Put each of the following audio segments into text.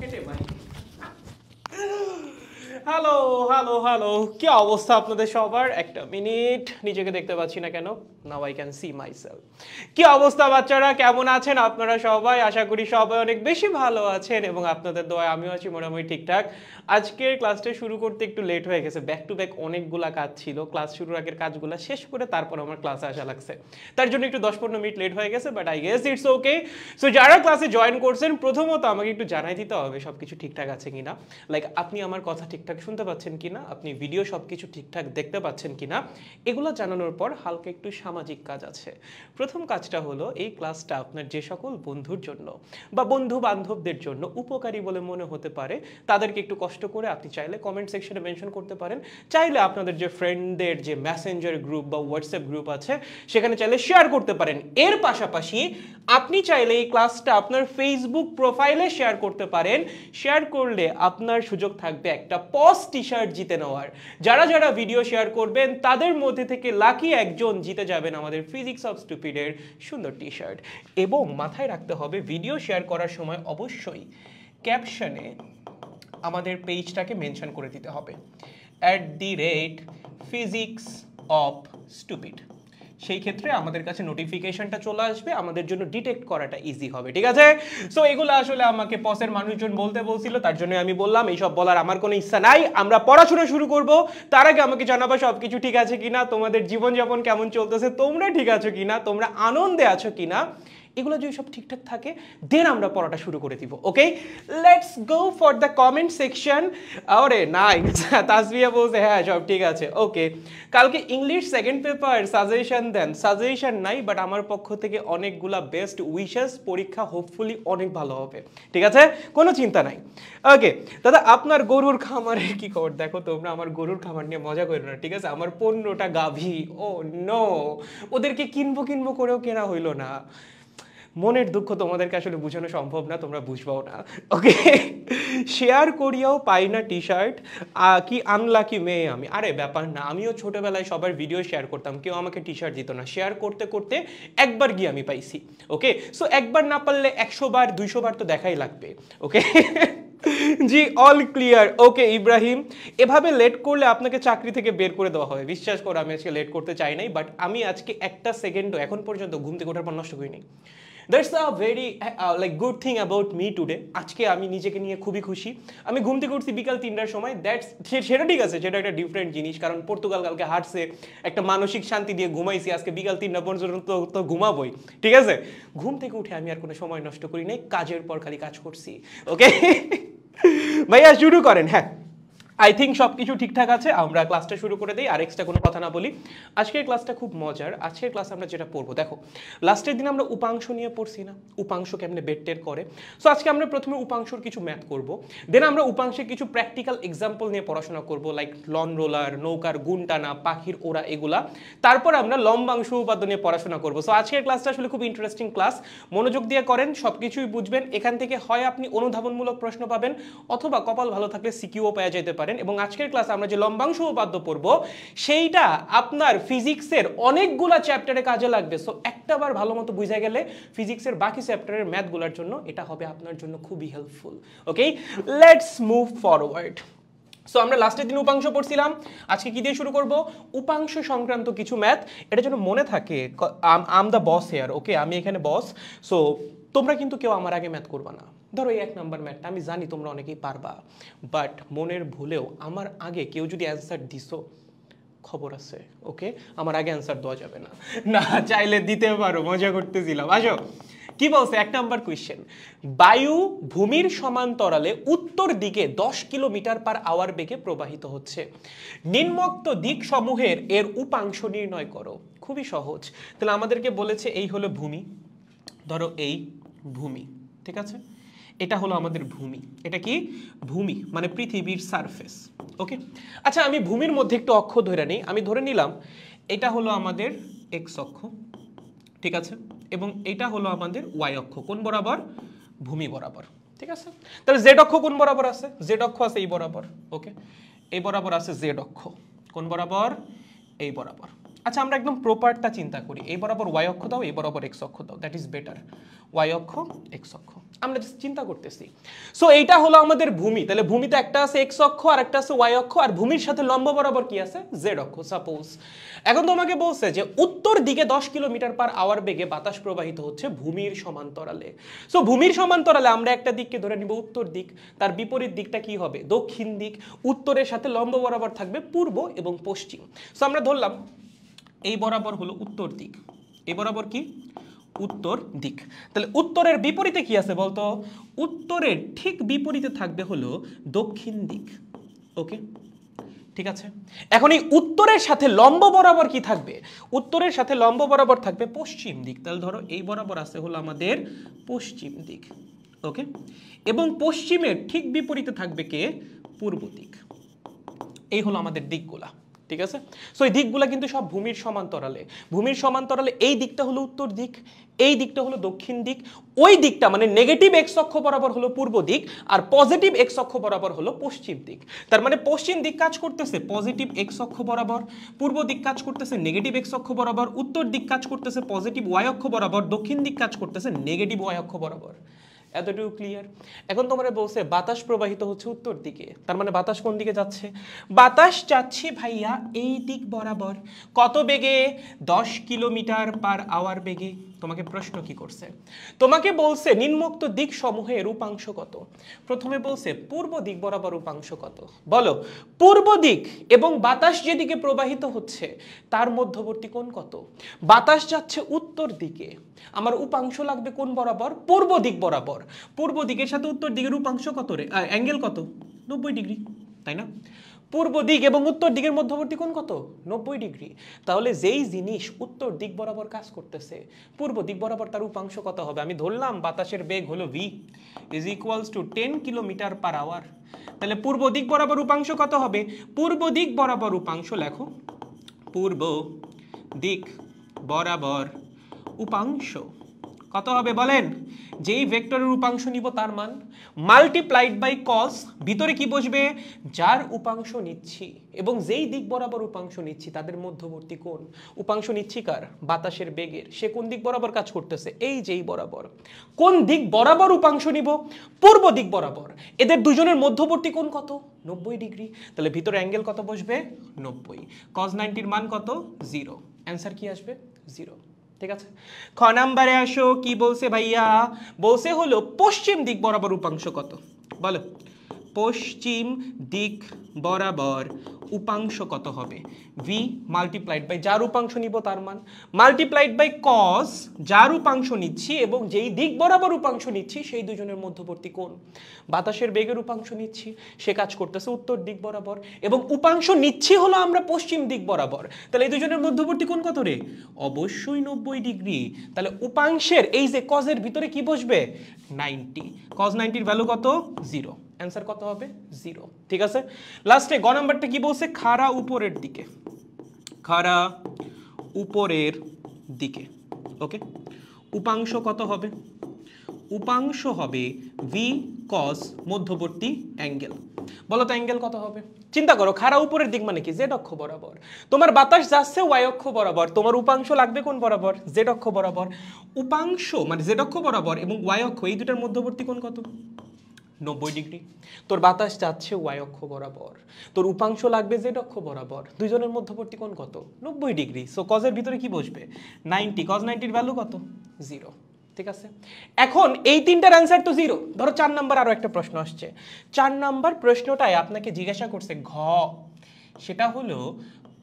পকেটে hello hello hello কি অবস্থা আপনাদের সবার একটা মিনিট নিজেকে দেখতে পাচ্ছি না কেন now I can see myself কি অবস্থা বাচ্চারা কেমন আছেন আপনারা সবাই আশা করি সবাই অনেক বেশি ভালো আছেন এবং আপনাদের দোয়া আমিও আছি মোটামুটি ঠিকঠাক আজকের ক্লাসটা শুরু করতে একটু লেট হয়ে গেছে ব্যাক টু ব্যাক অনেকগুলা কাজ ছিল ক্লাস শুরুর আগের কাজগুলো শেষ করে তারপর আমার ক্লাসে আসা লাগছে তার জন্য একটু দশ পনেরো মিনিট লেট হয়ে গেছে but I guess it's okay so যারা ক্লাসে জয়েন করছেন প্রথমত আমাকে একটু জানাই দিতে হবে সব কিছু ঠিকঠাক আছে কিনা লাইক আপনি আমার কথা ঠিকঠাক শুনতে পাচ্ছেন কিনা আপনি ভিডিও সব কিছু ঠিকঠাক দেখতে পাচ্ছেন কিনা এগুলো জানানোর পর হালকা একটু সামান্য সামাজিক কাজ আছে প্রথম কাজটা হলো এই ক্লাসটা আপনার যে সকল বন্ধুর জন্য বা বন্ধু বান্ধবদের জন্য উপকারী বলে মনে হতে পারে তাদেরকে একটু কষ্ট করে আপনি চাইলে কমেন্ট সেকশনে মেনশন করতে পারেন চাইলে আপনাদের যে ফ্রেন্ডদের যে মেসেঞ্জার গ্রুপ বা হোয়াটসঅ্যাপ গ্রুপ আছে সেখানে চাইলে শেয়ার করতে পারেন এর পাশাপাশি আপনি চাইলে এই ক্লাসটা আপনার ফেসবুক প্রোফাইলে শেয়ার করতে পারেন শেয়ার করলে আপনার সুযোগ থাকবে একটা পজ টি শার্ট জিতে নেওয়ার যারা যারা ভিডিও শেয়ার করবেন তাদের মধ্যে থেকে লাকি একজন জিতে যাবেন পাবেন আমাদের ফিজিক্স অফ স্টুপিডের সুন্দর টি শার্ট এবং মাথায় রাখতে হবে ভিডিও শেয়ার করার সময় অবশ্যই ক্যাপশনে আমাদের পেজটাকে মেনশন করে দিতে হবে at the rate physics of stupid সেই ক্ষেত্রে আমাদের কাছে নোটিফিকেশনটা চলে আসবে আমাদের জন্য ডিটেক্ট করাটা ইজি হবে ঠিক আছে সো এগুলো আসলে আমাকে পসের মানুষজন বলতে বলছিল তার জন্য আমি বললাম এইসব বলার আমার কোনো ইচ্ছা নাই আমরা পড়াশোনা শুরু করব তার আগে আমাকে জানাবো সব কিছু ঠিক আছে কিনা তোমাদের জীবনযাপন কেমন চলতেছে তোমরা ঠিক আছো কিনা তোমরা আনন্দে আছো কিনা এগুলো যদি সব ঠিকঠাক থাকে দেন আমরা পড়াটা শুরু করে দিব okay let's go for the comment section আরে নাই তাসবিয়া বলছে হ্যাঁ সব ঠিক আছে ওকে কালকে ইংলিশ সেকেন্ড পেপার সাজেশন দেন সাজেশন নাই বাট আমার পক্ষ থেকে অনেকগুলা বেস্ট উইশেস পরীক্ষা হোপফুলি অনেক ভালো হবে ঠিক আছে কোনো চিন্তা নাই ওকে দাদা আপনার গরুর খামারের কি খবর দেখো তোমরা আমার গরুর খামার নিয়ে মজা করো না ঠিক আছে আমার পণ্যটা গাভী ও oh নো ওদেরকে কিনবো কিনবো করেও কেনা হইলো না মনের দুঃখ তোমাদেরকে আসলে বোঝানো সম্ভব না তোমরা বুঝবাও না ওকে শেয়ার করিয়াও পাই না টি শার্ট কি আনলাকি মেয়ে আমি আরে ব্যাপার না আমিও ছোটোবেলায় সবার ভিডিও শেয়ার করতাম কেউ আমাকে টি শার্ট দিত না শেয়ার করতে করতে একবার গিয়ে আমি পাইছি ওকে সো একবার না পারলে একশো বার দুইশো বার তো দেখাই লাগবে ওকে জি অল ক্লিয়ার ওকে ইব্রাহিম এভাবে লেট করলে আপনাকে চাকরি থেকে বের করে দেওয়া হবে বিশ্বাস করো আমি আজকে লেট করতে চাই নাই বাট আমি আজকে একটা সেকেন্ডও এখন পর্যন্ত ঘুম থেকে ওঠার পর নষ্ট করিনি that's a very like good thing about me today আজকে আমি নিজেকে নিয়ে খুবই খুশি আমি ঘুম থেকে উঠছি বিকাল তিনটার সময় দ্যাটস সেটা ঠিক আছে সেটা একটা ডিফারেন্ট জিনিস কারণ পর্তুগাল কালকে হাঁটছে একটা মানসিক শান্তি দিয়ে ঘুমাইছি আজকে বিকাল তিনটা পর্যন্ত তো ঘুমাবোই ঠিক আছে ঘুম থেকে উঠে আমি আর কোনো সময় নষ্ট করি নাই কাজের পর খালি কাজ করছি ওকে ভাইয়া শুরু করেন হ্যাঁ আই থিঙ্ক সব কিছু ঠিকঠাক আছে আমরা ক্লাসটা শুরু করে দিই আর এক্সট্রা কোনো কথা না বলি আজকের ক্লাসটা খুব মজার আজকের ক্লাস আমরা যেটা পড়বো দেখো লাস্টের দিন আমরা উপাংশ নিয়ে পড়ছি না উপাংশ কেমনে বেটটের করে সো আজকে আমরা প্রথমে উপাংশর কিছু ম্যাথ করব দেন আমরা উপাংশে কিছু প্র্যাকটিক্যাল এক্সাম্পল নিয়ে পড়াশোনা করব লাইক লন রোলার নৌকার গুণ টানা পাখির ওরা এগুলা তারপর আমরা লম্বাংশ উপাদ্য নিয়ে পড়াশোনা করব সো আজকের ক্লাসটা আসলে খুব ইন্টারেস্টিং ক্লাস মনোযোগ দিয়ে করেন সব কিছুই বুঝবেন এখান থেকে হয় আপনি অনুধাবনমূলক প্রশ্ন পাবেন অথবা কপাল ভালো থাকলে সিকিউও পাওয়া যেতে পারে পারেন এবং আজকের ক্লাসে আমরা যে লম্বাংশ উপাদ্য পড়ব সেইটা আপনার ফিজিক্সের অনেকগুলা চ্যাপ্টারে কাজে লাগবে সো একটাবার ভালো মতো বুঝে গেলে ফিজিক্সের বাকি চ্যাপ্টারের ম্যাথগুলোর জন্য এটা হবে আপনার জন্য খুবই helpful okay let's move forward so আমরা লাস্টের দিন উপাংশ পড়ছিলাম আজকে কী দিয়ে শুরু করব উপাংশ সংক্রান্ত কিছু ম্যাথ এটা যেন মনে থাকে আম দ্য বস হেয়ার ওকে আমি এখানে বস সো তোমরা কিন্তু কেউ আমার আগে ম্যাথ করবা না ধরো এই এক নাম্বার ম্যাটটা আমি জানি তোমরা অনেকেই পারবা বাট মনের ভুলেও আমার আগে কেউ যদি অ্যান্সার দিসো খবর আছে ওকে আমার আগে অ্যান্সার দেওয়া যাবে না না চাইলে দিতে পারো মজা করতেছিলাম আসো কি বলছে এক নাম্বার কোয়েশ্চেন বায়ু ভূমির সমান্তরালে উত্তর দিকে দশ কিলোমিটার পার আওয়ার বেগে প্রবাহিত হচ্ছে নিম্মক্ত দিক সমূহের এর উপাংশ নির্ণয় করো খুবই সহজ তাহলে আমাদেরকে বলেছে এই হলো ভূমি ধরো এই ভূমি ঠিক আছে এটা হলো আমাদের ভূমি এটা কি ভূমি মানে পৃথিবীর সারফেস ওকে আচ্ছা আমি ভূমির মধ্যে একটু অক্ষ ধরে নিই আমি ধরে নিলাম এটা হলো আমাদের এক্স অক্ষ ঠিক আছে এবং এটা হলো আমাদের ওয়াই অক্ষ কোন বরাবর ভূমি বরাবর ঠিক আছে তাহলে জেড অক্ষ কোন বরাবর আছে জেড অক্ষ আছে এই বরাবর ওকে এই বরাবর আছে জেড অক্ষ কোন বরাবর এই বরাবর আচ্ছা আমরা একদম প্রপারটা চিন্তা করি এই বরাবর ওয়াই অক্ষ দাও এই বরাবর এক্স অক্ষ দাও দ্যাট ইজ বেটার ওয়াই অক্ষ এক্স অক্ষ আমরা চিন্তা করতেছি সো এইটা হলো আমাদের ভূমি তাহলে ভূমিতে একটা আছে এক্স অক্ষ আর একটা আছে ওয়াই অক্ষ আর ভূমির সাথে লম্ব বরাবর কি আছে জেড অক্ষ সাপোজ এখন তোমাকে বলছে যে উত্তর দিকে দশ কিলোমিটার পার আওয়ার বেগে বাতাস প্রবাহিত হচ্ছে ভূমির সমান্তরালে সো ভূমির সমান্তরালে আমরা একটা দিককে ধরে নিব উত্তর দিক তার বিপরীত দিকটা কি হবে দক্ষিণ দিক উত্তরের সাথে লম্ব বরাবর থাকবে পূর্ব এবং পশ্চিম সো আমরা ধরলাম এই বরাবর হলো উত্তর দিক এই বরাবর কি উত্তর দিক তাহলে উত্তরের বিপরীতে কি আছে বলতো উত্তরের ঠিক বিপরীতে থাকবে হলো দক্ষিণ দিক ওকে ঠিক আছে এখন এই উত্তরের সাথে লম্ব বরাবর কি থাকবে উত্তরের সাথে লম্ব বরাবর থাকবে পশ্চিম দিক তাহলে ধরো এই বরাবর আছে হলো আমাদের পশ্চিম দিক ওকে এবং পশ্চিমের ঠিক বিপরীতে থাকবে কে পূর্ব দিক এই হলো আমাদের দিকগুলা ঠিক আছে সো এই দিকগুলো কিন্তু সব ভূমির সমান্তরালে ভূমির সমান্তরালে এই দিকটা হলো উত্তর দিক এই দিকটা হলো দক্ষিণ দিক ওই দিকটা মানে নেগেটিভ এক্স অক্ষ বরাবর হলো পূর্ব দিক আর পজিটিভ এক্স অক্ষ বরাবর হলো পশ্চিম দিক তার মানে পশ্চিম দিক কাজ করতেছে পজিটিভ এক্স অক্ষ বরাবর পূর্ব দিক কাজ করতেছে নেগেটিভ এক্স অক্ষ বরাবর উত্তর দিক কাজ করতেছে পজিটিভ ওয়াই অক্ষ বরাবর দক্ষিণ দিক কাজ করতেছে নেগেটিভ ওয়াই অক্ষ বরাবর এতটুকু ক্লিয়ার এখন তোমরা বলছে বাতাস প্রবাহিত হচ্ছে উত্তর দিকে তার মানে বাতাস কোন দিকে যাচ্ছে বাতাস যাচ্ছে ভাইয়া এই দিক বরাবর কত বেগে দশ কিলোমিটার পার আওয়ার বেগে তোমাকে প্রশ্ন কি করছে তোমাকে বলছে নিম্নোক্ত দিক সমূহে রূপাংশ কত প্রথমে বলছে পূর্ব দিক বরাবর রূপাংশ কত বলো পূর্ব দিক এবং বাতাস যেদিকে প্রবাহিত হচ্ছে তার মধ্যবর্তী কোণ কত বাতাস যাচ্ছে উত্তর দিকে আমার উপাংশ লাগবে কোন বরাবর পূর্ব দিক বরাবর পূর্ব দিকের সাথে উত্তর দিকের উপাংশ কত রে অ্যাঙ্গেল কত নব্বই ডিগ্রি তাই না পূর্ব দিক এবং উত্তর দিকের মধ্যবর্তী কোন কত নব্বই ডিগ্রি তাহলে যেই জিনিস উত্তর দিক বরাবর কাজ করতেছে পূর্ব দিক বরাবর তার উপাংশ কত হবে আমি ধরলাম বাতাসের বেগ হলো V is equals to ten kilometer per hour তাহলে পূর্ব দিক বরাবর উপাংশ কত হবে পূর্ব দিক বরাবর উপাংশ লেখো পূর্ব দিক বরাবর উপাংশ কত হবে বলেন যেই ভেক্টরের উপাংশ নিব তার মান মাল্টিপ্লাইড বাই কস ভিতরে কি বসবে যার উপাংশ নিচ্ছি এবং যেই দিক বরাবর উপাংশ নিচ্ছি তাদের মধ্যবর্তী কোন উপাংশ নিচ্ছি কার বাতাসের বেগের সে কোন দিক বরাবর কাজ করতেছে এই যেই বরাবর কোন দিক বরাবর উপাংশ নিব পূর্ব দিক বরাবর এদের দুজনের মধ্যবর্তী কোন কত নব্বই ডিগ্রি তাহলে ভিতরে অ্যাঙ্গেল কত বসবে নব্বই কজ নাইনটির মান কত জিরো অ্যান্সার কি আসবে জিরো ঠিক আছে খ নাম্বারে আসো কি বলছে ভাইয়া বলছে হলো পশ্চিম দিক বরাবর উপাংশ কত বলো পশ্চিম দিক বরাবর উপাংশ কত হবে ভি মাল্টিপ্লাইড বাই যার উপাংশ নিব তার মান মাল্টিপ্লাইড বাই কস যার উপাংশ নিচ্ছি এবং যেই দিক বরাবর উপাংশ নিচ্ছি সেই দুজনের মধ্যবর্তী কোন বাতাসের বেগের উপাংশ নিচ্ছি সে কাজ করতেছে উত্তর দিক বরাবর এবং উপাংশ নিচ্ছি হলো আমরা পশ্চিম দিক বরাবর তাহলে এই দুজনের মধ্যবর্তী কোন কত রে অবশ্যই নব্বই ডিগ্রি তাহলে উপাংশের এই যে কজের ভিতরে কি বসবে নাইনটি কজ নাইনটির ভ্যালু কত জিরো অ্যান্সার কত হবে জিরো ঠিক আছে লাস্টে গ নাম্বারটা কি বলছে খারা উপরের দিকে খারা উপরের দিকে ওকে উপাংশ কত হবে উপাংশ হবে ভি কস মধ্যবর্তী অ্যাঙ্গেল বলো তো অ্যাঙ্গেল কত হবে চিন্তা করো খারা উপরের দিক মানে কি জেড অক্ষ বরাবর তোমার বাতাস যাচ্ছে ওয়াই অক্ষ বরাবর তোমার উপাংশ লাগবে কোন বরাবর জেড অক্ষ বরাবর উপাংশ মানে জেড অক্ষ বরাবর এবং ওয়াই অক্ষ এই দুটার মধ্যবর্তী কোন কত নব্বই ডিগ্রি তোর বাতাস যাচ্ছে ওয়াই অক্ষ বরাবর তোর উপাংশ লাগবে জেড অক্ষ বরাবর দুজনের মধ্যবর্তী কোণ কত নব্বই ডিগ্রি সো কজের ভিতরে কি বসবে নাইনটি কজ নাইনটির ভ্যালু কত জিরো ঠিক আছে এখন এই তিনটার অ্যান্সার তো জিরো ধরো চার নাম্বার আরও একটা প্রশ্ন আসছে চার নাম্বার প্রশ্নটায় আপনাকে জিজ্ঞাসা করছে ঘ সেটা হলো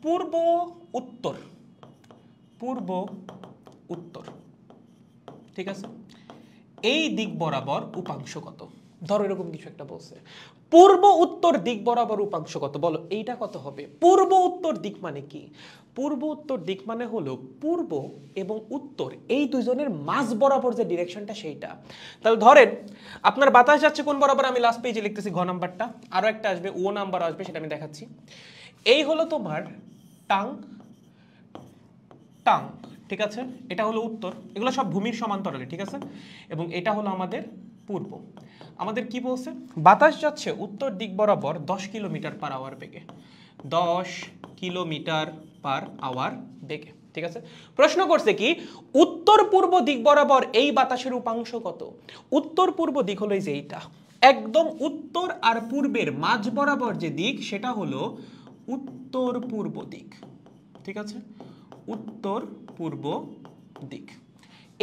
পূর্ব উত্তর পূর্ব উত্তর ঠিক আছে এই দিক বরাবর উপাংশ কত ধরো এরকম কিছু একটা বলছে পূর্ব উত্তর দিক বরাবর উপাংশ কত বলো এইটা কত হবে পূর্ব উত্তর দিক মানে কি পূর্ব উত্তর দিক মানে হলো পূর্ব এবং উত্তর এই দুজনের মাঝ বরাবর যে ডিরেকশনটা সেইটা তাহলে ধরেন আপনার বাতাস যাচ্ছে কোন বরাবর আমি লাস্ট পেজে লিখতেছি ঘ নাম্বারটা আরও একটা আসবে ও নাম্বার আসবে সেটা আমি দেখাচ্ছি এই হলো তোমার টাং টাং ঠিক আছে এটা হলো উত্তর এগুলো সব ভূমির সমান্তরালে ঠিক আছে এবং এটা হলো আমাদের পূর্ব আমাদের কি বলছে বাতাস যাচ্ছে উত্তর দিক বরাবর দশ কিলোমিটার পার আওয়ার বেগে দশ কিলোমিটার পার আওয়ার বেগে ঠিক আছে প্রশ্ন করছে কি উত্তর পূর্ব দিক বরাবর এই বাতাসের উপাংশ কত উত্তর পূর্ব দিক হলো যে এইটা একদম উত্তর আর পূর্বের মাঝ বরাবর যে দিক সেটা হলো উত্তর পূর্ব দিক ঠিক আছে উত্তর পূর্ব দিক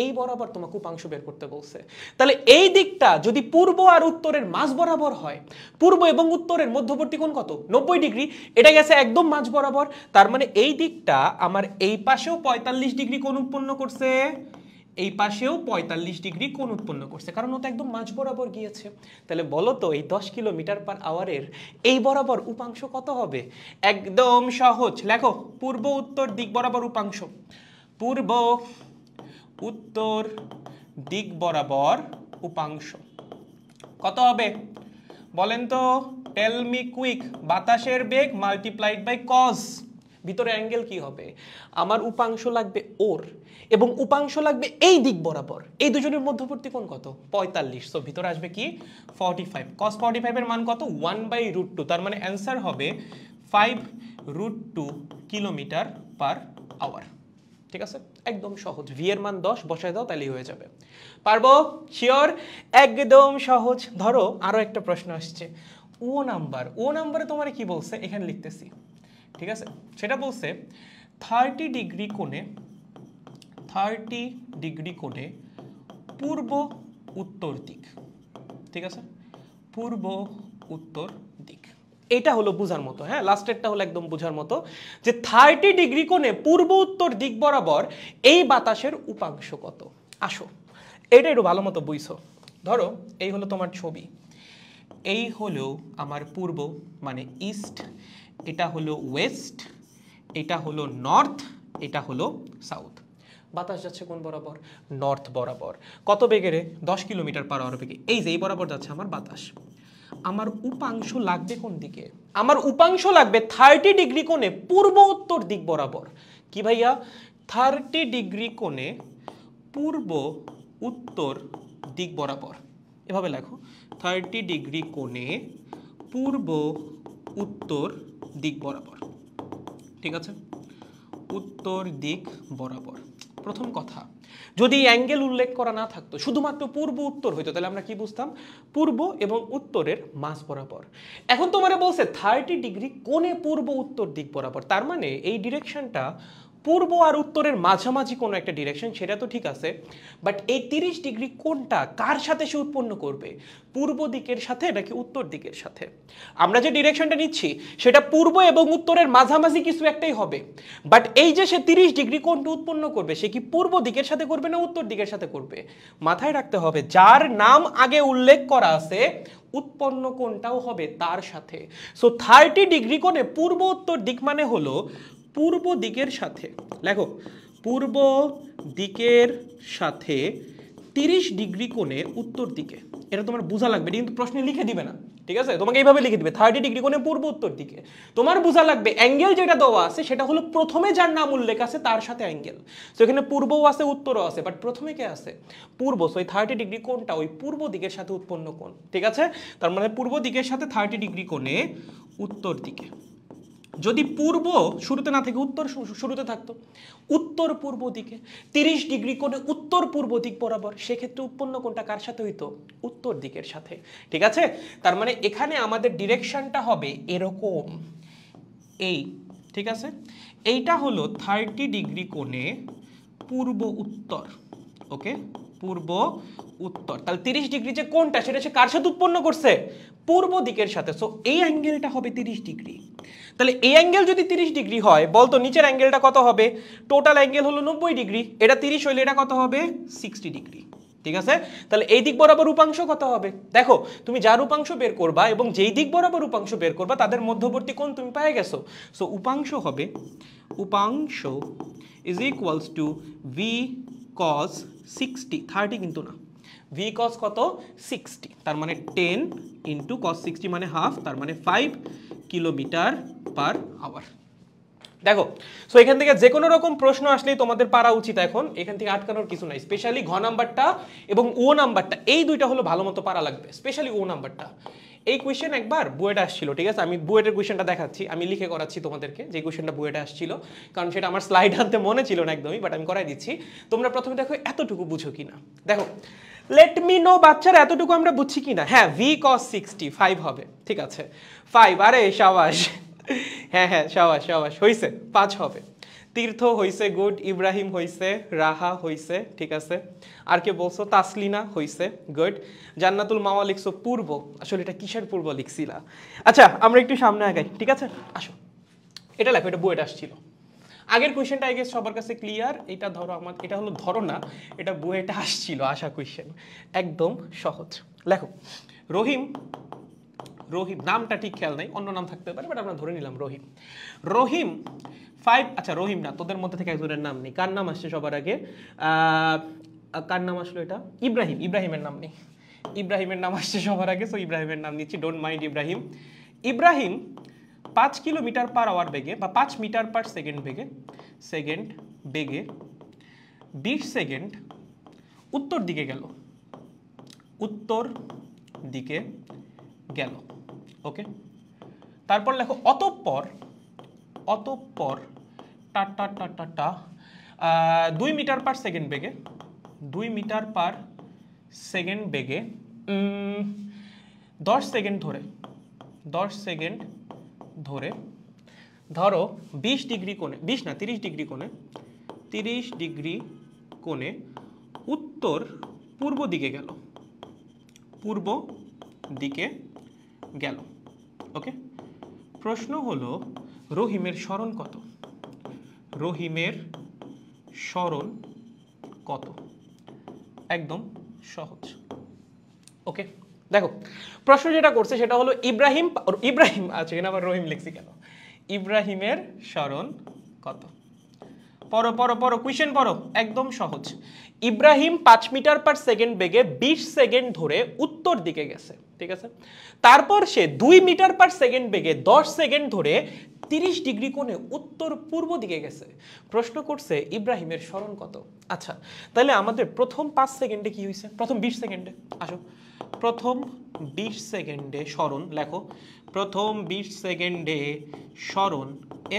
এই বরাবর তোমাকে উপাংশ বের করতে বলছে তাহলে এই দিকটা যদি পূর্ব আর উত্তরের মাঝ বরাবর হয় পূর্ব এবং উত্তরের মধ্যবর্তী কোণ কত নব্বই ডিগ্রি এটা গেছে একদম মাঝ বরাবর তার মানে এই দিকটা আমার এই পাশেও পঁয়তাল্লিশ ডিগ্রি কোণ উৎপন্ন করছে এই পাশেও ৪৫ ডিগ্রি কোণ উৎপন্ন করছে কারণ ও তো একদম মাঝ বরাবর গিয়েছে তাহলে বলো তো এই দশ কিলোমিটার পার আওয়ারের এই বরাবর উপাংশ কত হবে একদম সহজ লেখো পূর্ব উত্তর দিক বরাবর উপাংশ পূর্ব উত্তর দিক বরাবর উপাংশ কত হবে বলেন তো টেল মি কুইক বাতাসের বেগ মাল্টিপ্লাইড বাই কজ ভিতরে অ্যাঙ্গেল কি হবে আমার উপাংশ লাগবে ওর এবং উপাংশ লাগবে এই দিক বরাবর এই দুজনের মধ্যবর্তী কোণ কত পঁয়তাল্লিশ তো ভিতরে আসবে কি ফর্টি ফাইভ কস ফর্টি ফাইভের মান কত ওয়ান বাই রুট টু তার মানে অ্যান্সার হবে five root two kilometre per hour ঠিক আছে একদম সহজ ভি এর মান দশ বসায় দাও তাহলেই হয়ে যাবে পারবো শিওর একদম সহজ ধরো আরও একটা প্রশ্ন আসছে ও নাম্বার ও নাম্বারে তোমার কি বলছে এখানে লিখতেছি ঠিক আছে সেটা বলছে থার্টি ডিগ্রি কোণে থার্টি ডিগ্রি কোণে পূর্ব উত্তর দিক ঠিক আছে পূর্ব উত্তর এটা হলো বোঝার মতো হ্যাঁ লাস্টেরটা হলো একদম বোঝার মতো যে থার্টি ডিগ্রি কোণে পূর্ব উত্তর দিক বরাবর এই বাতাসের উপাংশ কত আসো এটা একটু ভালো মতো বুঝছো ধরো এই হলো তোমার ছবি এই হলো আমার পূর্ব মানে ইস্ট এটা হলো ওয়েস্ট এটা হলো নর্থ এটা হলো সাউথ বাতাস যাচ্ছে কোন বরাবর নর্থ বরাবর কত বেগে রে দশ কিলোমিটার পার আওয়ার বেগে এই যে এই বরাবর যাচ্ছে আমার বাতাস আমার উপাংশ লাগবে কোন দিকে আমার উপাংশ লাগবে থার্টি ডিগ্রি কোণে পূর্ব উত্তর দিক বরাবর কি ভাইয়া থার্টি ডিগ্রি কোণে পূর্ব উত্তর দিক বরাবর এভাবে লেখো থার্টি ডিগ্রি কোণে পূর্ব উত্তর দিক বরাবর ঠিক আছে উত্তর দিক বরাবর প্রথম কথা যদি অ্যাঙ্গেল উল্লেখ করা না থাকতো শুধুমাত্র পূর্ব উত্তর হইতো তাহলে আমরা কি বুঝতাম পূর্ব এবং উত্তরের মাঝ বরাবর এখন তোমার বলছে থার্টি ডিগ্রি কোণে পূর্ব উত্তর দিক বরাবর তার মানে এই ডিরেকশনটা পূর্ব আর উত্তরের মাঝামাঝি কোনো একটা ডিরেকশন সেটা তো ঠিক আছে বাট এই তিরিশ ডিগ্রি কোনটা কার সাথে সে উৎপন্ন করবে পূর্ব দিকের সাথে নাকি উত্তর দিকের সাথে আমরা যে ডিরেকশনটা নিচ্ছি সেটা পূর্ব এবং উত্তরের মাঝামাঝি কিছু একটাই হবে বাট এই যে সে তিরিশ ডিগ্রি কোনটা উৎপন্ন করবে সে কি পূর্ব দিকের সাথে করবে না উত্তর দিকের সাথে করবে মাথায় রাখতে হবে যার নাম আগে উল্লেখ করা আছে উৎপন্ন কোনটাও হবে তার সাথে সো থার্টি ডিগ্রি কোণে পূর্ব উত্তর দিক মানে হলো পূর্ব দিকের সাথে লেখো পূর্ব দিকের সাথে তিরিশ ডিগ্রি কোণে উত্তর দিকে এটা তোমার বোঝা লাগবে এটা কিন্তু প্রশ্নে লিখে দিবে না ঠিক আছে তোমাকে এইভাবে লিখে দিবে থার্টি ডিগ্রি কোণে পূর্ব উত্তর দিকে তোমার বোঝা লাগবে অ্যাঙ্গেল যেটা দেওয়া আছে সেটা হলো প্রথমে যার নাম উল্লেখ আছে তার সাথে অ্যাঙ্গেল সো এখানে পূর্বও আছে উত্তরও আছে বাট প্রথমে কে আছে পূর্ব সো ওই থার্টি ডিগ্রি কোণটা ওই পূর্ব দিকের সাথে উৎপন্ন কোণ ঠিক আছে তার মানে পূর্ব দিকের সাথে থার্টি ডিগ্রি কোণে উত্তর দিকে যদি পূর্ব শুরুতে না থেকে উত্তর শুরুতে থাকতো উত্তর পূর্ব দিকে তিরিশ ডিগ্রি কোণে উত্তর পূর্ব দিক বরাবর সেক্ষেত্রে উৎপন্ন কোনটা কার সাথে হইতো উত্তর দিকের সাথে ঠিক আছে তার মানে এখানে আমাদের ডিরেকশনটা হবে এরকম এই ঠিক আছে এইটা হলো থার্টি ডিগ্রি কোণে পূর্ব উত্তর ওকে পূর্ব উত্তর তাহলে তিরিশ ডিগ্রি যে কোনটা সেটা সে কার সাথে উৎপন্ন করছে পূর্ব দিকের সাথে সো এই অ্যাঙ্গেলটা হবে তিরিশ ডিগ্রি তাহলে এই অ্যাঙ্গেল যদি তিরিশ ডিগ্রি হয় বলতো নিচের অ্যাঙ্গেলটা কত হবে টোটাল অ্যাঙ্গেল হলো নব্বই ডিগ্রি এটা তিরিশ হইলে এটা কত হবে সিক্সটি ডিগ্রি ঠিক আছে তাহলে এই দিক বরাবর উপাংশ কত হবে দেখো তুমি যার উপাংশ বের করবা এবং যেই দিক বরাবর উপাংশ বের করবা তাদের মধ্যবর্তী কোণ তুমি পেয়ে গেছো সো উপাংশ হবে উপাংশ is equals to V cos sixty thirty কিন্তু না ভি কস কত সিক্সটি তার মানে টেন ইন্টু কস সিক্সটি মানে হাফ তার মানে ফাইভ কিলোমিটার পার আওয়ার দেখো সো এখান থেকে যে কোনো রকম প্রশ্ন আসলেই তোমাদের পারা উচিত এখন এখান থেকে আটকানোর কিছু নাই স্পেশালি ঘ নাম্বারটা এবং ও নাম্বারটা এই দুইটা হলো ভালো মতো পারা লাগবে স্পেশালি ও নাম্বারটা এই কোয়েশ্চেন একবার বুয়েট আসছিল ঠিক আছে আমি বুয়েটের কোয়েশ্চেনটা দেখাচ্ছি আমি লিখে করাচ্ছি তোমাদেরকে যে কোয়েশ্চেনটা বুয়েটা আসছিল কারণ সেটা আমার স্লাইড আনতে মনে ছিল না একদমই বাট আমি করাই দিচ্ছি তোমরা প্রথমে দেখো এতটুকু বুঝো কি না দেখো লেট মি নো বাচ্চারা এতটুকু আমরা বুঝছি কি না হ্যাঁ ভি কস সিক্সটি ফাইভ হবে ঠিক আছে ফাইভ আরে সাবাস হ্যাঁ হ্যাঁ সাবাস সাবাস হইছে পাঁচ হবে তীর্থ হইছে গুড ইব্রাহিম হইছে রাহা হইছে ঠিক আছে আর কে বলছো তাসলিনা হইছে গুড জান্নাতুল মাওয়া লিখছো পূর্ব আসলে এটা কিসের পূর্ব লিখছিলা আচ্ছা আমরা একটু সামনে আগাই ঠিক আছে আসো এটা লেখো এটা বইটা আসছিল আগের কোয়েশ্চেনটা আই গেস সবার কাছে ক্লিয়ার এটা ধরো আমার এটা হলো ধরো না এটা বইয়েটা আসছিল আশা কোয়েশ্চেন একদম সহজ লেখো রহিম রহিম নামটা ঠিক খেয়াল নাই অন্য নাম থাকতে পারে বাট আমরা ধরে নিলাম রহিম রহিম ফাইভ আচ্ছা রহিম না তোদের মধ্যে থেকে একজনের নাম নেই কার নাম আসছে সবার আগে কার নাম আসলো এটা ইব্রাহিম ইব্রাহিমের নাম নেই ইব্রাহিমের নাম আসছে সবার আগে সো ইব্রাহিমের নাম নিচ্ছি ডোন্ট মাইন্ড ইব্রাহিম ইব্রাহিম পাঁচ কিলোমিটার পার আওয়ার বেগে বা পাঁচ মিটার পার সেকেন্ড বেগে সেকেন্ড বেগে বিশ সেকেন্ড উত্তর দিকে গেল উত্তর দিকে গেল ওকে তারপর লেখো অতঃপর অতঃপর টা টা টা টা টা দুই মিটার পার সেকেন্ড বেগে দুই মিটার পার সেকেন্ড বেগে দশ সেকেন্ড ধরে দশ সেকেন্ড ধরে ধরো ২০ ডিগ্রি কোণে বিশ না তিরিশ ডিগ্রি কোণে তিরিশ ডিগ্রি কোণে উত্তর পূর্ব দিকে গেল পূর্ব দিকে গেল ওকে প্রশ্ন হলো রহিমের স্মরণ কত রহিমের স্মরণ কত একদম সহজ ওকে দেখো প্রশ্ন যেটা করছে সেটা হলো ইব্রাহিম ইব্রাহিম আছে আচ্ছা এখানে আবার রহিম লিখছি কেন ইব্রাহিমের স্মরণ কত পড়ো পড়ো পড়ো কুয়েশন পড়ো একদম সহজ ইব্রাহিম পাঁচ মিটার পার সেকেন্ড বেগে বিশ সেকেন্ড ধরে উত্তর দিকে গেছে ঠিক আছে তারপর সে দুই মিটার পার সেকেন্ড বেগে দশ সেকেন্ড ধরে তিরিশ ডিগ্রি কোণে উত্তর পূর্ব দিকে গেছে প্রশ্ন করছে ইব্রাহিমের স্মরণ কত আচ্ছা তাহলে আমাদের প্রথম পাঁচ সেকেন্ডে কি হয়েছে প্রথম বিশ সেকেন্ডে আসো প্রথম বিশ সেকেন্ডে স্মরণ লেখো প্রথম বিশ সেকেন্ডে স্মরণ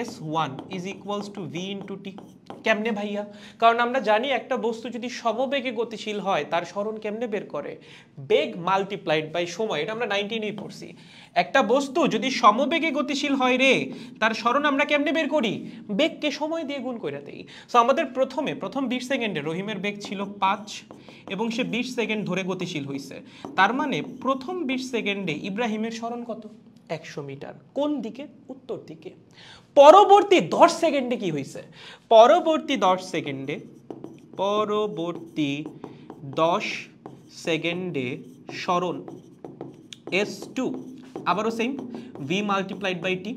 S one is equals to V into T কেমনে ভাইয়া কারণ আমরা জানি একটা বস্তু যদি সমবেগে গতিশীল হয় তার স্মরণ কেমনে বের করে বেগ মাল্টিপ্লাইড বাই সময় এটা আমরা নাইনটিনেই পড়ছি একটা বস্তু যদি সমবেগে গতিশীল হয় রে তার স্মরণ আমরা কেমনে বের করি বেগকে সময় দিয়ে গুণ করে দেই সো আমাদের প্রথমে প্রথম বিশ সেকেন্ডে রহিমের বেগ ছিল পাঁচ এবং সে বিশ সেকেন্ড ধরে গতিশীল হয়েছে তার মানে প্রথম বিশ সেকেন্ডে ইব্রাহিমের স্মরণ কত একশো মিটার কোন দিকে উত্তর দিকে পরবর্তী দশ সেকেন্ডে কি হয়েছে পরবর্তী দশ সেকেন্ডে পরবর্তী দশ সেকেন্ডে স্মরণ এস টু আবারও same V multiplied by T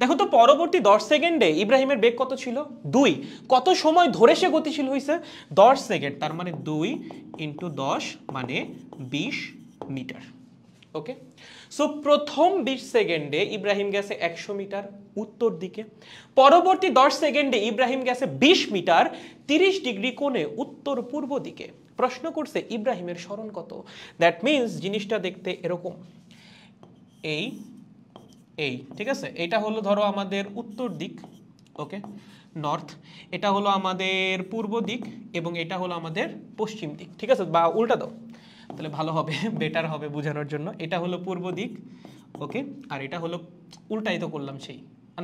দেখো তো পরবর্তী দশ সেকেন্ডে ইব্রাহিমের বেগ কত ছিল দুই কত সময় ধরে সে গতিশীল হয়েছে দশ সেকেন্ড তার মানে দুই ইন্টু দশ মানে বিশ মিটার ওকে সো প্রথম বিশ সেকেন্ডে ইব্রাহিম গেছে একশো মিটার উত্তর দিকে পরবর্তী দশ সেকেন্ডে ইব্রাহিম গেছে বিশ মিটার তিরিশ ডিগ্রি কোণে উত্তর পূর্ব দিকে প্রশ্ন করছে ইব্রাহিমের স্মরণ কত দ্যাট মিন্স জিনিসটা দেখতে এরকম এই এই ঠিক আছে এটা হলো ধরো আমাদের উত্তর দিক ওকে নর্থ এটা হলো আমাদের পূর্ব দিক এবং এটা হলো আমাদের পশ্চিম দিক ঠিক আছে বা উল্টা দাও তাহলে ভালো হবে বেটার হবে বোঝানোর জন্য এটা হলো পূর্ব দিক ওকে আর এটা হলো উল্টাই তো করলাম সেই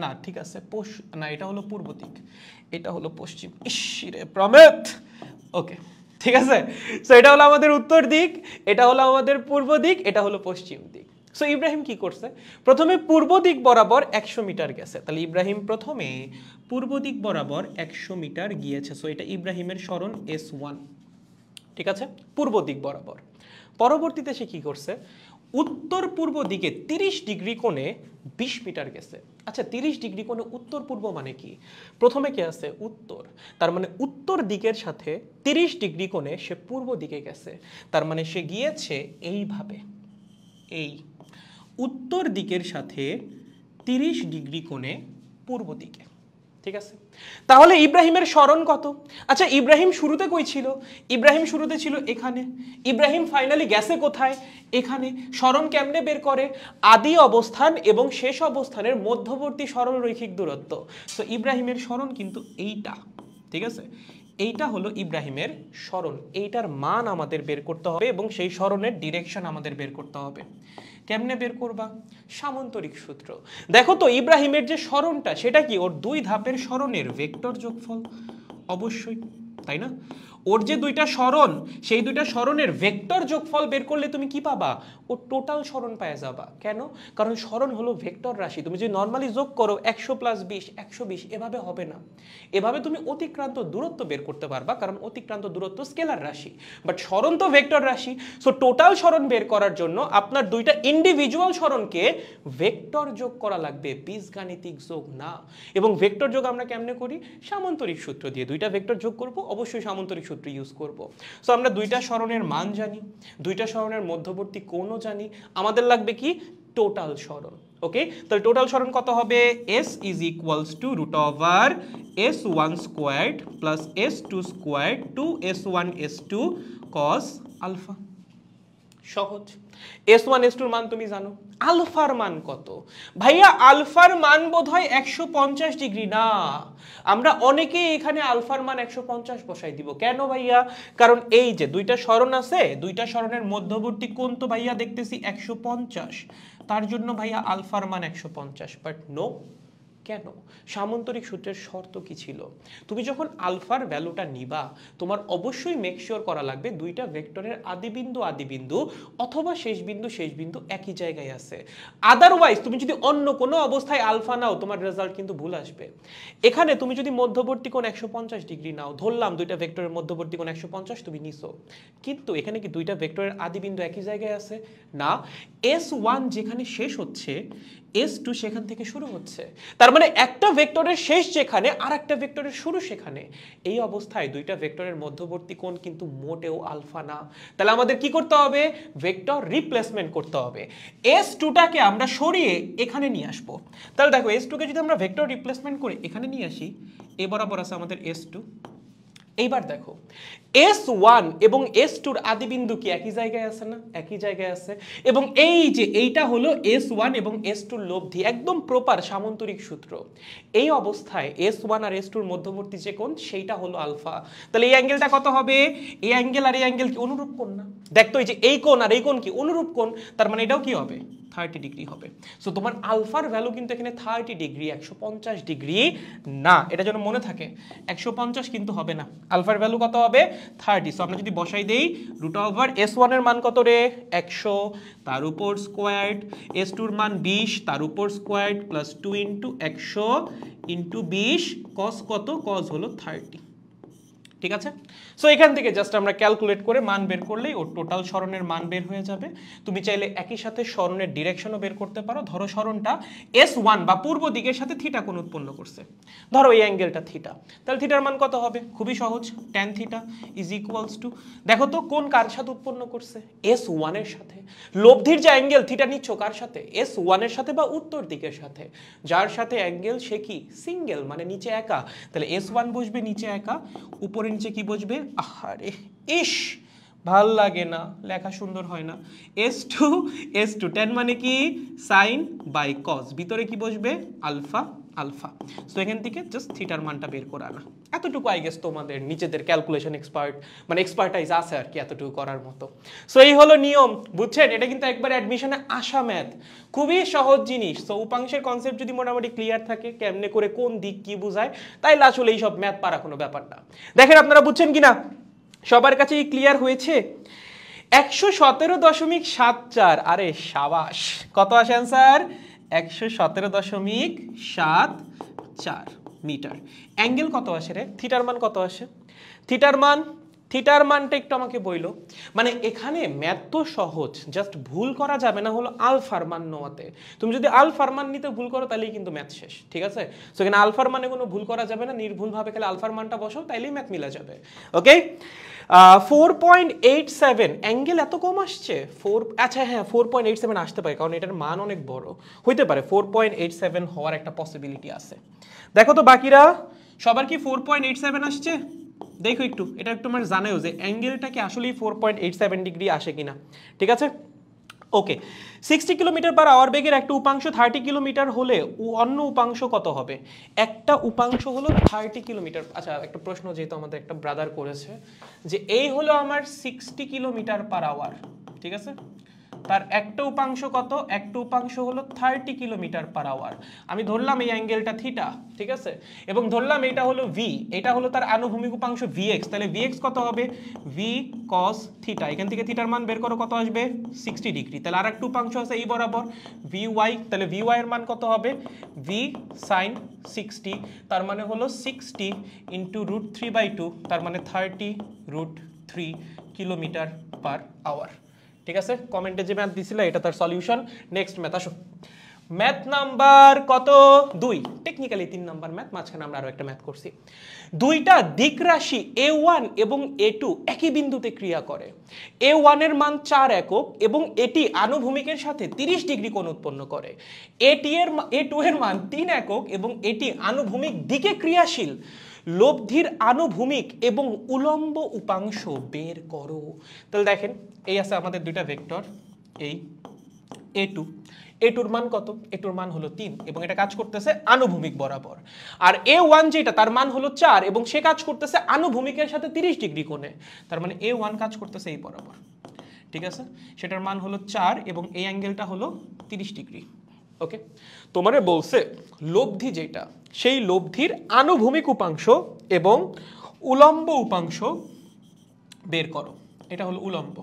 না ঠিক আছে পোষ না এটা হলো পূর্ব দিক এটা হলো পশ্চিম ইসিরে প্রমেত ওকে ঠিক আছে সো এটা হলো আমাদের উত্তর দিক এটা হলো আমাদের পূর্ব দিক এটা হলো পশ্চিম দিক সো ইব্রাহিম কি করছে প্রথমে পূর্ব দিক বরাবর একশো মিটার গেছে তাহলে ইব্রাহিম প্রথমে পূর্ব দিক বরাবর একশো মিটার গিয়েছে সো এটা ইব্রাহিমের স্মরণ এস ওয়ান ঠিক আছে পূর্ব দিক বরাবর পরবর্তীতে সে কি করছে উত্তর পূর্ব দিকে 30 ডিগ্রি কোণে 20 মিটার গেছে আচ্ছা 30 ডিগ্রি কোণে উত্তর পূর্ব মানে কি প্রথমে কে আছে উত্তর তার মানে উত্তর দিকের সাথে 30 ডিগ্রি কোণে সে পূর্ব দিকে গেছে তার মানে সে গিয়েছে এইভাবে এই উত্তর দিকের সাথে তিরিশ ডিগ্রি কোণে পূর্ব দিকে ঠিক আছে তাহলে ইব্রাহিমের স্মরণ কত আচ্ছা ইব্রাহিম শুরুতে কই ছিল ইব্রাহিম শুরুতে ছিল এখানে ইব্রাহিম ফাইনালি গেছে কোথায় এখানে স্মরণ কেমনে বের করে আদি অবস্থান এবং শেষ অবস্থানের মধ্যবর্তী স্মরণ রৈখিক দূরত্ব সো ইব্রাহিমের স্মরণ কিন্তু এইটা ঠিক আছে এইটা হলো ইব্রাহিমের স্মরণ এইটার মান আমাদের বের করতে হবে এবং সেই স্মরণের ডিরেকশন আমাদের বের করতে হবে কেমনে বের করবা সামন্তরিক সূত্র দেখো তো ইব্রাহিমের যে স্মরণটা সেটা কি ওর দুই ধাপের স্মরণের ভেক্টর যোগফল অবশ্যই তাই না ওর যে দুইটা স্মরণ সেই দুইটা স্মরণের ভেক্টর যোগফল বের করলে তুমি কি পাবা ও টোটাল স্মরণ পায়ে যাবা কেন কারণ স্মরণ হলো ভেক্টর রাশি তুমি যদি নর্মালি যোগ করো একশো প্লাস বিশ একশো বিশ এভাবে হবে না এভাবে তুমি অতিক্রান্ত দূরত্ব বের করতে পারবা কারণ অতিক্রান্ত দূরত্ব স্কেলার রাশি বাট স্মরণ তো ভেক্টর রাশি সো টোটাল স্মরণ বের করার জন্য আপনার দুইটা ইন্ডিভিজুয়াল স্মরণকে ভেক্টর যোগ করা লাগবে বীজগাণিতিক যোগ না এবং ভেক্টর যোগ আমরা কেমনে করি সামান্তরিক সূত্র দিয়ে দুইটা ভেক্টর যোগ করবো অবশ্যই সামান্তরিক সূত্র সূত্র ইউজ করব। সো আমরা দুইটা স্মরণের মান জানি দুইটা স্মরণের মধ্যবর্তী কোণও জানি আমাদের লাগবে কি টোটাল স্মরণ ওকে তাহলে টোটাল স্মরণ কত হবে S is equals to root over S one squared plus S two squared two S one S two cos alpha সহজ এস ওয়ান এস টুর মান তুমি জানো আলফার মান কত ভাইয়া আলফার মান বোধ হয় একশো পঞ্চাশ ডিগ্রি না আমরা অনেকেই এখানে আলফার মান একশো পঞ্চাশ বসাই দিব কেন ভাইয়া কারণ এই যে দুইটা স্মরণ আছে দুইটা স্মরণের মধ্যবর্তী কোন তো ভাইয়া দেখতেছি একশো পঞ্চাশ তার জন্য ভাইয়া আলফার মান একশো পঞ্চাশ বাট নো কেন সামন্তরিক সূত্রের শর্ত কি ছিল তুমি যখন আলফার ভ্যালুটা নিবা তোমার অবশ্যই মেকশিওর করা লাগবে দুইটা ভেক্টরের আদিবিন্দু আদিবিন্দু অথবা শেষ বিন্দু শেষ বিন্দু একই জায়গায় আছে আদারওয়াইজ তুমি যদি অন্য কোনো অবস্থায় আলফা নাও তোমার রেজাল্ট কিন্তু ভুল আসবে এখানে তুমি যদি মধ্যবর্তী কোন একশো পঞ্চাশ ডিগ্রি নাও ধরলাম দুইটা ভেক্টরের মধ্যবর্তী কোন একশো তুমি নিছো কিন্তু এখানে কি দুইটা ভেক্টরের আদিবিন্দু একই জায়গায় আছে না এস ওয়ান যেখানে শেষ হচ্ছে এস টু সেখান থেকে শুরু হচ্ছে তার মানে একটা ভেক্টরের শেষ যেখানে আর একটা ভেক্টরের শুরু সেখানে এই অবস্থায় দুইটা ভেক্টরের মধ্যবর্তী কোণ কিন্তু মোটেও আলফা না তাহলে আমাদের কি করতে হবে ভেক্টর রিপ্লেসমেন্ট করতে হবে এস টুটাকে আমরা সরিয়ে এখানে নিয়ে আসবো তাহলে দেখো এস টুকে যদি আমরা ভেক্টর রিপ্লেসমেন্ট করে এখানে নিয়ে আসি এ বরাবর আছে আমাদের এস টু এইবার দেখো এস ওয়ান এবং এস টুর আদিবিন্দু কি একই জায়গায় আছে না একই জায়গায় আছে এবং এই যে এইটা হলো এস ওয়ান এবং এস টুর লব্ধি একদম প্রপার সামন্তরিক সূত্র এই অবস্থায় এস ওয়ান আর এস টুর মধ্যবর্তী যে কোণ সেইটা হলো আলফা তাহলে এই অ্যাঙ্গেলটা কত হবে এই অ্যাঙ্গেল আর এই অ্যাঙ্গেল কি অনুরূপ কোন না দেখতো এই যে এই কোণ আর এই কোণ কি অনুরূপ কোন তার মানে এটাও কি হবে থার্টি ডিগ্রি হবে সো তোমার আলফার ভ্যালু কিন্তু এখানে থার্টি ডিগ্রি একশো ডিগ্রি না এটা যেন মনে থাকে একশো কিন্তু হবে না আলফার ভ্যালু কত হবে থার্টি সো আমরা যদি বসাই দেই রুট ওভার এস ওয়ানের মান কত রে একশো তার উপর স্কোয়ার্ড এস টুর মান বিশ তার উপর স্কোয়ার্ড প্লাস টু ইন্টু একশো ইন্টু বিশ কস কত কস হলো থার্টি ঠিক আছে সো এখান থেকে জাস্ট আমরা ক্যালকুলেট করে মান বের করলেই ওর টোটাল স্মরণের মান বের হয়ে যাবে তুমি চাইলে একই সাথে স্মরণের ডিরেকশনও বের করতে পারো ধরো স্মরণটা এস ওয়ান বা পূর্ব দিকের সাথে থিটা কোন উৎপন্ন করছে ধরো এই অ্যাঙ্গেলটা থিটা তাহলে থিটার মান কত হবে খুবই সহজ tan theta is equals to দেখো তো কোন কার সাথে উৎপন্ন করছে এস ওয়ানের সাথে লব্ধির যে অ্যাঙ্গেল থিটা নিচ্ছ কার সাথে এস ওয়ানের সাথে বা উত্তর দিকের সাথে যার সাথে অ্যাঙ্গেল সে কি সিঙ্গেল মানে নিচে একা তাহলে এস ওয়ান বসবে নিচে একা উপরে করে নিচে কি বসবে আহারে ইস ভাল লাগে না লেখা সুন্দর হয় না S two S two ten মানে কি সাইন বাই কজ ভিতরে কি বসবে আলফা আলফা সো এখান থেকে জাস্ট থিটার মানটা বের করা না এতটুকু আই গেস তোমাদের নিজেদের ক্যালকুলেশন এক্সপার্ট মানে এক্সপার্টাইজ আছে আর কি এতটুকু করার মতো সো এই হলো নিয়ম বুঝছেন এটা কিন্তু একবার অ্যাডমিশনে আসা ম্যাথ খুবই সহজ জিনিস সো উপাংশের কনসেপ্ট যদি মোটামুটি ক্লিয়ার থাকে কেমনে করে কোন দিক কি বোঝায় তাইলে আসলে এইসব ম্যাথ পারা কোনো ব্যাপার না দেখেন আপনারা বুঝছেন কি না সবার কাছে ক্লিয়ার হয়েছে একশো সতেরো দশমিক সাত চার আরে সাবাস কত আসে অ্যান্সার একশো সতেরো দশমিক সাত চার মিটার অ্যাঙ্গেল কত আসে রে থিটার মান কত আসে থিটার মান থিটার মানটা একটু আমাকে বইল মানে এখানে ম্যাথ তো সহজ জাস্ট ভুল করা যাবে না হলো আলফার মান নোয়াতে তুমি যদি আলফার মান নিতে ভুল করো তাহলেই কিন্তু ম্যাথ শেষ ঠিক আছে সো এখানে আলফার মানে কোনো ভুল করা যাবে না নির্ভুলভাবে খেলে আলফার মানটা বসাও তাইলেই ম্যাথ মিলা যাবে okay four point eight seven angle এত কম আসছে ফোর আচ্ছা হ্যাঁ ফোর পয়েন্ট এইট সেভেন আসতে পারে কারণ এটার মান অনেক বড় হইতে পারে ফোর পয়েন্ট এইট সেভেন হওয়ার একটা পসিবিলিটি আছে দেখো তো বাকিরা সবার কি ফোর পয়েন্ট এইট সেভেন আসছে দেখো একটু এটা একটু আমার মানে জানেও যে অ্যাঙ্গেলটা কি আসলেই four point eight seven degree আসে কিনা ঠিক আছে okay sixty kilometre per hour বেগের একটা উপাংশ থার্টি কিলোমিটার হলে অন্য উপাংশ কত হবে একটা উপাংশ হলো থার্টি কিলোমিটার আচ্ছা একটা প্রশ্ন যেহেতু আমাদের একটা ব্রাদার করেছে যে এই হলো আমার সিক্সটি কিলোমিটার পার আওয়ার ঠিক আছে তার একটা উপাংশ কত একটা উপাংশ হলো থার্টি কিলোমিটার পার আওয়ার আমি ধরলাম এই অ্যাঙ্গেলটা থিটা ঠিক আছে এবং ধরলাম এটা হলো ভি এটা হলো তার আনুভূমিক উপাংশ ভিএক্স তাহলে ভিএক্স কত হবে ভি কস থিটা এখান থেকে থিটার মান বের করো কত আসবে সিক্সটি ডিগ্রি তাহলে আর একটা উপাংশ আছে এই বরাবর ভি ওয়াই তাহলে ভি ওয়াইয়ের মান কত হবে ভি সাইন সিক্সটি তার মানে হলো sixty into root three by two তার মানে thirty root three kilometre per hour ঠিক আছে কমেন্টে যে ম্যাথ দিছিল এটা তার সলিউশন নেক্সট ম্যাথ আসো ম্যাথ নাম্বার কত দুই টেকনিক্যালি তিন নাম্বার ম্যাথ মাঝখানে আমরা আরও একটা ম্যাথ করছি দুইটা দিক রাশি এ ওয়ান এবং এ টু একই বিন্দুতে ক্রিয়া করে এ ওয়ানের মান চার একক এবং এটি আনুভূমিকের সাথে তিরিশ ডিগ্রি কোণ উৎপন্ন করে এটি এর এ টু এর মান তিন একক এবং এটি আনুভূমিক দিকে ক্রিয়াশীল লব্ধির আনুভূমিক এবং উলম্ব উপাংশ বের করো তাহলে দেখেন এই আছে আমাদের দুইটা ভেক্টর এই এ টু এ টুর মান কত এ টুর মান হলো তিন এবং এটা কাজ করতেছে আনুভূমিক বরাবর আর এ ওয়ান যেটা তার মান হলো চার এবং সে কাজ করতেছে আনুভূমিকের সাথে তিরিশ ডিগ্রি কোণে তার মানে এ ওয়ান কাজ করতেছে এই বরাবর ঠিক আছে সেটার মান হলো চার এবং এই অ্যাঙ্গেলটা হলো তিরিশ ডিগ্রি ওকে তোমারে বলছে লব্ধি যেটা সেই লব্ধির আনুভূমিক উপাংশ এবং উলম্ব উপাংশ বের করো এটা হলো উলম্ব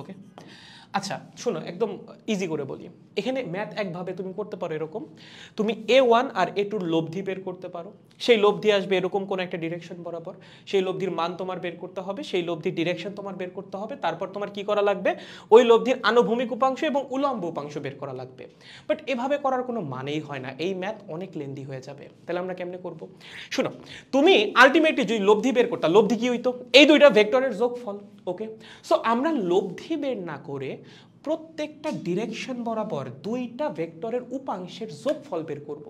ওকে আচ্ছা শোনো একদম ইজি করে বলি এখানে ম্যাথ একভাবে তুমি করতে পারো এরকম তুমি এ ওয়ান আর এ টুর লব্ধি বের করতে পারো সেই লব্ধি আসবে এরকম কোনো একটা ডিরেকশন বরাবর সেই লব্ধির মান তোমার বের করতে হবে সেই লব্ধির ডিরেকশন তোমার বের করতে হবে তারপর তোমার কি করা লাগবে ওই লব্ধির আনুভূমিক উপাংশ এবং উলম্ব উপাংশ বের করা লাগবে বাট এভাবে করার কোনো মানেই হয় না এই ম্যাথ অনেক লেন্দি হয়ে যাবে তাহলে আমরা কেমনে করব শোনো তুমি আলটিমেটলি যদি লব্ধি বের করতা লব্ধি কি হইতো এই দুইটা ভেক্টরের যোগফল ওকে সো আমরা লব্ধি বের না করে প্রত্যেকটা ডিরেকশন বরাবর দুইটা ভেক্টরের উপাংশের যোগফল বের করব।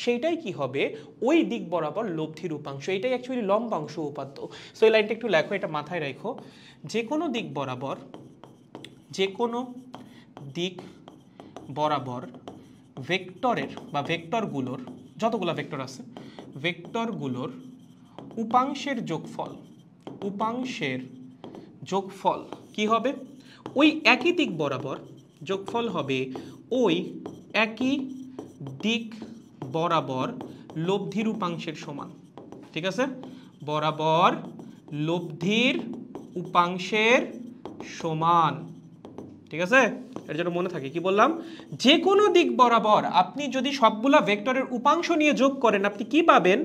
সেইটাই কি হবে ওই দিক বরাবর লব্ধির উপাংশ এটাই অ্যাকচুয়ালি লম্বাংশ উপাদ্য সো এই লাইনটা একটু লেখো এটা মাথায় রেখো যে কোনো দিক বরাবর যে কোনো দিক বরাবর ভেক্টরের বা ভেক্টরগুলোর যতগুলো ভেক্টর আছে ভেক্টরগুলোর উপাংশের যোগফল উপাংশের যোগফল কি হবে ওই একই দিক বরাবর যোগফল হবে ওই একই দিক বরাবর লব্ধি রূপাংশের সমান ঠিক আছে বরাবর লব্ধির উপাংশের সমান ঠিক আছে এটা যেন মনে থাকে কি বললাম যে কোনো দিক বরাবর আপনি যদি সবগুলা ভেক্টরের উপাংশ নিয়ে যোগ করেন আপনি কি পাবেন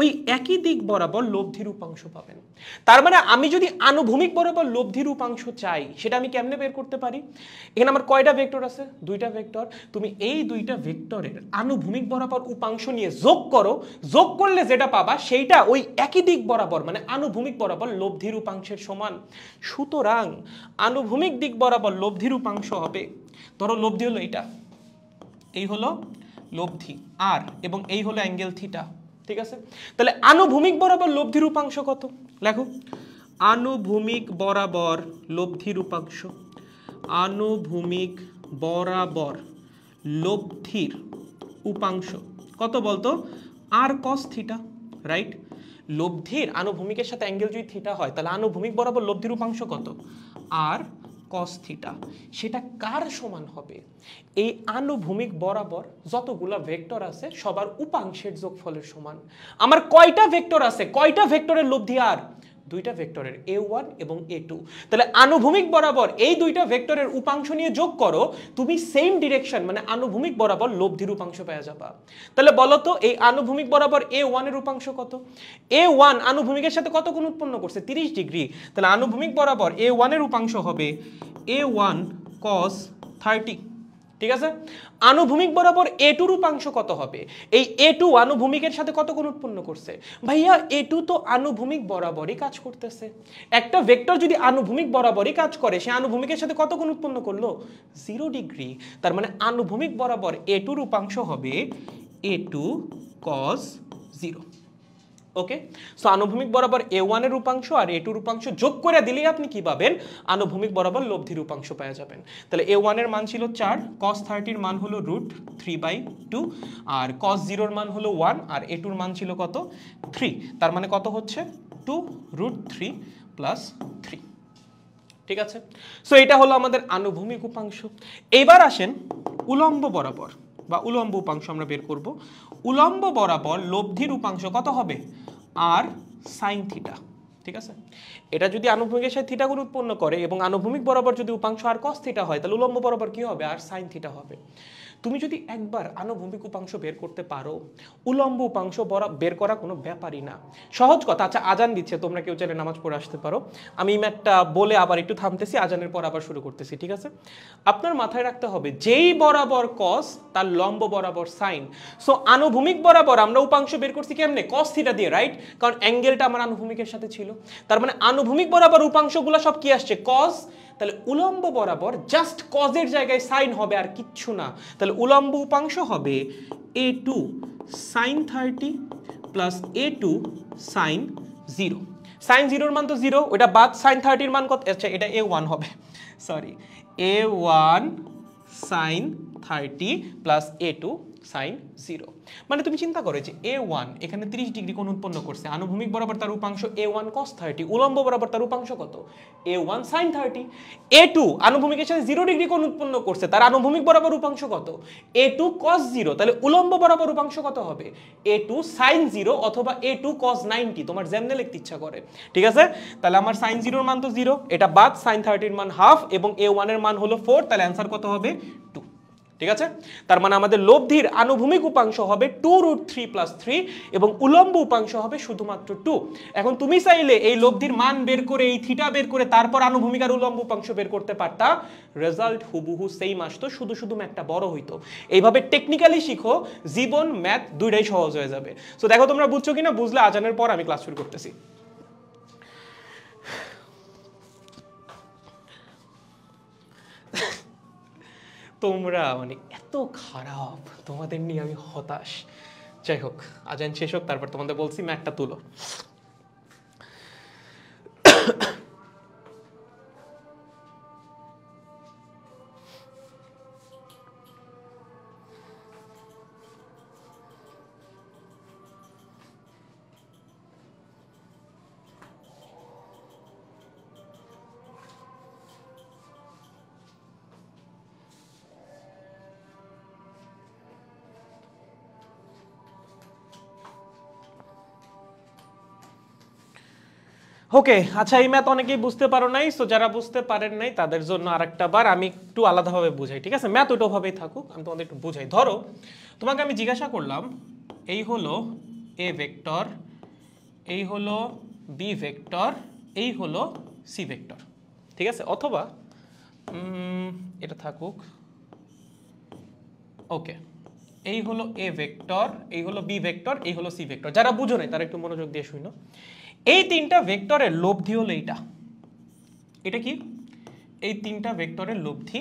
ওই একই দিক বরাবর লব্ধি রূপাংশ পাবেন তার মানে আমি যদি আনুভূমিক বরাবর লব্ধি রূপাংশ চাই সেটা আমি কেমনে বের করতে পারি এখানে আমার কয়টা ভেক্টর আছে দুইটা ভেক্টর তুমি এই দুইটা ভেক্টরের আনুভূমিক বরাবর উপাংশ নিয়ে যোগ করো যোগ করলে যেটা পাবা সেইটা ওই একই দিক বরাবর মানে আনুভূমিক বরাবর লব্ধি রূপাংশের সমান সুতরাং আনুভূমিক দিক বরাবর লব্ধি রূপাংশ হবে ধরো লব্ধি হলো এইটা এই হলো লব্ধি আর এবং এই হলো অ্যাঙ্গেল থিটা ঠিক আছে তাহলে আনুভূমিক বরাবর লব্ধি রূপাংশ কত লেখো আনুভূমিক বরাবর লব্ধি রূপাংশ আনুভূমিক বরাবর লব্ধির উপাংশ কত বলতো আর কস থিটা রাইট লব্ধির আনুভূমিকের সাথে অ্যাঙ্গেল যদি থিটা হয় তাহলে আনুভূমিক বরাবর লব্ধির উপাংশ কত আর কস সেটা কার সমান হবে এই আনুভূমিক বরাবর যতগুলা ভেক্টর আছে সবার উপাংশের যোগফলের সমান আমার কয়টা ভেক্টর আছে কয়টা ভেক্টরের লব্ধি আর দুইটা ভেক্টরের এ ওয়ান এবং এ টু তাহলে আনুভূমিক বরাবর এই দুইটা ভেক্টরের উপাংশ নিয়ে যোগ করো তুমি সেম ডিরেকশন মানে আনুভূমিক বরাবর লব্ধির উপাংশ পেয়ে যাবা তাহলে বলো তো এই আনুভূমিক বরাবর এ ওয়ানের উপাংশ কত এ ওয়ান আনুভূমিকের সাথে কত কোণ উৎপন্ন করছে তিরিশ ডিগ্রি তাহলে আনুভূমিক বরাবর এ ওয়ানের উপাংশ হবে এ ওয়ান কস থার্টি ঠিক আছে আনুভূমিক বরাবর এ টু রূপাংশ কত হবে এই এ টু আনুভূমিকের সাথে কত কোণ উৎপন্ন করছে ভাইয়া এ টু তো আনুভূমিক বরাবরই কাজ করতেছে একটা ভেক্টর যদি আনুভূমিক বরাবরই কাজ করে সে আনুভূমিকের সাথে কত কোণ উৎপন্ন করলো জিরো ডিগ্রি তার মানে আনুভূমিক বরাবর এ টু রূপাংশ হবে A two cos zero okay so আনুভূমিক বরাবর এ ওয়ানের রূপাংশ আর এ টু রূপাংশ যোগ করে দিলেই আপনি কি পাবেন আনুভূমিক বরাবর লব্ধি রূপাংশ পাওয়া যাবেন তাহলে এ ওয়ানের মান ছিল চার কস থার্টির মান হলো রুট থ্রি বাই টু আর কস জিরোর মান হলো ওয়ান আর এ টুর মান ছিল কত থ্রি তার মানে কত হচ্ছে two root three plus three ঠিক আছে সো এটা হলো আমাদের আনুভূমিক উপাংশ এবার আসেন উলম্ব বরাবর বা উলম্ব উপাংশ আমরা বের করব উলম্ব বরাবর লব্ধি রূপাংশ কত হবে আর সাইন থিটা ঠিক আছে এটা যদি আনুভূমিকের সাথে থিটাগুলো উৎপন্ন করে এবং আনুভূমিক বরাবর যদি উপাংশ আর কস থিটা হয় তাহলে উলম্ব বরাবর কী হবে আর সাইন থিটা হবে তুমি যদি একবার আনুভূমিক উপাংশ বের করতে পারো উলম্ব উপাংশ বের করা কোনো ব্যাপারই না সহজ কথা আচ্ছা আজান দিচ্ছে তোমরা কেউ চাইলে নামাজ পড়ে আসতে পারো আমি একটা বলে আবার একটু থামতেছি আজানের পর আবার শুরু করতেছি ঠিক আছে আপনার মাথায় রাখতে হবে যেই বরাবর কস তার লম্ব বরাবর সাইন সো আনুভূমিক বরাবর আমরা উপাংশ বের করছি কেমনে কস থিটা দিয়ে রাইট কারণ অ্যাঙ্গেলটা আমার আনুভূমিকের সাথে ছিল তার মানে আনুভূমিক বরাবর উপাংশগুলো সব কি আসছে কস তাহলে উলম্ব বরাবর জাস্ট কজের জায়গায় সাইন হবে আর কিচ্ছু না তাহলে উলম্ব উপাংশ হবে A two sine thirty plus A two sine zero sine জিরোর মান তো জিরো ওইটা বাদ সাইন থার্টির মান কত আচ্ছা এটা এ ওয়ান হবে sorry A one sine thirty plus A two sine zero মানে তুমি চিন্তা করো যে এ ওয়ান এখানে ত্রিশ ডিগ্রি কোণ উৎপন্ন করছে আনুভূমিক বরাবর তার উপাংশ এ ওয়ান কস থার্টি উলম্ব বরাবর তার উপাংশ কত A one sine thirty A two আনুভূমিকের সাথে জিরো ডিগ্রি কোণ উৎপন্ন করছে তার আনুভূমিক বরাবর উপাংশ কত এ টু কস জিরো তাহলে উলম্ব বরাবর উপাংশ কত হবে এ টু সাইন জিরো অথবা এ টু কস নাইনটি তোমার যেমনে লিখতে ইচ্ছা করে ঠিক আছে তাহলে আমার সাইন জিরোর মান তো জিরো এটা বাদ সাইন থার্টির মান হাফ এবং এ ওয়ানের মান হলো ফোর তাহলে অ্যান্সার কত হবে টু ঠিক আছে তার মানে আমাদের লব্ধির আনুভূমিক উপাংশ হবে two root three plus three এবং উলম্ব উপাংশ হবে শুধুমাত্র টু এখন তুমি চাইলে এই লব্ধির মান বের করে এই থিটা বের করে তারপর আনুভূমিক আর উলম্ব উপাংশ বের করতে পারতা রেজাল্ট হুবুহু সেই মাস তো শুধু শুধু ম্যাথটা বড় হইতো এইভাবে টেকনিক্যালি শিখো জীবন ম্যাথ দুইটাই সহজ হয়ে যাবে সো দেখো তোমরা বুঝছো কিনা বুঝলে আজানের পর আমি ক্লাস শুরু করতেছি তোমরা মানে এত খারাপ তোমাদের নিয়ে আমি হতাশ যাই হোক আজান শেষ হোক তারপর তোমাদের বলছি ম্যাটটা তুলো ওকে আচ্ছা এই ম্যাথ অনেকেই বুঝতে পারো নাই সো যারা বুঝতে পারেন নাই তাদের জন্য আর বার আমি একটু আলাদাভাবে বুঝাই ঠিক আছে ম্যাথ ওটাভাবেই থাকুক আমি তোমাদের একটু বুঝাই ধরো তোমাকে আমি জিজ্ঞাসা করলাম এই হলো এ ভেক্টর এই হলো বি ভেক্টর এই হলো সি ভেক্টর ঠিক আছে অথবা এটা থাকুক ওকে এই হলো এ ভেক্টর এই হলো বি ভেক্টর এই হলো সি ভেক্টর যারা বুঝো নাই তারা একটু মনোযোগ দিয়ে শুনো এই তিনটা ভেক্টরের লব্ধি হলো এইটা এটা কি এই তিনটা ভেক্টরের লব্ধি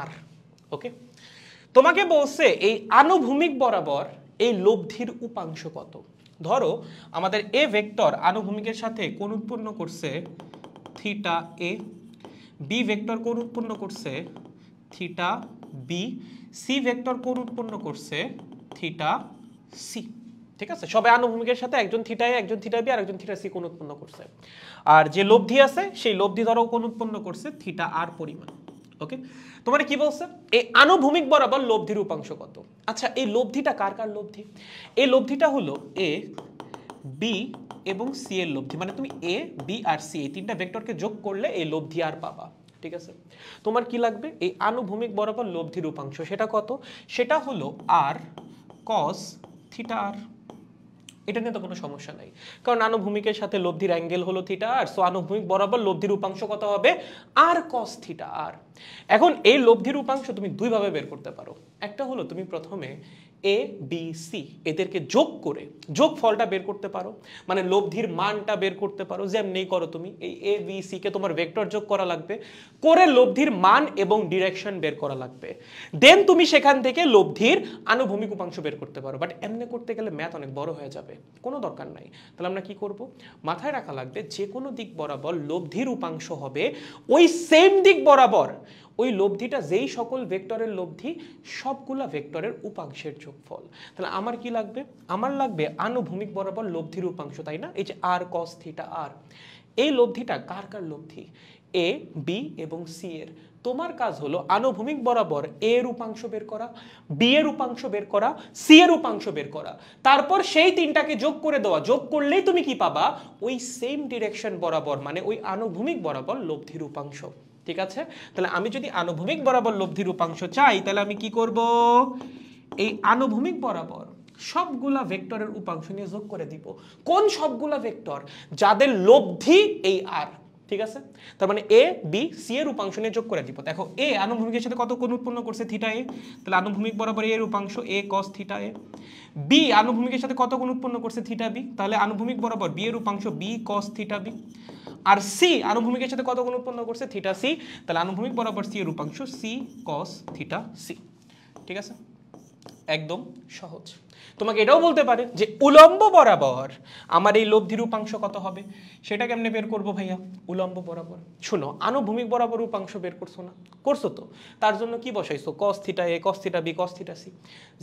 আর ওকে তোমাকে বলছে এই আনুভূমিক বরাবর এই লব্ধির উপাংশ কত ধরো আমাদের এ ভেক্টর আনুভূমিকের সাথে কোন উৎপন্ন করছে থিটা এ বি ভেক্টর কোন উৎপন্ন করছে থিটা বি সি ভেক্টর কোন উৎপন্ন করছে থিটা সি ঠিক আছে সবাই আনুভূমিকের সাথে একজন থিটায় একজন থিটা বি আর একজন থিটা সি কোণ উৎপন্ন করছে আর যে লব্ধি আছে সেই লব্ধি দ্বারাও কোণ উৎপন্ন করছে থিটা আর পরিমাণ ওকে তোমার কি বলছে এই আনুভূমিক বরাবর লব্ধির উপাংশ কত আচ্ছা এই লব্ধিটা কার কার লব্ধি এই লব্ধিটা হলো এ বি এবং সি এর লব্ধি মানে তুমি এ বি আর সি এই তিনটা ভেক্টরকে যোগ করলে এই লব্ধি আর পাবা ঠিক আছে তোমার কি লাগবে এই আনুভূমিক বরাবর লব্ধির উপাংশ সেটা কত সেটা হলো আর কস থিটা আর এটা নিয়ে তো কোনো সমস্যা নাই কারণ আনুভূমিকের সাথে লব্ধির অ্যাঙ্গেল হলো থিটা আর সো আনুভূমিক বরাবর লব্ধির উপাংশ কত হবে আর কস থিটা আর এখন এই লব্ধির উপাংশ তুমি দুইভাবে বের করতে পারো একটা হলো তুমি প্রথমে এ বি সি এদেরকে যোগ করে যোগ ফলটা বের করতে পারো মানে লব্ধির মানটা বের করতে পারো যেমনি করো তুমি এই এ বি সিকে তোমার ভেক্টর যোগ করা লাগবে করে লব্ধির মান এবং ডিরেকশন বের করা লাগবে দেন তুমি সেখান থেকে লব্ধির আনুভূমিক উপাংশ বের করতে পারো বাট এমনি করতে গেলে ম্যাথ অনেক বড় হয়ে যাবে কোনো দরকার নাই তাহলে আমরা কি করব মাথায় রাখা লাগবে যে কোনো দিক বরাবর লব্ধির উপাংশ হবে ওই সেম দিক বরাবর ওই লব্ধিটা যেই সকল ভেক্টরের লব্ধি সবগুলা ভেক্টরের উপাংশের যোগফল তাহলে আমার কি লাগবে আমার লাগবে আনুভূমিক বরাবর লব্ধির উপাংশ তাই না এই যে আর কস থিটা আর এই লব্ধিটা কার কার লব্ধি এ বি এবং সি এর তোমার কাজ হলো আনুভূমিক বরাবর এ এর উপাংশ বের করা বি এর উপাংশ বের করা সি এর উপাংশ বের করা তারপর সেই তিনটাকে যোগ করে দেওয়া যোগ করলেই তুমি কি পাবা ওই সেম ডিরেকশন বরাবর মানে ওই আনুভূমিক বরাবর লব্ধির উপাংশ ঠিক আছে তাহলে আমি যদি আনুভূমিক বরাবর লব্ধি রূপাংশ চাই তাহলে আমি কি করব এই আনুভূমিক বরাবর সবগুলা ভেক্টরের উপাংশ নিয়ে যোগ করে দিব কোন সবগুলা ভেক্টর যাদের লব্ধি এই আর ঠিক আছে তার মানে এ বি সি এর উপাংশ নিয়ে যোগ করে দিব দেখো এ আনুভূমিকের সাথে কত কোণ উৎপন্ন করছে থিটা এ তাহলে আনুভূমিক বরাবর এর উপাংশ এ কস থিটা এ বি আনুভূমিকের সাথে কত গুণ উৎপন্ন করছে থিটা বি তাহলে আনুভূমিক বরাবর বি এর উপাংশ বি কস থিটা বি আর সি আনুভূমিকের সাথে কত গুণ উৎপন্ন করছে থিটা সি তাহলে আনুভূমিক বরাবর সি এর উপাংশ সি কস থিটা সি ঠিক আছে একদম সহজ তোমাকে এটাও বলতে পারে যে উলম্ব বরাবর আমার এই লব্ধি রূপাংশ কত হবে সেটা কেমনে বের করবো ভাইয়া উলম্ব বরাবর শুনো আনুভূমিক বরাবর রূপাংশ বের করছো না করছো তো তার জন্য কি বসাইছো cos theta A cos theta B cos theta C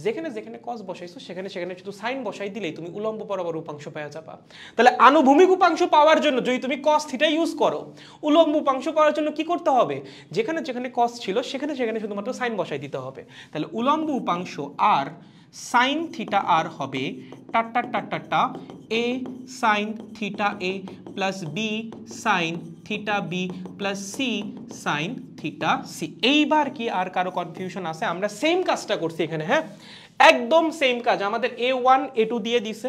যেখানে যেখানে কস বসাইছো সেখানে সেখানে শুধু সাইন বসাই দিলেই তুমি উলম্ব বরাবর উপাংশ পাওয়া যাবা তাহলে আনুভূমিক উপাংশ পাওয়ার জন্য যদি তুমি কস থিটা ইউজ করো উলম্ব উপাংশ পাওয়ার জন্য কি করতে হবে যেখানে যেখানে কস ছিল সেখানে সেখানে শুধুমাত্র সাইন বসাই দিতে হবে তাহলে উলম্ব উপাংশ আর সাইন থিটা আর হবে টাটা টাটা A sine theta A plus B sine theta B plus C sine theta C এইবার কি আর কারো কনফিউশন আছে আমরা সেম কাজটা করছি এখানে হ্যাঁ একদম সেম কাজ আমাদের এ ওয়ান এ টু দিয়ে দিছে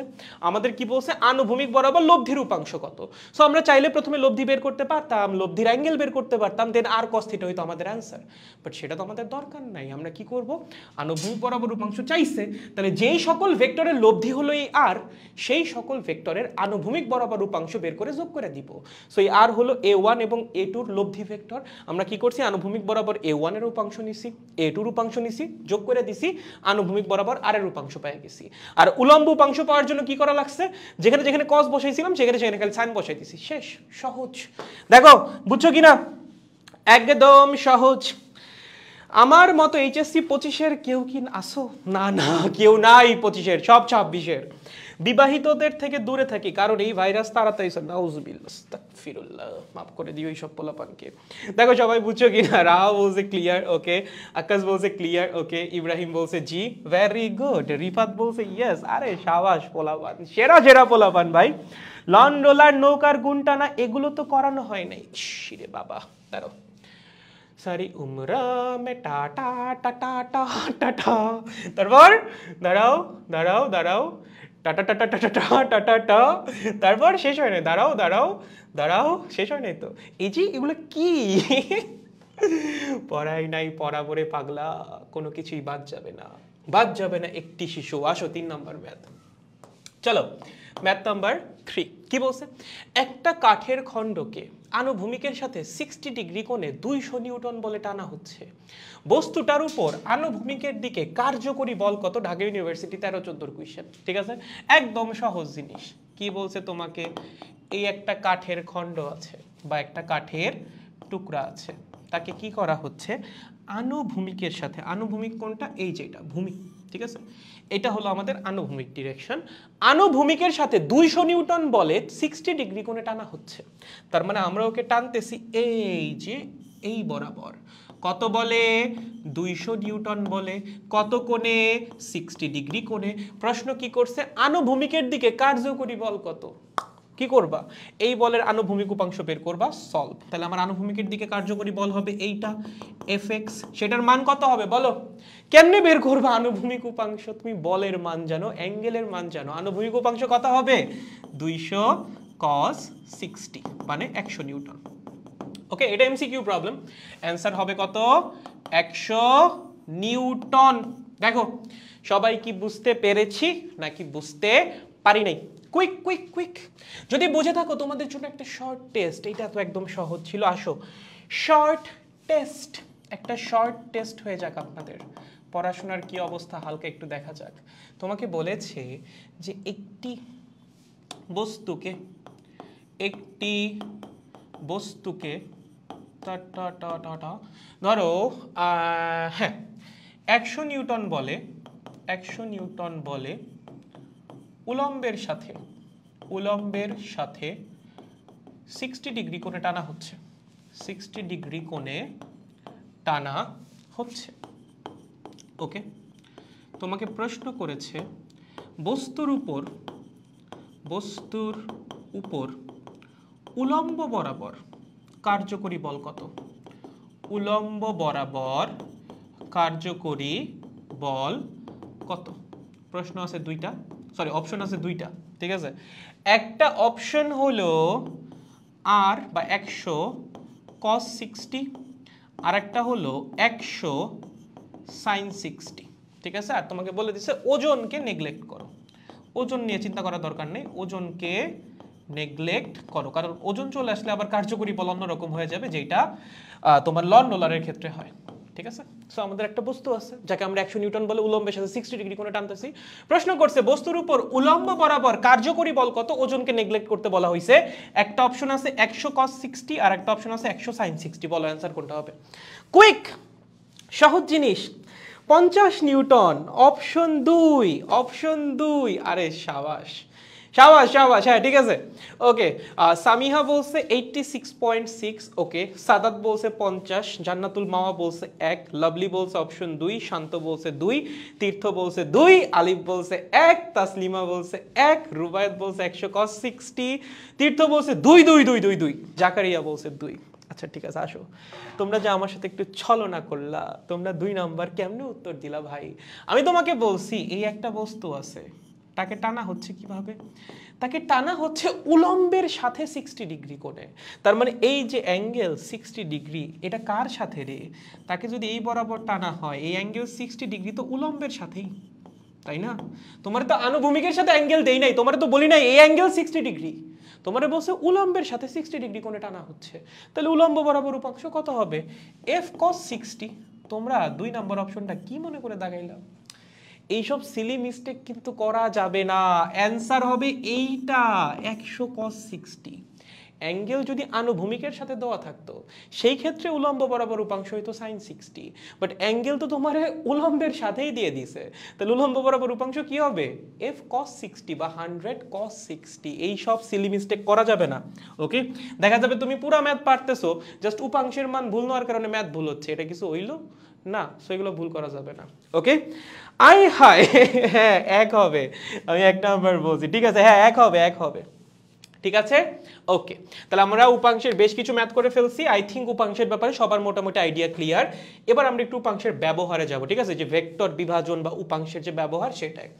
আমাদের কি বলছে আনুভূমিক বরাবর লব্ধির উপাংশ কত সো আমরা চাইলে প্রথমে লব্ধি বের করতে পারতাম লব্ধির অ্যাঙ্গেল বের করতে পারতাম দেন আর কস্থিটা হইতো আমাদের অ্যান্সার বাট সেটা তো আমাদের দরকার নাই আমরা কি করব আনুভূমিক বরাবর উপাংশ চাইছে তাহলে যেই সকল ভেক্টরের লব্ধি হলো এই আর সেই সকল ভেক্টরের আনুভূমিক বরাবর উপাংশ বের করে যোগ করে দিব সো এই আর হলো এ ওয়ান এবং এ টুর লব্ধি ভেক্টর আমরা কি করছি আনুভূমিক বরাবর এ ওয়ানের উপাংশ নিছি এ টুর উপাংশ নিছি যোগ করে দিছি আনুভূমিক বরাবর আর এর উপাংশ পেয়ে গেছি আর উলম্ব উপাংশ পাওয়ার জন্য কি করা লাগছে যেখানে যেখানে কস বসাইছিলাম সেখানে সেখানে খালি সাইন বসাই দিছি শেষ সহজ দেখো বুঝছো কিনা একদম সহজ আমার মতো এইচএসসি পঁচিশের কেউ কি আসো না না কেউ নাই পঁচিশের সব ছাব্বিশের বিবাহিতদের থেকে দূরে থাকি কারণ এই ভাইরাস তাড়াতাড়ি মাফ করে দিও এই সব পোলাপানকে দেখো সবাই বুঝছো কি না বলছে ক্লিয়ার ওকে আকাশ বলছে ক্লিয়ার ওকে ইব্রাহিম বলছে জি ভেরি গুড রিফাত বলছে ইয়েস আরে সাবাস পোলাপান সেরা সেরা পোলাপান ভাই লন রোলার নৌকার গুনটানা এগুলো তো করানো হয় নাই শিরে বাবা দাঁড়ো সারি উমরা মে টা টা টা টা টা টা টা তারপর দাঁড়াও দাঁড়াও দাঁড়াও টাটা টাটা টাটা টা টাটা টা তারপর শেষ হয় না দাঁড়াও দাঁড়াও দাঁড়াও শেষ হয় নাই তো এই যে এগুলো কি পড়াই নাই পড়া পরে পাগলা কোনো কিছুই বাদ যাবে না বাদ যাবে না একটি শিশু আসো তিন নম্বর ম্যাথ চলো ম্যাথ নাম্বার থ্রি কি বলছে একটা কাঠের খণ্ডকে আনুভূমিকের সাথে সিক্সটি ডিগ্রি কোণে দুইশো নিউটন বলে টানা হচ্ছে বস্তুটার উপর আনুভূমিকের দিকে কার্যকরী বল কত ঢাকা ইউনিভার্সিটি তেরো চোদ্দোর কুইশন ঠিক আছে একদম সহজ জিনিস কি বলছে তোমাকে এই একটা কাঠের খণ্ড আছে বা একটা কাঠের টুকরা আছে তাকে কি করা হচ্ছে আনুভূমিকের সাথে আনুভূমিক কোনটা এই যেটা ভূমি ঠিক আছে এটা হলো আমাদের আনুভূমিক ডিরেকশন আনুভূমিকের সাথে দুইশো নিউটন বলে সিক্সটি ডিগ্রি কোণে টানা হচ্ছে তার মানে আমরা ওকে টানতেছি এই যে এই বরাবর কত বলে দুইশো নিউটন বলে কত কোণে সিক্সটি ডিগ্রি কোণে প্রশ্ন কি করছে আনুভূমিকের দিকে কার্যকরী বল কত কি করবা এই বলের আনুভূমিক উপাংশ বের করবা সলভ তাহলে আমার আনুভূমিকের দিকে কার্যকরী বল হবে এইটা এফ এক্স সেটার মান কত হবে বলো কেমনে বের করবে আনুভূমিক উপাংশ তুমি বলের মান জানো অ্যাঙ্গেলের মান জানো আনুভূমিক উপাংশ কত হবে দুইশো কস সিক্সটি মানে একশো নিউটন ওকে এটা কিউ প্রবলেম অ্যান্সার হবে কত একশো নিউটন দেখো সবাই কি বুঝতে পেরেছি নাকি বুঝতে পারি নাই কুইক কুইক কুইক যদি বুঝে থাকো তোমাদের জন্য একটা শর্ট টেস্ট এটা তো একদম সহজ ছিল আসো শর্ট টেস্ট একটা শর্ট টেস্ট হয়ে যাক আপনাদের পড়াশোনার কি অবস্থা হালকা একটু দেখা যাক তোমাকে বলেছে যে একটি বস্তুকে একটি বস্তুকে টা টা টা ধরো হ্যাঁ একশো নিউটন বলে একশো নিউটন বলে উলম্বের সাথে উলম্বের সাথে সিক্সটি ডিগ্রি কোণে টানা হচ্ছে সিক্সটি ডিগ্রি কোণে টানা হচ্ছে ওকে তোমাকে প্রশ্ন করেছে বস্তুর উপর বস্তুর উপর উলম্ব বরাবর কার্যকরী বল কত উলম্ব বরাবর কার্যকরী বল কত প্রশ্ন আছে দুইটা সরি অপশন আছে দুইটা ঠিক আছে একটা অপশন হলো আর বা একশো কস সিক্সটি আর একটা হলো একশো সাইন সিক্সটি ঠিক আছে আর তোমাকে বলে দিছে ওজনকে নেগলেক্ট করো ওজন নিয়ে চিন্তা করার দরকার নেই ওজনকে নেগলেক্ট করো কারণ ওজন চলে আসলে আবার কার্যকরী বল রকম হয়ে যাবে যেটা তোমার লন ডোলারের ক্ষেত্রে হয় ঠিক আছে সো আমাদের একটা বস্তু আছে যাকে আমরা একশো নিউটন বলে উলম্বের সাথে সিক্সটি ডিগ্রি কোণে টানতেছি প্রশ্ন করছে বস্তুর উপর উলম্ব বরাবর কার্যকরী বল কত ওজনকে নেগলেক্ট করতে বলা হয়েছে একটা অপশন আছে একশো কস সিক্সটি আর একটা অপশন আছে একশো সাইন সিক্সটি বলো অ্যান্সার কোনটা হবে কুইক সহজ জিনিস পঞ্চাশ নিউটন অপশন দুই অপশন দুই আরে সাবাস সাবাস সাবাস হ্যাঁ ঠিক আছে ওকে সামিহা বলছে eighty six point six okay Sadat বলছে পঞ্চাশ জান্নাতুল মাওয়া বলছে এক লাভলি বলছে অপশন দুই শান্ত বলছে দুই তীর্থ বলছে দুই আলিফ বলছে এক তাসলিমা বলছে এক রুবায়ত বলছে একশো কস সিক্সটি তীর্থ বলছে দুই দুই দুই দুই দুই জাকারিয়া বলছে দুই আচ্ছা ঠিক আছে আসো তোমরা যে আমার সাথে একটু ছলনা করলা তোমরা দুই নাম্বার কেমনে উত্তর দিলা ভাই আমি তোমাকে বলছি এই একটা বস্তু আছে তাকে টানা হচ্ছে কিভাবে তাকে টানা হচ্ছে উলম্বের সাথে সিক্সটি ডিগ্রি কোণে তার মানে এই যে অ্যাঙ্গেল সিক্সটি ডিগ্রি এটা কার সাথে রে তাকে যদি এই বরাবর টানা হয় এই অ্যাঙ্গেল সিক্সটি ডিগ্রি তো উলম্বের সাথেই তাই না তোমার তো আনুভূমিকের সাথে অ্যাঙ্গেল দেই নাই তোমার তো বলি নাই এই অ্যাঙ্গেল সিক্সটি ডিগ্রি তোমার বলছে উলম্বের সাথে সিক্সটি ডিগ্রি কোণে টানা হচ্ছে তাহলে উলম্ব বরাবর উপাংশ কত হবে এফ কস সিক্সটি তোমরা দুই নম্বর অপশনটা কি মনে করে দাগাইলাম এইসব সিলি মিস্টেক কিন্তু করা যাবে না অ্যান্সার হবে এইটা একশো কস সিক্সটি অ্যাঙ্গেল যদি আনুভূমিকের সাথে দেওয়া থাকতো সেই ক্ষেত্রে উলম্ব বরাবর উপাংশ হইতো সাইন সিক্সটি বাট অ্যাঙ্গেল তো তোমার উলম্বের সাথেই দিয়ে দিছে তাহলে উলম্ব বরাবর উপাংশ কি হবে এফ কস সিক্সটি বা হান্ড্রেড কস সিক্সটি এই সব সিলি মিস্টেক করা যাবে না ওকে দেখা যাবে তুমি পুরো ম্যাথ পারতেছো জাস্ট উপাংশের মান ভুল নেওয়ার কারণে ম্যাথ ভুল হচ্ছে এটা কিছু হইল না সো এগুলো ভুল করা যাবে না ওকে আই হায় হ্যাঁ এক হবে আমি এক নাম্বার বলছি ঠিক আছে হ্যাঁ এক হবে এক হবে ঠিক আছে ওকে তাহলে আমরা উপাংশের বেশ কিছু ম্যাথ করে ফেলছি আই থিঙ্ক উপাংশের ব্যাপারে সবার মোটামুটি আইডিয়া ক্লিয়ার এবার আমরা একটু উপাংশের ব্যবহারে যাব ঠিক আছে যে ভেক্টর বিভাজন বা উপাংশের যে ব্যবহার সেটাই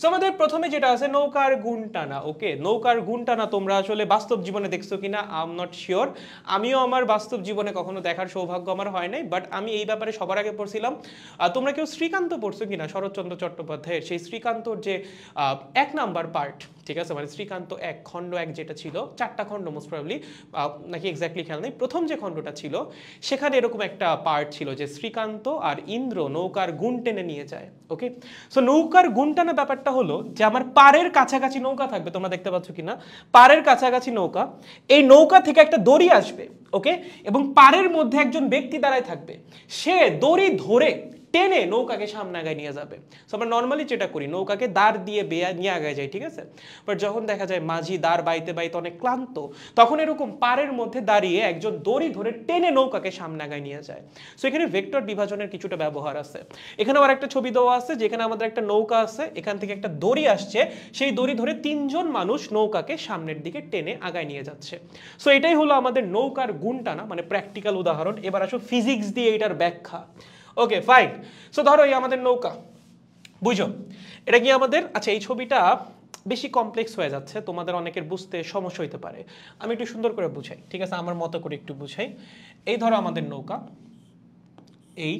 সো আমাদের প্রথমে যেটা আছে নৌকার গুণ টানা ওকে নৌকার গুণ টানা তোমরা আসলে বাস্তব জীবনে দেখছো কিনা আম নট শিওর আমিও আমার বাস্তব জীবনে কখনো দেখার সৌভাগ্য আমার হয় নাই বাট আমি এই ব্যাপারে সবার আগে পড়ছিলাম তোমরা কেউ শ্রীকান্ত পড়ছো কিনা শরৎচন্দ্র চট্টোপাধ্যায়ের সেই শ্রীকান্তর যে এক নাম্বার পার্ট ঠিক আছে মানে শ্রীকান্ত এক খণ্ড এক যেটা ছিল চারটা খণ্ড মোস্ট প্রবলি নাকি এক্স্যাক্টলি খেয়াল নেই প্রথম যে খণ্ডটা ছিল সেখানে এরকম একটা পার্ট ছিল যে শ্রীকান্ত আর ইন্দ্র নৌকার গুণ টেনে নিয়ে যায় ওকে সো নৌকার গুণ টানা ব্যাপারটা হলো যে আমার পারের কাছাকাছি নৌকা থাকবে তোমরা দেখতে পাচ্ছ কি না পারের কাছাকাছি নৌকা এই নৌকা থেকে একটা দড়ি আসবে ওকে এবং পারের মধ্যে একজন ব্যক্তি দাঁড়ায় থাকবে সে দড়ি ধরে টেনে নৌকাকে সামনে আগায় নিয়ে যাবে সো আমরা নর্মালি যেটা করি নৌকাকে দাঁড় দিয়ে বেয়া নিয়ে আগায় যাই ঠিক আছে বাট যখন দেখা যায় মাঝি দাঁড় বাইতে বাইতে অনেক ক্লান্ত তখন এরকম পারের মধ্যে দাঁড়িয়ে একজন দড়ি ধরে টেনে নৌকাকে সামনে আগায় নিয়ে যায় সো এখানে ভেক্টর বিভাজনের কিছুটা ব্যবহার আছে এখানে আবার একটা ছবি দেওয়া আছে যেখানে আমাদের একটা নৌকা আছে এখান থেকে একটা দড়ি আসছে সেই দড়ি ধরে তিনজন মানুষ নৌকাকে সামনের দিকে টেনে আগায় নিয়ে যাচ্ছে সো এটাই হলো আমাদের নৌকার গুণটা না মানে প্র্যাকটিক্যাল উদাহরণ এবার আসো ফিজিক্স দিয়ে এটার ব্যাখ্যা ওকে ফাইন সো ধরো এই আমাদের নৌকা বুঝো এটা কি আমাদের আচ্ছা এই ছবিটা বেশি কমপ্লেক্স হয়ে যাচ্ছে তোমাদের অনেকের বুঝতে সমস্যা হইতে পারে আমি একটু সুন্দর করে বুঝাই ঠিক আছে আমার মতো করে একটু বুঝাই এই ধরো আমাদের নৌকা এই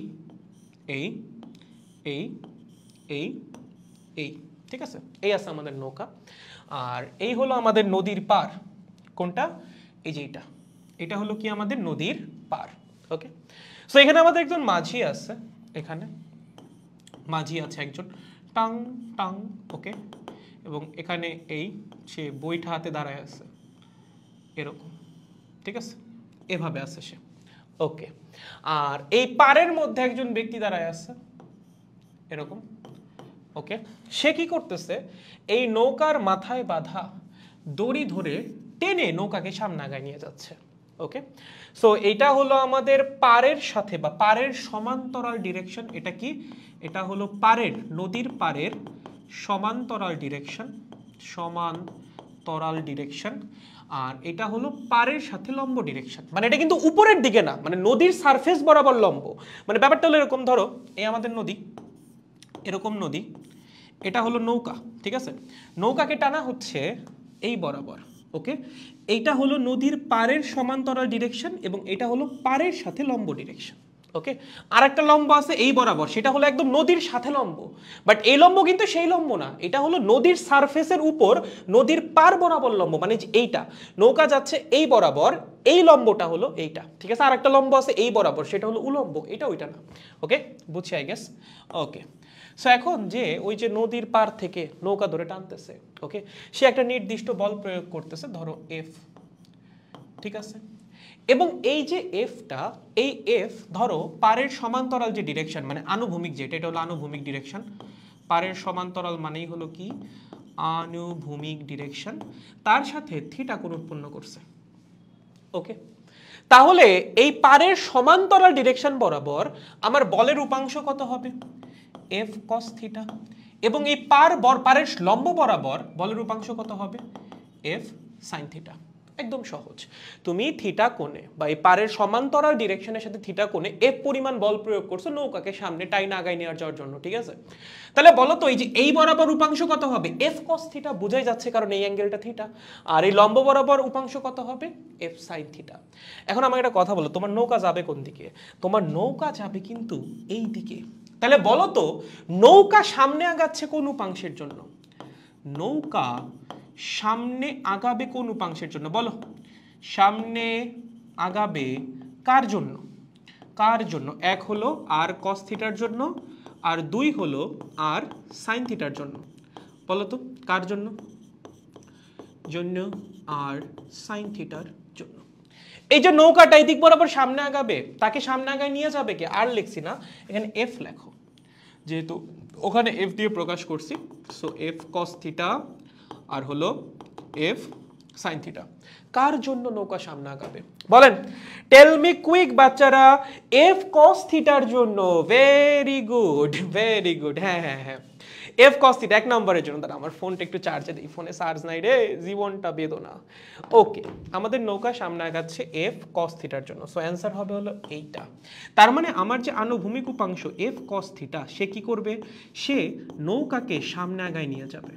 এই এই এই এই ঠিক আছে এই আছে আমাদের নৌকা আর এই হলো আমাদের নদীর পার কোনটা এই যে এটা এটা হলো কি আমাদের নদীর পার ওকে সো এখানে আমাদের একজন মাঝি আছে এখানে মাঝি আছে একজন টাং টাং ওকে এবং এখানে এই সে বইটা হাতে দাঁড়ায় আছে এরকম ঠিক আছে এভাবে আছে সে ওকে আর এই পারের মধ্যে একজন ব্যক্তি দাঁড়ায় আছে এরকম ওকে সে কি করতেছে এই নৌকার মাথায় বাঁধা দড়ি ধরে টেনে নৌকাকে সামনে আগায় নিয়ে যাচ্ছে ওকে সো এটা হলো আমাদের পারের সাথে বা পারের সমান্তরাল ডিরেকশন এটা কি এটা হলো পারের নদীর পারের সমান্তরাল ডিরেকশন তরাল ডিরেকশন আর এটা হলো পারের সাথে লম্ব ডিরেকশন মানে এটা কিন্তু উপরের দিকে না মানে নদীর সারফেস বরাবর লম্ব মানে ব্যাপারটা হলো এরকম ধরো এই আমাদের নদী এরকম নদী এটা হলো নৌকা ঠিক আছে নৌকাকে টানা হচ্ছে এই বরাবর ওকে এইটা হলো নদীর পারের সমান্তরাল ডিরেকশন এবং এটা হলো পারের সাথে লম্ব ডিরেকশন ওকে আর একটা লম্ব আছে এই বরাবর সেটা হলো একদম নদীর সাথে লম্ব বাট এই লম্ব কিন্তু সেই লম্ব না এটা হলো নদীর সারফেসের উপর নদীর পার বরাবর লম্ব মানে এইটা নৌকা যাচ্ছে এই বরাবর এই লম্বটা হলো এইটা ঠিক আছে আর একটা লম্ব আছে এই বরাবর সেটা হলো উলম্ব এটা ওইটা না ওকে বুঝছি আই গেস ওকে সো এখন যে ওই যে নদীর পার থেকে নৌকা ধরে টানতেছে ওকে সে একটা নির্দিষ্ট বল প্রয়োগ করতেছে ধরো এফ ঠিক আছে এবং এই যে এফটা এই এফ ধরো পারের সমান্তরাল যে ডিরেকশন মানে আনুভূমিক যেটা এটা হলো আনুভূমিক ডিরেকশন পারের সমান্তরাল মানেই হলো কি আনুভূমিক ডিরেকশন তার সাথে থিটা কোণ উৎপন্ন করছে ওকে তাহলে এই পারের সমান্তরাল ডিরেকশন বরাবর আমার বলের উপাংশ কত হবে এফ কস থিটা এবং এই পার বর পারের লম্ব বরাবর বলের রূপাংশ কত হবে এফ সাইন থিটা একদম সহজ তুমি থিটা কোণে বা এই পারের সমান্তরাল ডিরেকশনের সাথে থিটা কোণে এফ পরিমাণ বল প্রয়োগ করছো নৌকাকে সামনে টাইন আগায় নিয়ে যাওয়ার জন্য ঠিক আছে তাহলে বলো তো এই যে এই বরাবর উপাংশ কত হবে এফ কস থিটা বোঝাই যাচ্ছে কারণ এই অ্যাঙ্গেলটা থিটা আর এই লম্ব বরাবর উপাংশ কত হবে এফ সাইন থিটা এখন আমাকে একটা কথা বলো তোমার নৌকা যাবে কোন দিকে তোমার নৌকা যাবে কিন্তু এই দিকে তাহলে বলো তো নৌকা সামনে আগাচ্ছে কোন উপাংশের জন্য নৌকা সামনে আগাবে কোন উপাংশের জন্য বলো সামনে আগাবে কার জন্য কার জন্য এক হলো আর কস থিটার জন্য আর দুই হলো আর সাইন থিটার জন্য বলো তো কার জন্য জন্য আর সাইন থিটার এই যে নৌকাটা এদিক বরাবর সামনে আগাবে তাকে সামনে আগায় নিয়ে যাবে কে আর লিখছি না এখানে এফ লেখো যেহেতু ওখানে এফ দিয়ে প্রকাশ করছি সো এফ কস থিটা আর হলো এফ সাইন থিটা কার জন্য নৌকা সামনে আগাবে বলেন টেল মি কুইক বাচ্চারা এফ কস থিটার জন্য ভেরি গুড ভেরি গুড হ্যাঁ হ্যাঁ হ্যাঁ এফ কস থিটা এক নম্বরের জন্য দাঁড়া আমার ফোনটা একটু চার্জে দিই ফোনে চার্জ নাই রে জীবনটা বেদনা ওকে আমাদের নৌকা সামনে আগাচ্ছে এফ কস থিটার জন্য সো অ্যান্সার হবে হলো এইটা তার মানে আমার যে আনুভূমিক উপাংশ এফ কস থিটা সে কি করবে সে নৌকাকে সামনে আগায় নিয়ে যাবে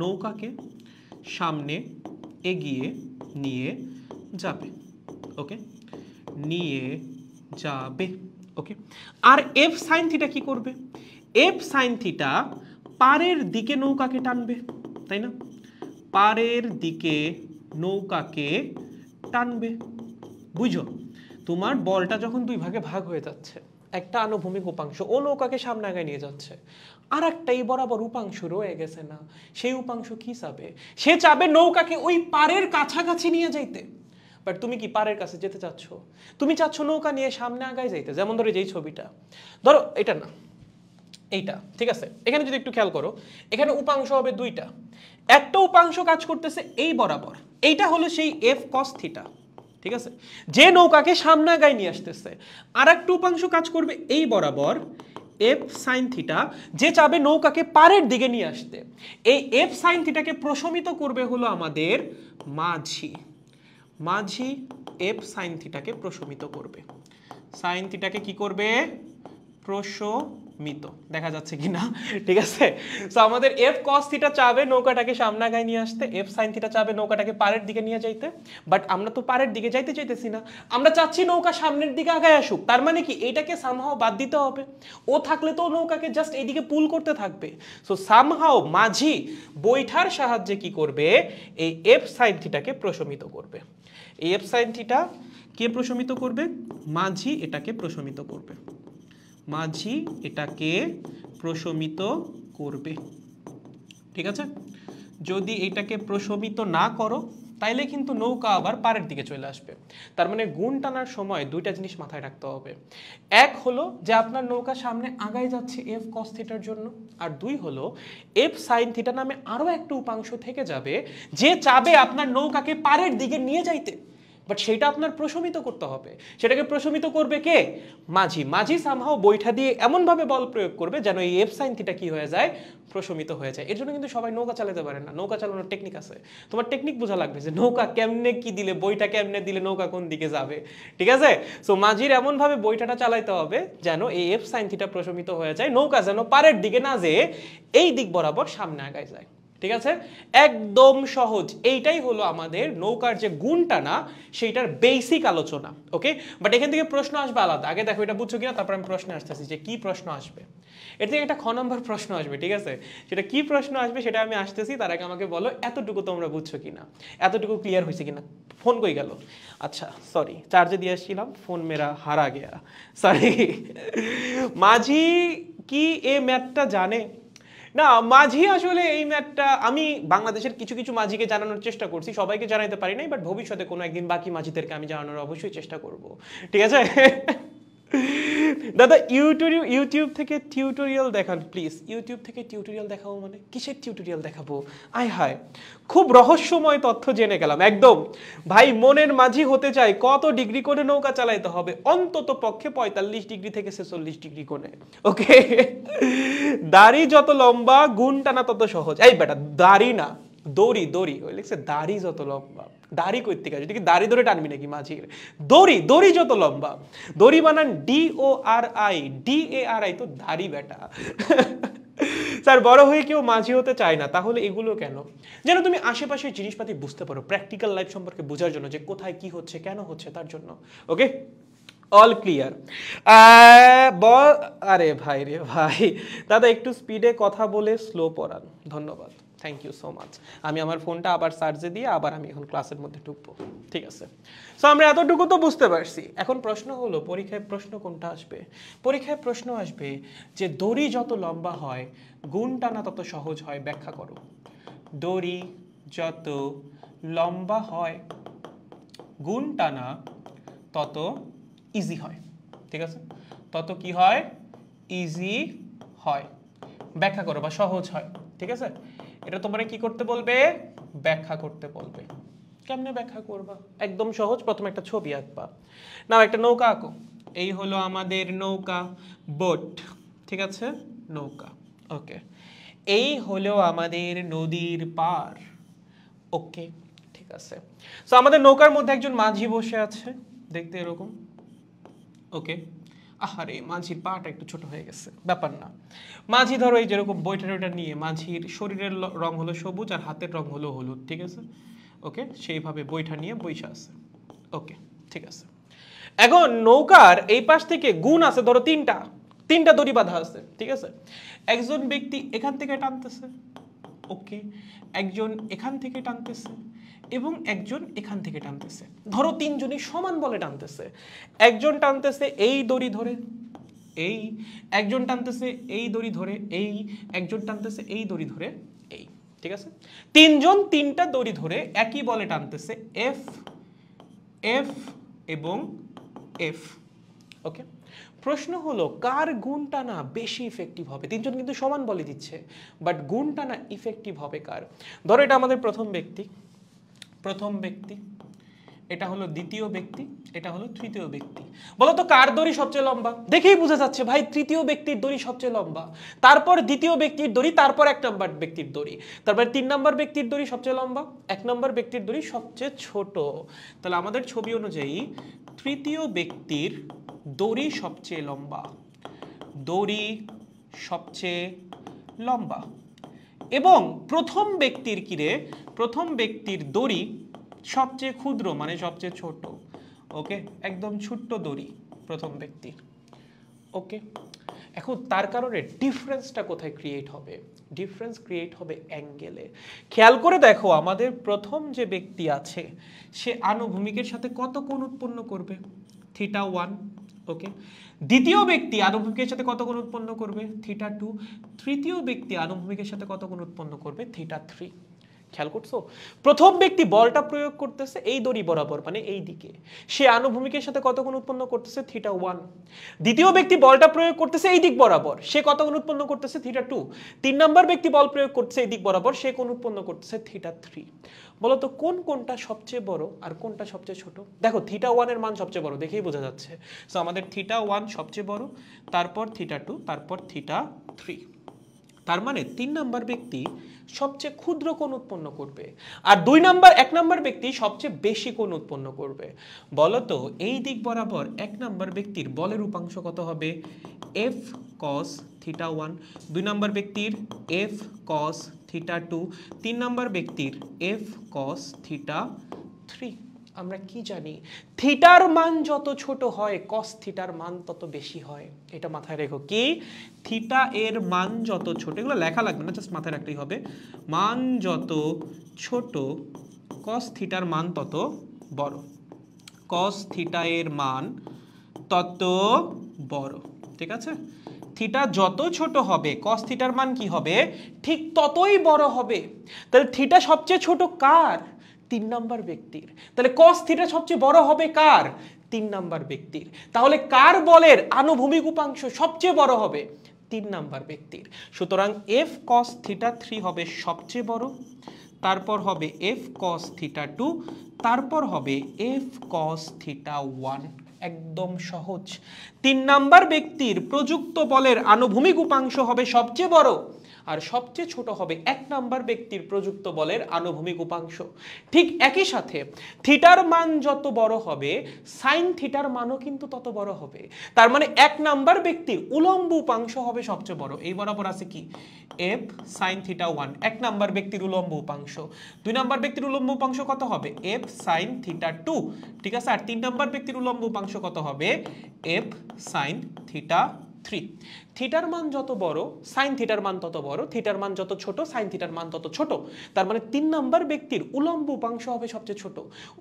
নৌকাকে সামনে এগিয়ে নিয়ে যাবে ওকে নিয়ে যাবে ওকে আর এফ সাইন থিটা কি করবে এফ সাইন থিটা পারের দিকে নৌকাকে টানবে তাই না পারের দিকে নৌকাকে টানবে বুঝো তোমার বলটা যখন দুই ভাগে ভাগ হয়ে যাচ্ছে একটা আনুভূমিক উপাংশ ও নৌকাকে সামনে আগায় নিয়ে যাচ্ছে আর একটা এই বরাবর উপাংশ রয়ে গেছে না সেই উপাংশ কি চাবে সে চাবে নৌকাকে ওই পারের কাছাকাছি নিয়ে যাইতে বাট তুমি কি পারের কাছে যেতে চাচ্ছ তুমি চাচ্ছ নৌকা নিয়ে সামনে আগায় যাইতে যেমন ধরো যেই ছবিটা ধরো এটা না এইটা ঠিক আছে এখানে যদি একটু খেয়াল করো এখানে উপাংশ হবে দুইটা একটা উপাংশ কাজ করতেছে এই বরাবর এইটা হলো সেই এফ কস থিটা ঠিক আছে যে নৌকাকে সামনাগায় নিয়ে আসতেছে আর একটা উপাংশ কাজ করবে এই বরাবর এফ সাইন থিটা যে চাবে নৌকাকে পারের দিকে নিয়ে আসতে এই এফ সাইন থিটাকে প্রশমিত করবে হলো আমাদের মাঝি মাঝি এফ সাইন থিটাকে প্রশমিত করবে সাইন থিটাকে কি করবে প্রশ মৃত দেখা যাচ্ছে কি না ঠিক আছে সো আমাদের এফ কস থিটা চাবে নৌকাটাকে সামনাগায় নিয়ে আসতে এফ সাইন থিটা চাবে নৌকাটাকে পারের দিকে নিয়ে যাইতে বাট আমরা তো পারের দিকে যাইতে চাইতেছি না আমরা চাচ্ছি নৌকা সামনের দিকে আগায় আসুক তার মানে কি এইটাকে সামহাও বাদ দিতে হবে ও থাকলে তো নৌকাকে জাস্ট এইদিকে পুল করতে থাকবে সো সামহাও মাঝি বৈঠার সাহায্যে কি করবে এই এফ সাইন থিটাকে প্রশমিত করবে এই এফ সাইন থিটা কে প্রশমিত করবে মাঝি এটাকে প্রশমিত করবে মাঝি এটাকে প্রশমিত করবে ঠিক আছে যদি এটাকে প্রশমিত না করো তাইলে কিন্তু নৌকা আবার পারের দিকে চলে আসবে তার মানে গুণ টানার সময় দুইটা জিনিস মাথায় রাখতে হবে এক হলো যে আপনার নৌকা সামনে আগায় যাচ্ছে এফ কস থিটার জন্য আর দুই হলো এফ সাইন থিটা নামে আরও একটা উপাংশ থেকে যাবে যে চাবে আপনার নৌকাকে পারের দিকে নিয়ে যাইতে বাট সেটা আপনার প্রশমিত করতে হবে সেটাকে প্রশমিত করবে কে মাঝি মাঝি সামহাও বৈঠা দিয়ে এমনভাবে বল প্রয়োগ করবে যেন এই এফ সাইন থিটা কী হয়ে যায় প্রশমিত হয়ে যায় এর জন্য কিন্তু সবাই নৌকা চালাতে পারে না নৌকা চালানোর টেকনিক আছে তোমার টেকনিক বোঝা লাগবে যে নৌকা কেমনে কি দিলে বইটা কেমনে দিলে নৌকা কোন দিকে যাবে ঠিক আছে সো মাঝির এমনভাবে বইটাটা চালাইতে হবে যেন এই এফ সাইন থিটা প্রশমিত হয়ে যায় নৌকা যেন পারের দিকে না যেয়ে এই দিক বরাবর সামনে আগায় যায় ঠিক আছে একদম সহজ এইটাই হলো আমাদের নৌকার যে গুণটা না সেইটার বেসিক আলোচনা ওকে বাট এখান থেকে প্রশ্ন আসবে আলাদা আগে দেখো এটা বুঝছো কিনা তারপর আমি প্রশ্ন আসতেছি যে কি প্রশ্ন আসবে এর থেকে একটা খ নম্বর প্রশ্ন আসবে ঠিক আছে সেটা কি প্রশ্ন আসবে সেটা আমি আসতেছি তার আগে আমাকে বলো এতটুকু তোমরা বুঝছো কিনা এতটুকু ক্লিয়ার হয়েছে কিনা ফোন কই গেল আচ্ছা সরি চার্জে দিয়ে আসছিলাম ফোন মেরা হারা গেয়া সরি মাঝি কি এ ম্যাথটা জানে না মাঝি আসলে এই ম্যাচটা আমি বাংলাদেশের কিছু কিছু মাঝিকে জানানোর চেষ্টা করছি সবাইকে জানাইতে পারি নাই বাট ভবিষ্যতে কোনো একদিন বাকি মাঝিদেরকে আমি জানানোর অবশ্যই চেষ্টা করব ঠিক আছে দাদা ইউটিউব ইউটিউব থেকে টিউটোরিয়াল দেখান প্লিজ ইউটিউব থেকে টিউটোরিয়াল দেখাবো মানে কিসের টিউটোরিয়াল দেখাবো আয় হায় খুব রহস্যময় তথ্য জেনে গেলাম একদম ভাই মনের মাঝি হতে চাই কত ডিগ্রি করে নৌকা চালাইতে হবে অন্তত পক্ষে পঁয়তাল্লিশ ডিগ্রি থেকে ছেচল্লিশ ডিগ্রি কোণে ওকে দাড়ি যত লম্বা গুণ টানা তত সহজ এই বেটা দাড়ি না দড়ি দড়ি ওই লিখছে দাড়ি যত লম্বা দাড়ি করতে গেছে ঠিক দাড়ি ধরে টানবি নাকি মাঝির দড়ি দড়ি যত লম্বা দড়ি বানান D O R I D A R I তো দাড়ি বেটা স্যার বড় হয়ে কেউ মাঝি হতে চায় না তাহলে এগুলো কেন যেন তুমি আশেপাশের জিনিসপাতি বুঝতে পারো প্র্যাকটিক্যাল লাইফ সম্পর্কে বোঝার জন্য যে কোথায় কি হচ্ছে কেন হচ্ছে তার জন্য ওকে অল ক্লিয়ার আরে ভাই রে ভাই দাদা একটু স্পিডে কথা বলে স্লো পড়ান ধন্যবাদ থ্যাংক ইউ সো মাচ আমি আমার ফোনটা আবার চার্জে দিয়ে আবার আমি এখন ক্লাসের মধ্যে ঢুকবো ঠিক আছে সো আমরা এতটুকু তো বুঝতে পারছি এখন প্রশ্ন হলো পরীক্ষায় প্রশ্ন কোনটা আসবে পরীক্ষায় প্রশ্ন আসবে যে দড়ি যত লম্বা হয় গুণ টানা তত সহজ হয় ব্যাখ্যা করো দড়ি যত লম্বা হয় গুণ টানা তত ইজি হয় ঠিক আছে তত কি হয় ইজি হয় ব্যাখ্যা করো বা সহজ হয় ঠিক আছে এটা তোমরা কি করতে বলবে ব্যাখ্যা করতে বলবে কেমনে ব্যাখ্যা করবা একদম সহজ প্রথমে একটা ছবি আঁকবা নাও একটা নৌকা আঁকো এই হলো আমাদের নৌকা বোট ঠিক আছে নৌকা ওকে এই হলো আমাদের নদীর পার ওকে ঠিক আছে সো আমাদের নৌকার মধ্যে একজন মাঝি বসে আছে দেখতে এরকম ওকে আহারে মাঝির পাটা একটু ছোট হয়ে গেছে ব্যাপার না মাঝি ধরো এই যেরকম বইটা টইটা নিয়ে মাঝির শরীরের রং হলো সবুজ আর হাতের রং হলো হলুদ ঠিক আছে ওকে সেইভাবে বইটা নিয়ে বইসা আছে ওকে ঠিক আছে এখন নৌকার এই পাশ থেকে গুণ আছে ধরো তিনটা তিনটা দড়ি বাঁধা আছে ঠিক আছে একজন ব্যক্তি এখান থেকে টানতেছে ওকে একজন এখান থেকে টানতেছে এবং একজন এখান থেকে টানতেছে ধরো তিনজনই সমান বলে টানতেছে একজন টানতেছে এই দড়ি ধরে এই একজন টানতেছে এই দড়ি ধরে এই একজন টানতেছে এই দড়ি ধরে এই ঠিক আছে তিনজন তিনটা দড়ি ধরে একই বলে টানতেছে এফ এফ এবং এফ ওকে প্রশ্ন হলো কার গুণ টানা বেশি ইফেক্টিভ হবে তিনজন কিন্তু সমান বলে দিচ্ছে বাট গুণ টানা ইফেক্টিভ হবে কার ধরো এটা আমাদের প্রথম ব্যক্তি প্রথম ব্যক্তি এটা হলো দ্বিতীয় ব্যক্তি এটা হলো তৃতীয় ব্যক্তি বলো তো কার দড়ি সবচেয়ে লম্বা দেখেই বোঝা যাচ্ছে ভাই তৃতীয় ব্যক্তির দড়ি সবচেয়ে লম্বা তারপর দ্বিতীয় ব্যক্তির দড়ি তারপর এক নম্বর ব্যক্তির দড়ি তারপর তিন নম্বর ব্যক্তির দড়ি সবচেয়ে লম্বা এক নম্বর ব্যক্তির দড়ি সবচেয়ে ছোট তাহলে আমাদের ছবি অনুযায়ী তৃতীয় ব্যক্তির দড়ি সবচেয়ে লম্বা দড়ি সবচেয়ে লম্বা এবং প্রথম ব্যক্তির কিরে প্রথম ব্যক্তির দড়ি সবচেয়ে ক্ষুদ্র মানে সবচেয়ে ছোট ওকে একদম ছোট্ট দড়ি প্রথম ব্যক্তির ওকে এখন তার কারণে ডিফারেন্সটা কোথায় ক্রিয়েট হবে ডিফারেন্স ক্রিয়েট হবে অ্যাঙ্গেলে খেয়াল করে দেখো আমাদের প্রথম যে ব্যক্তি আছে সে আনুভূমিকের সাথে কত কোণ উৎপন্ন করবে থিটা ওয়ান ওকে দ্বিতীয় ব্যক্তি আনুভূমিকের সাথে কত গুণ উৎপন্ন করবে থিটা টু তৃতীয় ব্যক্তি আনুভূমিকের সাথে কত গুণ উৎপন্ন করবে থিটা থ্রি খেয়াল করছো প্রথম ব্যক্তি বলটা প্রয়োগ করতেছে এই দড়ি বরাবর মানে এই দিকে সে আনুভূমিকের সাথে কত গুণ উৎপন্ন করতেছে থিটা ওয়ান দ্বিতীয় ব্যক্তি বলটা প্রয়োগ করতেছে এই দিক বরাবর সে কত গুণ উৎপন্ন করতেছে থিটা টু তিন নম্বর ব্যক্তি বল প্রয়োগ করতেছে এই দিক বরাবর সে কোন উৎপন্ন করতেছে থিটা থ্রি বলতো কোন কোনটা সবচেয়ে বড় আর কোনটা সবচেয়ে ছোট দেখো থিটা ওয়ানের মান সবচেয়ে বড় দেখেই বোঝা যাচ্ছে সো আমাদের থিটা ওয়ান সবচেয়ে বড় তারপর থিটা টু তারপর থিটা থ্রি তার মানে তিন নাম্বার ব্যক্তি সবচেয়ে ক্ষুদ্র কোণ উৎপন্ন করবে আর দুই নাম্বার এক নাম্বার ব্যক্তি সবচেয়ে বেশি কোণ উৎপন্ন করবে বলতো এই দিক বরাবর এক নাম্বার ব্যক্তির বলের উপাংশ কত হবে এফ কস থিটা ওয়ান দুই নাম্বার ব্যক্তির এফ কস থিটা টু তিন নাম্বার ব্যক্তির এফ কস থিটা থ্রি আমরা কি জানি থিটার মান যত ছোট হয় কস থিটার মান তত বেশি হয় এটা মাথায় রেখো কি থিটা এর মান যত ছোট এগুলো লেখা লাগবে না জাস্ট মাথায় রাখতেই হবে মান যত ছোট কস থিটার মান তত বড় কস থিটা এর মান তত বড় ঠিক আছে থিটা যত ছোট হবে কস থিটার মান কি হবে ঠিক ততই বড় হবে তাহলে থিটা সবচেয়ে ছোট কার তিন নম্বর ব্যক্তির তাহলে কস থিটা সবচেয়ে বড় হবে কার তিন নাম্বার ব্যক্তির তাহলে কার বলের আনুভূমিক উপাংশ সবচেয়ে বড় হবে তিন নাম্বার ব্যক্তির সুতরাং এফ কস থিটা থ্রি হবে সবচেয়ে বড় তারপর হবে এফ কস থিটা টু তারপর হবে এফ কস থিটা ওয়ান একদম সহজ তিন নাম্বার ব্যক্তির প্রযুক্ত বলের আনুভূমিক উপাংশ হবে সবচেয়ে বড় আর সবচেয়ে ছোট হবে এক নাম্বার ব্যক্তির প্রযুক্ত বলের আনুভূমিক উপাংশ ঠিক একই সাথে থিটার মান যত বড় হবে সাইন থিটার মানও কিন্তু তত বড় হবে তার মানে এক নাম্বার ব্যক্তির উলম্ব উপাংশ হবে সবচেয়ে বড় এই বরাবর আছে কি এফ সাইন থিটা ওয়ান এক নাম্বার ব্যক্তির উলম্ব উপাংশ দুই নাম্বার ব্যক্তির উলম্ব উপাংশ কত হবে এফ সাইন থিটা টু ঠিক আছে আর তিন নাম্বার ব্যক্তির উলম্ব উপাংশ কত হবে এফ সাইন থিটা থ্রি থিটার মান যত বড় সাইন থিটার মান তত বড় থিটার মান যত ছোট সাইন থিটার মান তত ছোট তার মানে তিন নম্বর ব্যক্তির উলম্ব উপাংশ হবে সবচেয়ে ছোট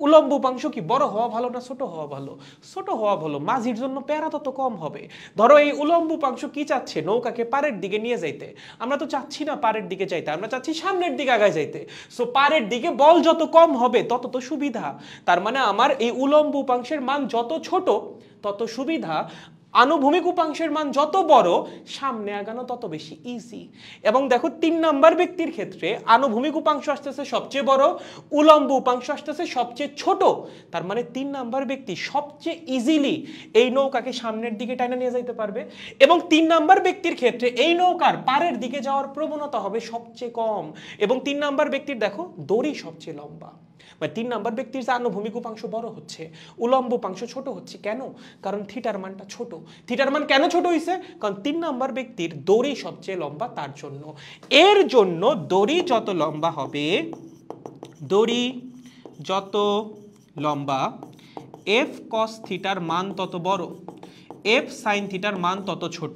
উলম্ব উপাংশ কি বড় হওয়া ভালো না ছোট হওয়া ভালো ছোট হওয়া ভালো মাঝির জন্য প্যারা তত কম হবে ধরো এই উলম্ব উপাংশ কি চাচ্ছে নৌকাকে পারের দিকে নিয়ে যাইতে আমরা তো চাচ্ছি না পারের দিকে যাইতে আমরা চাচ্ছি সামনের দিকে আগায় যাইতে সো পারের দিকে বল যত কম হবে তত তো সুবিধা তার মানে আমার এই উলম্ব উপাংশের মান যত ছোট তত সুবিধা আনুভূমিক উপাংশের মান যত বড় সামনে আগানো তত বেশি ইজি এবং দেখো তিন নাম্বার ব্যক্তির ক্ষেত্রে আনুভূমিক উপাংশ আসতেছে সবচেয়ে বড় উলম্ব উপাংশ আসতেছে সবচেয়ে ছোট তার মানে তিন নাম্বার ব্যক্তি সবচেয়ে ইজিলি এই নৌকাকে সামনের দিকে টানে নিয়ে যাইতে পারবে এবং তিন নাম্বার ব্যক্তির ক্ষেত্রে এই নৌকার পারের দিকে যাওয়ার প্রবণতা হবে সবচেয়ে কম এবং তিন নাম্বার ব্যক্তির দেখো দড়ি সবচেয়ে লম্বা বা মানে তিন নাম্বার ব্যক্তির যে আনুভূমিক উপাংশ বড় হচ্ছে উলম্ব উপাংশ ছোট হচ্ছে কেন কারণ থিটার মানটা ছোট থিটার মান কেন ছোট হয়েছে কারণ তিন নাম্বার ব্যক্তির দড়ি সবচেয়ে লম্বা তার জন্য এর জন্য দড়ি যত লম্বা হবে দড়ি যত লম্বা এফ কস থিটার মান তত বড় এফ সাইন থিটার মান তত ছোট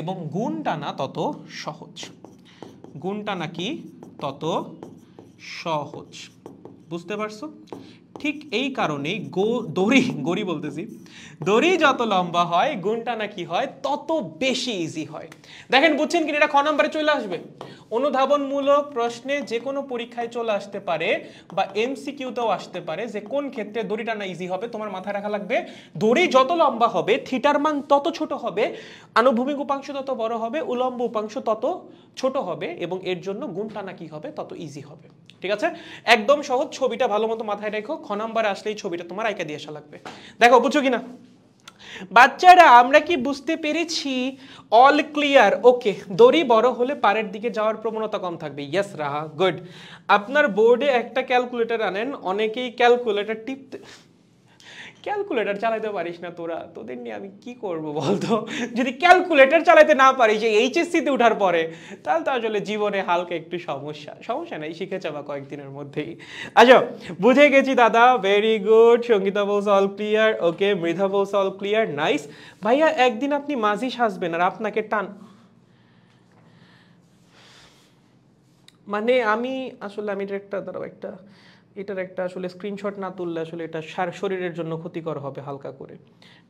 এবং গুণ টানা তত সহজ গুণ টানা কি তত সহজ বুঝতে পারছো ঠিক এই কারণেই গো দড়ি গড়ি বলতেছি দড়ি যত লম্বা হয় গুণটা না কি হয় তত বেশি ইজি হয় দেখেন বুঝছেন কিনা এটা খ নম্বরে চলে আসবে অনুধাবনমূলক প্রশ্নে যে কোনো পরীক্ষায় চলে আসতে পারে বা এমসিকিউতেও আসতে পারে যে কোন ক্ষেত্রে দড়িটা না ইজি হবে তোমার মাথায় রাখা লাগবে দড়ি যত লম্বা হবে থিটার মান তত ছোট হবে আনুভূমিক উপাংশ তত বড় হবে উলম্ব উপাংশ তত ছোট হবে এবং এর জন্য গুণটা নাকি হবে তত ইজি হবে ঠিক আছে একদম সহজ ছবিটা ভালো মতো মাথায় রেখো খ নাম্বার আসলে এই ছবিটা তোমার আইকা দিয়ে আসা লাগবে দেখো বুঝছো কিনা বাচ্চারা আমরা কি বুঝতে পেরেছি অল ক্লিয়ার ওকে দড়ি বড় হলে পারের দিকে যাওয়ার প্রবণতা কম থাকবে ইয়েস রাহা গুড আপনার বোর্ডে একটা ক্যালকুলেটার আনেন অনেকেই ক্যালকুলেটার টিপতে ক্যালকুলেটার চালাতে পারিস না তোরা তোদের নিয়ে আমি কি করব বলতো যদি ক্যালকুলেটার চালাতে না পারিস এইচএসসিতে ওঠার পরে তাহলে তো আসলে জীবনে হালকা একটু সমস্যা সমস্যা নাই শিখে যাবা কয়েকদিনের মধ্যেই আচ্ছা বুঝে গেছি দাদা very good Sangita Bose all clear okay Mridha Bose all clear nice ভাইয়া একদিন আপনি মাঝি সাজবেন আর আপনাকে টান মানে আমি আসলে আমি একটা দাঁড়াও একটা এটার একটা আসলে স্ক্রিনশট না তুললে আসলে এটা শরীরের জন্য ক্ষতিকর হবে হালকা করে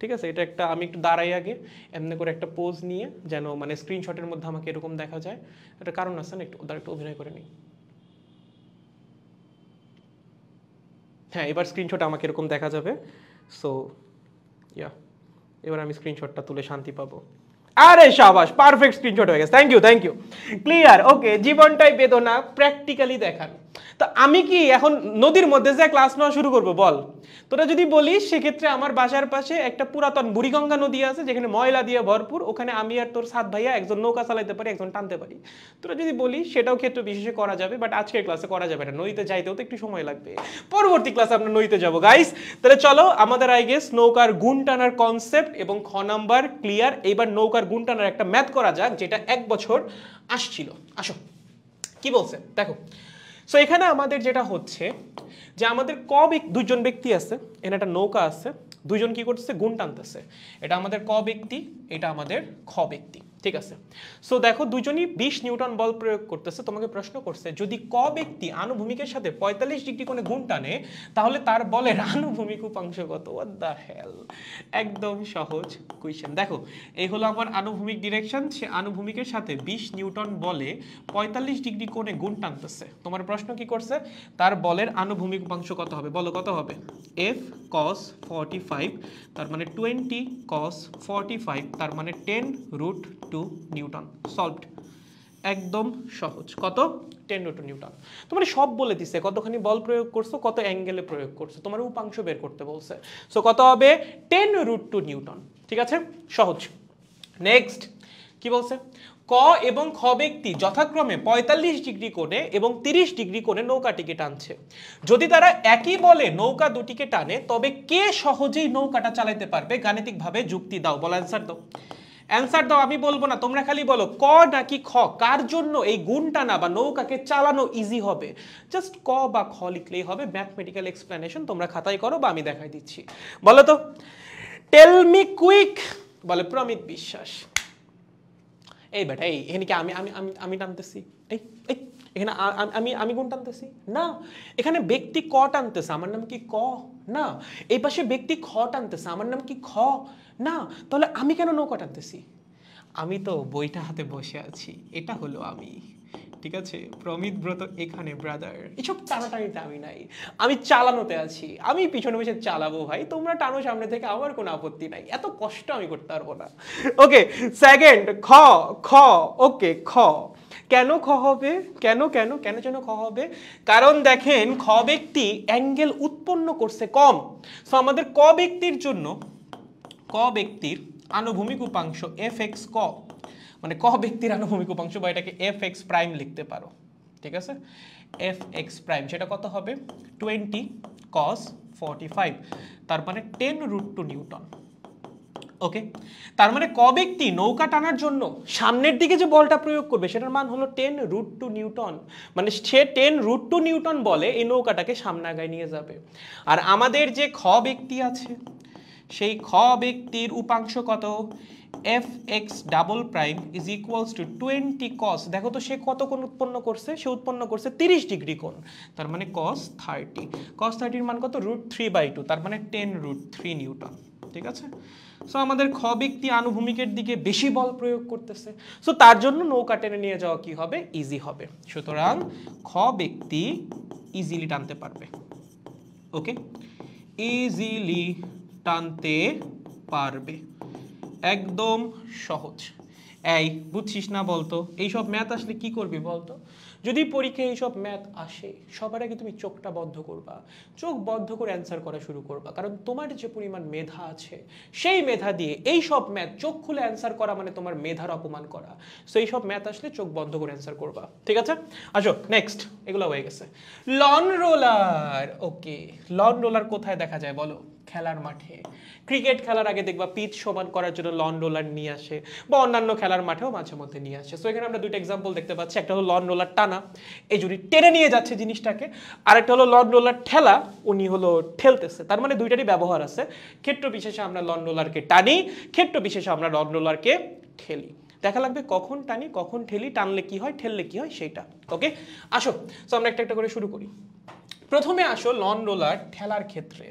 ঠিক আছে এটা একটা আমি একটু দাঁড়াই আগে এমনি করে একটা পোজ নিয়ে যেন মানে স্ক্রিনশটের মধ্যে আমাকে এরকম দেখা যায় এটা কারণ আছে না একটু ওদের একটু অভিনয় করে নিই হ্যাঁ এবার স্ক্রিনশট আমাকে এরকম দেখা যাবে সো ইয়া এবার আমি স্ক্রিনশটটা তুলে শান্তি পাবো আরে সাবাস পারফেক্ট স্ক্রিনশট হয়ে গেছে thank you thank you clear okay জীবনটাই বেদনা প্র্যাকটিক্যালি দেখানো তো আমি কি এখন নদীর মধ্যে যে ক্লাস নেওয়া শুরু করব বল তোরা যদি বলিস সেক্ষেত্রে আমার বাসার পাশে একটা পুরাতন বুড়িগঙ্গা নদী আছে যেখানে ময়লা দিয়ে ভরপুর ওখানে আমি আর তোর সাত ভাইয়া একজন নৌকা চালাইতে পারি একজন টানতে পারি তোরা যদি বলিস সেটাও ক্ষেত্র বিশেষে করা যাবে বাট আজকের ক্লাসে করা যাবে না নদীতে যাইতেও তো একটু সময় লাগবে পরবর্তী ক্লাসে আমরা নদীতে যাবো গাইস তাহলে চলো আমাদের আই গেস নৌকার গুণ টানার কনসেপ্ট এবং খ নাম্বার ক্লিয়ার এইবার নৌকার গুণ টানার একটা ম্যাথ করা যাক যেটা এক বছর আসছিল আসো কি বলছে দেখো সো এখানে আমাদের যেটা হচ্ছে যে আমাদের ক দুইজন ব্যক্তি আছে এখানে একটা নৌকা আছে দুজন কি করতেছে গুণ টানতেছে এটা আমাদের ক ব্যক্তি এটা আমাদের খ ব্যক্তি ঠিক আছে সো দেখো দুজনই বিশ নিউটন বল প্রয়োগ করতেছে তোমাকে প্রশ্ন করছে যদি ক ব্যক্তি আনুভূমিকের সাথে পঁয়তাল্লিশ ডিগ্রি কোণে গুণ টানে তাহলে তার বলের আনুভূমিক উপাংশ কত দ্য হেল একদম সহজ কুইশন দেখো এই হলো আমার আনুভূমিক ডিরেকশন সে আনুভূমিকের সাথে বিশ নিউটন বলে পঁয়তাল্লিশ ডিগ্রি কোণে গুণ টানতেছে তোমার প্রশ্ন কি করছে তার বলের আনুভূমিক উপাংশ কত হবে বলো কত হবে এফ কস ফর্টি ফাইভ তার মানে টোয়েন্টি কস ফর্টি ফাইভ তার মানে ten root two newton solved একদম সহজ কত টেন টু নিউটন তোমার সব বলে দিছে কতখানি বল প্রয়োগ করছো কত অ্যাঙ্গেলে প্রয়োগ করছো তোমার উপাংশ বের করতে বলছে সো কত হবে টেন রুট টু নিউটন ঠিক আছে সহজ নেক্সট কি বলছে ক এবং খ ব্যক্তি যথাক্রমে ৪৫ ডিগ্রি কোণে এবং ৩০ ডিগ্রি কোণে নৌকাটিকে টানছে যদি তারা একই বলে নৌকা দুটিকে টানে তবে কে সহজেই নৌকাটা চালাতে পারবে গাণিতিকভাবে যুক্তি দাও বল অ্যান্সার দাও অ্যান্সার দাও আমি বলবো না তোমরা খালি বলো ক নাকি খ কার জন্য এই গুণটা না বা নৌকাকে চালানো ইজি হবে জাস্ট ক বা খ লিখলেই হবে ম্যাথমেটিক্যাল এক্সপ্লেনেশন তোমরা খাতায় করো বা আমি দেখাই দিচ্ছি বলো তো টেল মি কুইক বলে প্রমিত বিশ্বাস এই বেটা এই এখানে কি আমি আমি আমি আমি টানতেছি এই এই এখানে আমি আমি গুণ টানতেছি না এখানে ব্যক্তি ক টানতেছে আমার নাম কি ক না এই পাশে ব্যক্তি খ টানতেছে আমার নাম কি খ না তাহলে আমি কেন নৌকা টানতেছি আমি তো বইটা হাতে বসে আছি এটা হলো আমি ঠিক আছে প্রমিত ব্রত এখানে ব্রাদার এসব টানাটানিতে আমি নাই আমি চালানোতে আছি আমি পিছনে বসে চালাবো ভাই তোমরা টানো সামনে থেকে আমার কোনো আপত্তি নাই এত কষ্ট আমি করতে পারবো না ওকে সেকেন্ড খ খ ওকে খ কেন খ হবে কেন কেন কেন যেন খ হবে কারণ দেখেন খ ব্যক্তি অ্যাঙ্গেল উৎপন্ন করছে কম সো আমাদের ক ব্যক্তির জন্য ক ব্যক্তির আনুভূমিক উপাংশ এফ এক্স ক মানে ক ব্যক্তির আনুভূমিক উপাংশ বা এটাকে এফ এক্স প্রাইম লিখতে পারো ঠিক আছে এফ এক্স প্রাইম সেটা কত হবে টোয়েন্টি কস ফর্টি ফাইভ তার মানে ten root two newton okay তার মানে ক ব্যক্তি নৌকা টানার জন্য সামনের দিকে যে বলটা প্রয়োগ করবে সেটার মান হলো টেন রুট টু নিউটন মানে সে টেন রুট টু নিউটন বলে এই নৌকাটাকে সামনাগায় নিয়ে যাবে আর আমাদের যে খ ব্যক্তি আছে সেই খ ব্যক্তির উপাংশ কত F X double prime is equals to twenty cos দেখো তো সে কত কোন উৎপন্ন করছে সে উৎপন্ন করছে তিরিশ ডিগ্রি কোন তার মানে কস থার্টি কস থার্টির মান কত রুট থ্রি বাই টু তার মানে টেন রুট থ্রি নিউটন ঠিক আছে সো আমাদের খ ব্যক্তি আনুভূমিকের দিকে বেশি বল প্রয়োগ করতেছে সো তার জন্য নৌকা টেনে নিয়ে যাওয়া কি হবে ইজি হবে সুতরাং খ ব্যক্তি ইজিলি টানতে পারবে ওকে ইজিলি টানতে পারবে একদম সহজ এই বুঝছিস না বলতো এইসব ম্যাথ আসলে কি করবি বলতো যদি পরীক্ষায় এইসব ম্যাথ আসে সবার আগে তুমি চোখটা বন্ধ করবা চোখ বন্ধ করে অ্যান্সার করা শুরু করবা কারণ তোমার যে পরিমাণ মেধা আছে সেই মেধা দিয়ে এই সব ম্যাথ চোখ খুলে অ্যান্সার করা মানে তোমার মেধার অপমান করা সো এইসব ম্যাথ আসলে চোখ বন্ধ করে অ্যান্সার করবা ঠিক আছে আসো নেক্সট এগুলো হয়ে গেছে lawn roller okay lawn roller কোথায় দেখা যায় বলো খেলার মাঠে ক্রিকেট খেলার আগে দেখবা পিচ সমান করার জন্য লন রোলার নিয়ে আসে বা অন্যান্য খেলার মাঠেও মাঝে মধ্যে নিয়ে আসে সো এখানে আমরা দুইটা এক্সাম্পল দেখতে পাচ্ছি একটা হলো লন রোলার টানা এই জুড়ি টেনে নিয়ে যাচ্ছে জিনিসটাকে আরেকটা হলো লন রোলার ঠেলা উনি হলো ঠেলতেছে তার মানে দুইটারই ব্যবহার আছে ক্ষেত্র বিশেষে আমরা লন রোলারকে টানি ক্ষেত্র বিশেষে আমরা লন রোলারকে ঠেলি দেখা লাগবে কখন টানি কখন ঠেলি টানলে কি হয় ঠেললে কি হয় সেইটা ওকে আসো তো আমরা একটা একটা করে শুরু করি প্রথমে আসো লন রোলার ঠেলার ক্ষেত্রে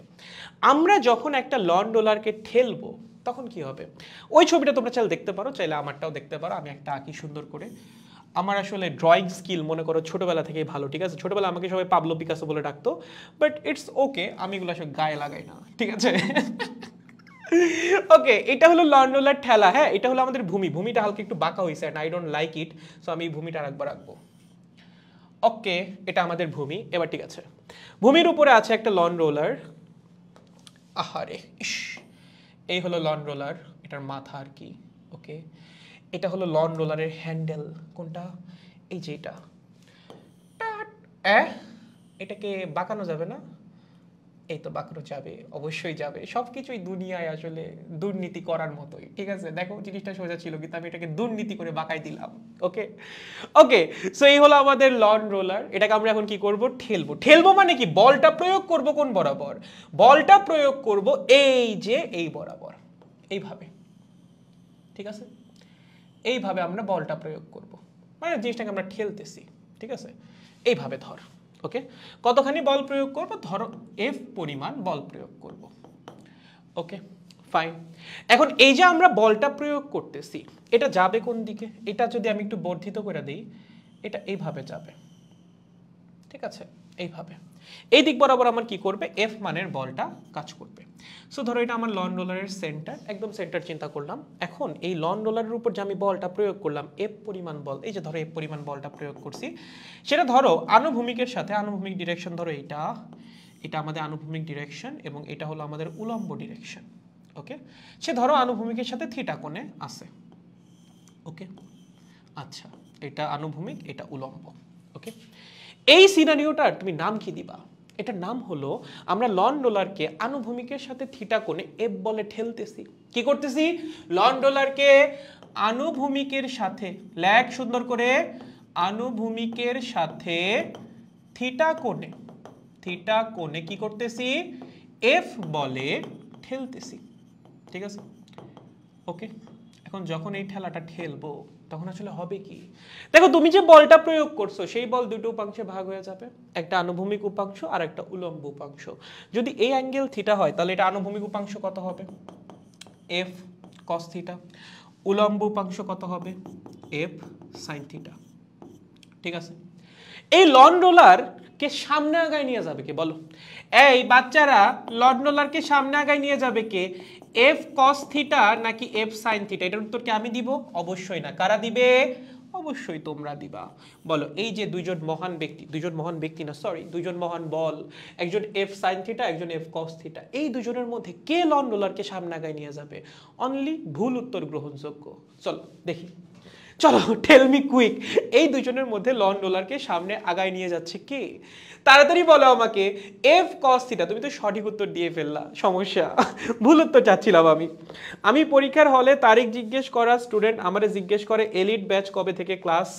আমরা যখন একটা লন রোলারকে ঠেলবো তখন কি হবে ওই ছবিটা তোমরা চাইলে দেখতে পারো চাইলে আমারটাও দেখতে পারো আমি একটা আঁকি সুন্দর করে আমার আসলে ড্রয়িং স্কিল মনে করো ছোটোবেলা থেকেই ভালো ঠিক আছে ছোটোবেলা আমাকে সবাই পাবলো পিকাসো বলে ডাকতো বাট ইটস ওকে আমি এগুলো আসলে গায়ে লাগাই না ঠিক আছে ওকে এটা হলো লন্ডোলার ঠেলা হ্যাঁ এটা হলো আমাদের ভূমি ভূমিটা হালকা একটু বাঁকা হয়েছে and I don't like it so আমি এই ভূমিটা আর একবার রাখবো ওকে এটা আমাদের ভূমি এবার ঠিক আছে ভূমির উপরে আছে একটা লন রোলার আহারে ইস এই হলো লন রোলার এটার মাথা আর কি ওকে এটা হলো লন রোলারের হ্যান্ডেল কোনটা এই যে এটা এটাকে বাঁকানো যাবে না এই তো বাকরো যাবে অবশ্যই যাবে সব কিছুই দুনিয়ায় আসলে দুর্নীতি করার মতোই ঠিক আছে দেখো জিনিসটা সোজা ছিল কিন্তু আমি এটাকে দুর্নীতি করে বাঁকাই দিলাম ওকে ওকে সো এই হলো আমাদের লন রোলার এটাকে আমরা এখন কি করব ঠেলবো ঠেলবো মানে কি বলটা প্রয়োগ করব কোন বরাবর বলটা প্রয়োগ করব এই যে এই বরাবর এইভাবে ঠিক আছে এইভাবে আমরা বলটা প্রয়োগ করব মানে জিনিসটাকে আমরা ঠেলতেছি ঠিক আছে এইভাবে ধর ওকে কতখানি বল প্রয়োগ করব ধরো এফ পরিমাণ বল প্রয়োগ করব ওকে ফাইন এখন এই যে আমরা বলটা প্রয়োগ করতেছি এটা যাবে কোন দিকে এটা যদি আমি একটু বর্ধিত করে দিই এটা এইভাবে যাবে ঠিক আছে এইভাবে এই দিক বরাবর আমার কি করবে এফ মানের বলটা কাজ করবে সো ধরো এটা আমার লন রোলারের সেন্টার একদম সেন্টার চিন্তা করলাম এখন এই লন রোলারের উপর যে আমি বলটা প্রয়োগ করলাম এফ পরিমাণ বল এই যে ধরো এফ পরিমাণ বলটা প্রয়োগ করছি সেটা ধরো আনুভূমিকের সাথে আনুভূমিক ডিরেকশন ধরো এটা এটা আমাদের আনুভূমিক ডিরেকশন এবং এটা হলো আমাদের উলম্ব ডিরেকশন ওকে সে ধরো আনুভূমিকের সাথে থিটা কোণে আছে ওকে আচ্ছা এটা আনুভূমিক এটা উলম্ব ওকে এই সিনারিওটার তুমি নাম কি দিবা এটার নাম হলো আমরা লন ডলারকে আনুভূমিকের সাথে থিটা কোণে এফ বলে ঠেলতেছি কি করতেছি লন ডলারকে আনুভূমিকের সাথে ল্যাক সুন্দর করে আনুভূমিকের সাথে থিটা কোণে থিটা কোণে কি করতেছি এফ বলে ঠেলতেছি ঠিক আছে ওকে এখন যখন এই ঠেলাটা ঠেলবো তখন আসলে হবে কি দেখো তুমি যে বলটা প্রয়োগ করছো সেই বল দুটো উপাংশে ভাগ হয়ে যাবে একটা আনুভূমিক উপাংশ আর একটা উলম্ব উপাংশ যদি এই অ্যাঙ্গেল থিটা হয় তাহলে এটা আনুভূমিক উপাংশ কত হবে এফ কস থিটা উলম্ব উপাংশ কত হবে এফ সাইন থিটা ঠিক আছে এই লন রোলার কে সামনে আগায় নিয়ে যাবে কে বলো এই বাচ্চারা লন রোলারকে সামনে আগায় নিয়ে যাবে কে এফ কস থিটা নাকি এফ সাইন থিটা এটার উত্তর কি আমি দিব অবশ্যই না কারা দিবে অবশ্যই তোমরা দিবা বলো এই যে দুজন মহান ব্যক্তি দুজন মহান ব্যক্তি না সরি দুজন মহান বল একজন এফ সাইন থিটা একজন এফ কস থিটা এই দুজনের মধ্যে কে লন ডোলারকে সামনাগায় নিয়ে যাবে অনলি ভুল উত্তর গ্রহণযোগ্য চলো দেখি চলো টেল মি কুইক এই দুজনের মধ্যে লন ডোলারকে সামনে আগায় নিয়ে যাচ্ছে কে তাড়াতাড়ি বলো আমাকে এফ কস থিটা তুমি তো সঠিক উত্তর দিয়ে ফেললা সমস্যা ভুল উত্তর চাচ্ছিলাম আমি আমি পরীক্ষার হলে তারিখ জিজ্ঞেস করা স্টুডেন্ট আমাদের জিজ্ঞেস করে এলিট ব্যাচ কবে থেকে ক্লাস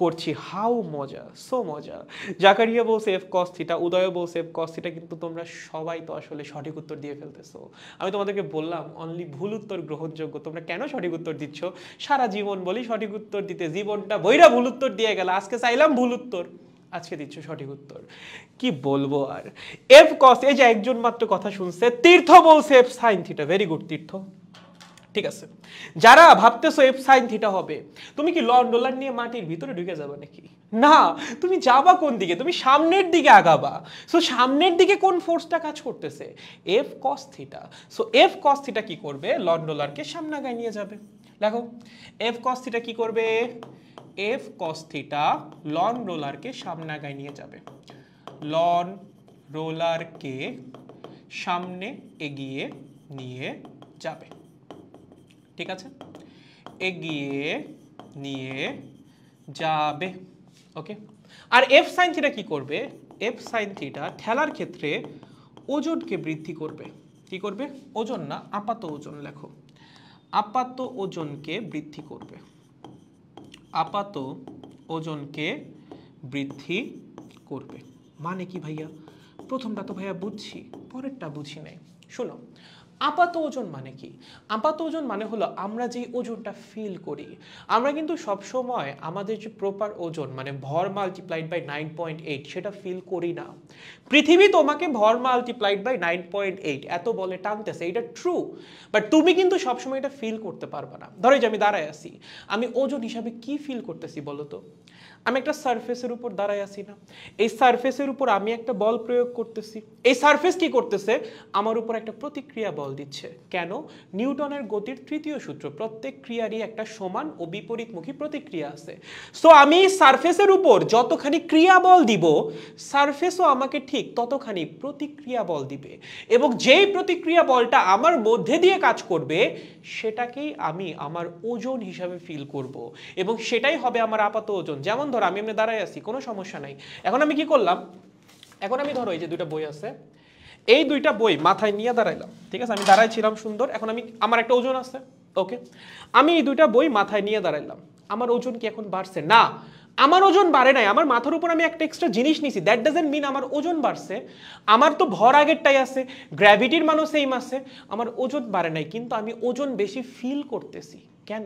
করছি হাউ মজা সো মজা জাকারিয়া বউ সেফ কস থিটা উদয় বউ সেফ কস থিটা কিন্তু তোমরা সবাই তো আসলে সঠিক উত্তর দিয়ে ফেলতেছো আমি তোমাদেরকে বললাম অনলি ভুল উত্তর গ্রহণযোগ্য তোমরা কেন সঠিক উত্তর দিচ্ছ সারা জীবন বলি সঠিক উত্তর দিতে জীবনটা বইরা ভুল উত্তর দিয়ে গেল আজকে চাইলাম ভুল উত্তর আজকে দিচ্ছ সঠিক উত্তর কি বলবো আর এফ কস এই যে একজন মাত্র কথা শুনছে তীর্থ বলছে F sine theta very good Tirtha ঠিক আছে যারা ভাবতেছো এফ সাইন থিটা হবে তুমি কি লন ডলার নিয়ে মাটির ভিতরে ঢুকে যাবে নাকি না তুমি যাবা কোন দিকে তুমি সামনের দিকে আগাবা সো সামনের দিকে কোন ফোর্সটা কাজ করতেছে F cos theta so F cos theta কি করবে লন ডলারকে সামনে আগায় নিয়ে যাবে দেখো এফ কস থিটা কি করবে এফ কস থিটা লন রোলারকে সামনে আগায় নিয়ে যাবে লন রোলারকে সামনে এগিয়ে নিয়ে যাবে ঠিক আছে এগিয়ে নিয়ে যাবে ওকে আর এফ সাইন থিটা কি করবে এফ সাইন থিটা ঠেলার ক্ষেত্রে ওজনকে বৃদ্ধি করবে কি করবে ওজন না আপাত ওজন লেখো আপাত ওজনকে বৃদ্ধি করবে আপাত ওজনকে বৃদ্ধি করবে মানে কি ভাইয়া প্রথমটা তো ভাইয়া বুঝছি পরেরটা বুঝি নাই শোনো আপাত ওজন মানে কি আপাত ওজন মানে হলো আমরা যেই ওজনটা ফিল করি আমরা কিন্তু সবসময় আমাদের যে প্রপার ওজন মানে ভর multiplied by nine point eight সেটা ফিল করি না পৃথিবী তোমাকে ভর multiplied by nine point eight এত বলে টানতেছে এটা ট্রু বাট তুমি কিন্তু সবসময় এটা ফিল করতে পারবে না ধরো যে আমি দাঁড়ায় আছি আমি ওজন হিসাবে কি ফিল করতেছি বলো তো আমি একটা সারফেসের উপর দাঁড়ায় আছি না এই সারফেসের উপর আমি একটা বল প্রয়োগ করতেছি এই সারফেস কি করতেছে আমার উপর একটা প্রতিক্রিয়া বল দিচ্ছে কেন নিউটনের গতির তৃতীয় সূত্র প্রত্যেক ক্রিয়ারই একটা সমান ও বিপরীতমুখী প্রতিক্রিয়া আছে সো আমি সারফেসের উপর যতখানি ক্রিয়া বল দিব সারফেসও আমাকে ঠিক ততখানি প্রতিক্রিয়া বল দিবে এবং যেই প্রতিক্রিয়া বলটা আমার মধ্যে দিয়ে কাজ করবে সেটাকেই আমি আমার ওজন হিসাবে ফিল করব এবং সেটাই হবে আমার আপাত ওজন যেমন ধরো আমি এমনি দাঁড়াই আছি কোনো সমস্যা নাই এখন আমি কি করলাম এখন আমি ধরো এই যে দুইটা বই আছে এই দুইটা বই মাথায় নিয়ে দাঁড়াইলাম ঠিক আছে আমি দাঁড়াইছিলাম সুন্দর এখন আমি আমার একটা ওজন আছে ওকে আমি এই দুইটা বই মাথায় নিয়ে দাঁড়াইলাম আমার ওজন কি এখন বাড়ছে না আমার ওজন বাড়ে নাই আমার মাথার উপর আমি একটা এক্সট্রা জিনিস নিছি দ্যাট ডাজেন্ট মিন আমার ওজন বাড়ছে আমার তো ভর আগেরটাই আছে গ্র্যাভিটির মানুষ সেম আছে আমার ওজন বাড়ে নাই কিন্তু আমি ওজন বেশি ফিল করতেছি কেন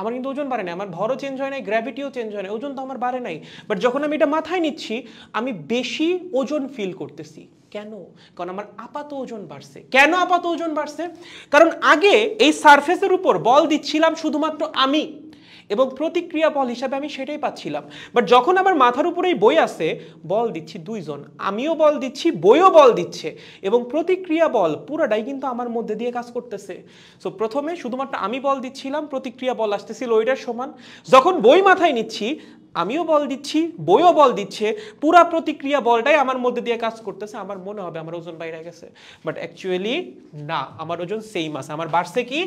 আমার কিন্তু ওজন বাড়ে নাই আমার ভরও চেঞ্জ হয় নাই গ্র্যাভিটিও চেঞ্জ হয় নাই ওজন তো আমার বাড়ে নাই বাট যখন আমি এটা মাথায় নিচ্ছি আমি বেশি ওজন ফিল করতেছি কেন কারণ আমার আপাত ওজন বাড়ছে কেন আপাত ওজন বাড়ছে কারণ আগে এই সারফেসের উপর বল দিচ্ছিলাম শুধুমাত্র আমি এবং প্রতিক্রিয়া বল হিসাবে আমি সেটাই পাচ্ছিলাম বাট যখন আমার মাথার উপরে বই আছে বল দিচ্ছি দুইজন আমিও বল দিচ্ছি বইও বল দিচ্ছে এবং প্রতিক্রিয়া বল পুরোটাই কিন্তু আমার মধ্যে দিয়ে কাজ করতেছে সো প্রথমে শুধুমাত্র আমি বল দিচ্ছিলাম প্রতিক্রিয়া বল আসতেছিল ওইটার সমান যখন বই মাথায় নিচ্ছি আমিও বল দিচ্ছি বইও বল দিচ্ছে পুরা প্রতিক্রিয়া বলটাই আমার মধ্যে দিয়ে কাজ করতেছে আমার মনে হবে আমার ওজন বাইরে গেছে বাট অ্যাকচুয়ালি না আমার ওজন সেম আছে আমার বাড়ছে কি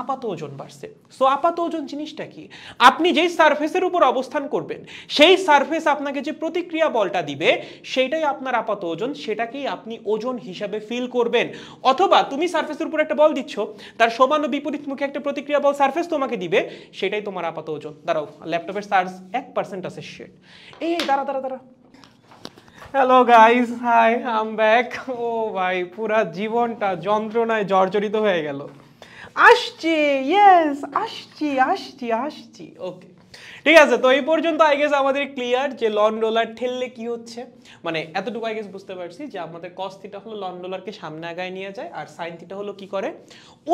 আপাত ওজন বাড়ছে সো আপাত ওজন জিনিসটা কি আপনি যেই সার্ফেসের উপর অবস্থান করবেন সেই সার্ফেস আপনাকে যে প্রতিক্রিয়া বলটা দিবে সেইটাই আপনার আপাত ওজন সেটাকেই আপনি ওজন হিসাবে ফিল করবেন অথবা তুমি সার্ফেসের উপর একটা বল দিচ্ছ তার সমান ও বিপরীত মুখে একটা প্রতিক্রিয়া বল সার্ফেস তোমাকে দিবে সেটাই তোমার আপাত ওজন দাঁড়াও ল্যাপটপের চার্জ এক পার্সেন্ট পার্সেন্ট আছে শেট এই দাঁড়া দাঁড়া দাঁড়া hello guys hi I'm back ও ভাই পুরা জীবনটা যন্ত্রণায় জর্জরিত হয়ে গেল আসছি ইয়েস আসছি আসছি আসছি ওকে ঠিক আছে তো এই পর্যন্ত আই গেস আমাদের ক্লিয়ার যে লন ডোলার ঠেললে কি হচ্ছে মানে এতটুকু আই গেস বুঝতে পারছি যে আমাদের কস্তিটা হলো লন ডোলারকে সামনে আগায় নিয়ে যায় আর সাইনথিটা হলো কি করে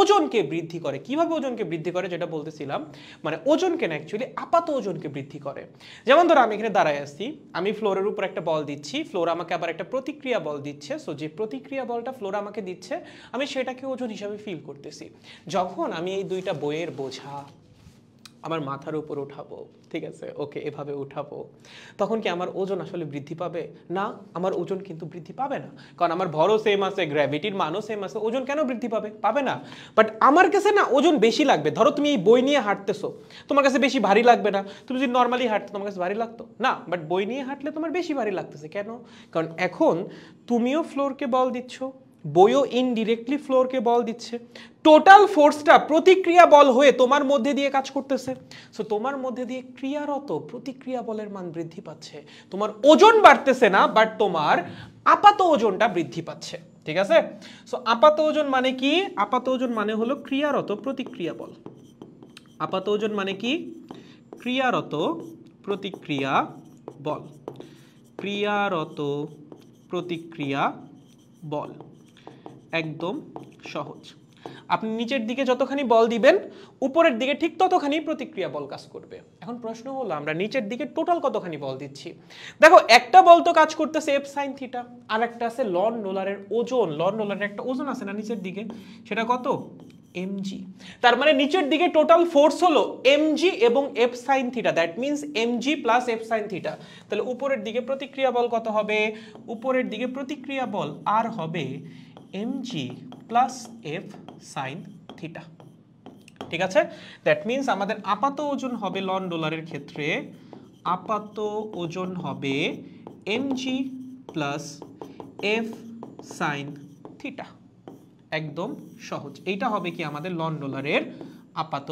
ওজনকে বৃদ্ধি করে কিভাবে ওজনকে বৃদ্ধি করে যেটা বলতেছিলাম মানে ওজনকে না অ্যাকচুয়ালি আপাত ওজনকে বৃদ্ধি করে যেমন ধরো আমি এখানে দাঁড়ায় আসছি আমি ফ্লোরের উপর একটা বল দিচ্ছি ফ্লোর আমাকে আবার একটা প্রতিক্রিয়া বল দিচ্ছে সো যে প্রতিক্রিয়া বলটা ফ্লোর আমাকে দিচ্ছে আমি সেটাকে ওজন হিসাবে ফিল করতেছি যখন আমি এই দুইটা বইয়ের বোঝা আমার মাথার উপর উঠাবো ঠিক আছে ওকে এভাবে উঠাবো তখন কি আমার ওজন আসলে বৃদ্ধি পাবে না আমার ওজন কিন্তু বৃদ্ধি পাবে না কারণ আমার ভরও সেম আছে গ্র্যাভিটির মানও সেম আছে ওজন কেন বৃদ্ধি পাবে পাবে না বাট আমার কাছে না ওজন বেশি লাগবে ধরো তুমি এই বই নিয়ে হাঁটতেছো তোমার কাছে বেশি ভারী লাগবে না তুমি যদি নর্মালি হাঁটতো তোমার কাছে ভারী লাগতো না বাট বই নিয়ে হাঁটলে তোমার বেশি ভারী লাগতেছে কেন কারণ এখন তুমিও ফ্লোরকে বল দিচ্ছ বইও ইনডিরেক্টলি ফ্লোরকে বল দিচ্ছে টোটাল ফোর্সটা প্রতিক্রিয়া বল হয়ে তোমার মধ্যে দিয়ে কাজ করতেছে সো তোমার মধ্যে দিয়ে ক্রিয়ারত প্রতিক্রিয়া বলের মান বৃদ্ধি পাচ্ছে তোমার ওজন বাড়তেছে না বাট তোমার আপাত ওজনটা বৃদ্ধি পাচ্ছে ঠিক আছে সো আপাত ওজন মানে কি আপাত ওজন মানে হলো ক্রিয়ারত প্রতিক্রিয়া বল আপাত ওজন মানে কি ক্রিয়ারত প্রতিক্রিয়া বল ক্রিয়ারত প্রতিক্রিয়া বল একদম সহজ আপনি নিচের দিকে যতখানি বল দিবেন উপরের দিকে ঠিক ততখানি প্রতিক্রিয়া বল কাজ করবে এখন প্রশ্ন হলো আমরা নিচের দিকে টোটাল কতখানি বল দিচ্ছি দেখো একটা বল তো কাজ করতেছে এফ সাইন থিটা আর একটা আছে লন রোলারের ওজন লন রোলারের একটা ওজন আছে না নিচের দিকে সেটা কত এমজি তার মানে নিচের দিকে টোটাল ফোর্স হলো এমজি এবং F sine theta that means mg plus F sine theta তাহলে উপরের দিকে প্রতিক্রিয়া বল কত হবে উপরের দিকে প্রতিক্রিয়া বল আর হবে g plus F sine theta ঠিক আছে দ্যাট মিন্স আমাদের আপাত ওজন হবে লন ডলারের ক্ষেত্রে আপাত ওজন হবে g plus F sine theta একদম সহজ এইটা হবে কি আমাদের লন ডলারের আপাত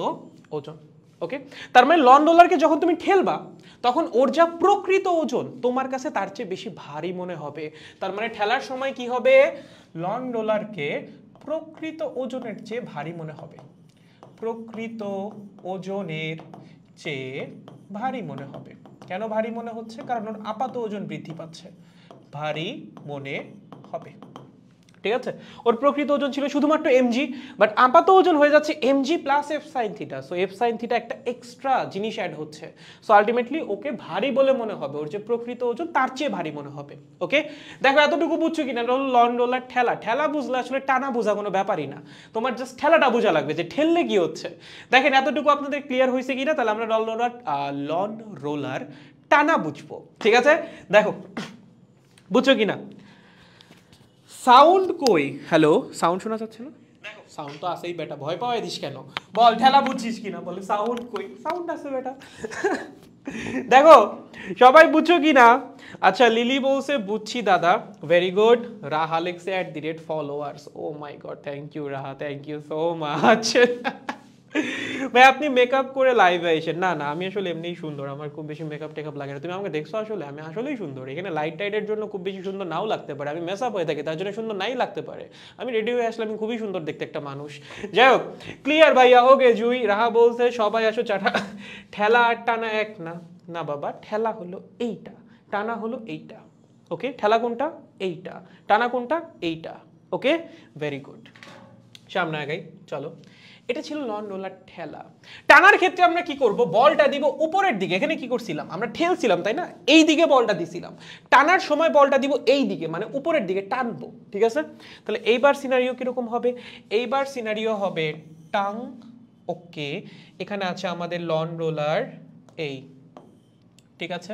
ওজন ওকে তার মানে লন ডলারকে যখন তুমি ঠেলবা তখন ওর যা প্রকৃত ওজন তোমার কাছে তার চেয়ে বেশি ভারী মনে হবে তার মানে ঠেলার সময় কি হবে লং ডোলারকে প্রকৃত ওজনের চেয়ে ভারী মনে হবে প্রকৃত ওজনের চেয়ে ভারী মনে হবে কেন ভারী মনে হচ্ছে কারণ ওর আপাত ওজন বৃদ্ধি পাচ্ছে ভারী মনে হবে ঠিক আছে ওর প্রকৃত ওজন ছিল শুধুমাত্র এমজি বাট আপাত ওজন হয়ে যাচ্ছে mg plus F sine theta so F sine theta একটা এক্সট্রা জিনিস অ্যাড হচ্ছে সো আলটিমেটলি ওকে ভারী বলে মনে হবে ওর যে প্রকৃত ওজন তার চেয়ে ভারী মনে হবে ওকে দেখো এতটুকু বুঝছো কিনা লন ডোলার ঠেলা ঠেলা বুঝলে আসলে টানা বোঝা কোনো ব্যাপারই না তোমার জাস্ট ঠেলাটা বোঝা লাগবে যে ঠেললে কি হচ্ছে দেখেন এতটুকু আপনাদের ক্লিয়ার হয়েছে কিনা তাহলে আমরা লন রোলার লন রোলার টানা বুঝবো ঠিক আছে দেখো বুঝছো কিনা সাউন্ড কই হ্যালো সাউন্ড শোনা যাচ্ছে না সাউন্ড তো আসেই বেটা ভয় পাওয়াই দিস কেন বল ঠেলা বুঝছিস কি না বলে সাউন্ড কই সাউন্ড আসে বেটা দেখো সবাই বুঝছো কি না আচ্ছা লিলি বলছে বুঝছি দাদা ভেরি গুড রাহা লেখছে at the rate followers oh my god thank you Raha thank you so much ভাই আপনি মেকআপ করে লাইভে এসে না না আমি আসলে এমনিই সুন্দর আমার খুব বেশি মেকআপ টেকআপ লাগে না তুমি আমাকে দেখছো আসলে আমি আসলেই সুন্দর এখানে লাইট টাইটের জন্য খুব বেশি সুন্দর নাও লাগতে পারে আমি মেসআপ হয়ে থাকি তার জন্য সুন্দর নাই লাগতে পারে আমি রেডি হয়ে আসলে আমি খুবই সুন্দর দেখতে একটা মানুষ যাই হোক ক্লিয়ার ভাইয়া ওকে জুই রাহা বলছে সবাই আসো চাটা ঠেলা আর টানা এক না না বাবা ঠেলা হলো এইটা টানা হলো এইটা ওকে ঠেলা কোনটা এইটা টানা কোনটা এইটা ওকে ভেরি গুড সামনে আগাই চলো এটা ছিল লন রোলার ঠেলা টানার ক্ষেত্রে আমরা কি করব বলটা দিব উপরের দিকে এখানে কি করছিলাম আমরা ঠেলছিলাম তাই না এই দিকে বলটা দিছিলাম টানার সময় বলটা দিব এই দিকে মানে উপরের দিকে টানবো ঠিক আছে তাহলে এইবার সিনারিও কীরকম হবে এইবার সিনারিও হবে টাং ওকে এখানে আছে আমাদের লন রোলার এই ঠিক আছে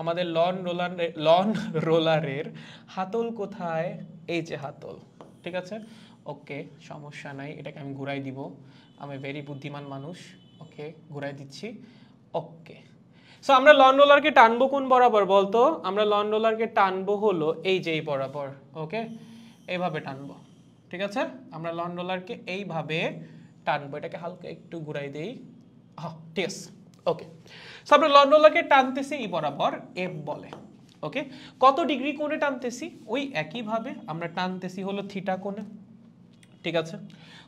আমাদের লন রোলার লন রোলারের হাতল কোথায় এই যে হাতল ঠিক আছে ওকে সমস্যা নাই এটাকে আমি ঘুরাই দিব আমি ভেরি বুদ্ধিমান মানুষ ওকে ঘুরাই দিচ্ছি ওকে সো আমরা লন রোলারকে টানবো কোন বরাবর বলতো আমরা লন রোলারকে টানবো হলো এই যে এই বরাবর ওকে এইভাবে টানবো ঠিক আছে আমরা লন রোলারকে এইভাবে টানবো এটাকে হালকা একটু ঘুরাই দেই হ্যাঁ ঠিক আছে ওকে সো আমরা লন রোলারকে টানতেছি এই বরাবর এফ বলে ওকে কত ডিগ্রি কোণে টানতেছি ওই একইভাবে আমরা টানতেছি হলো থিটা কোণে ঠিক আছে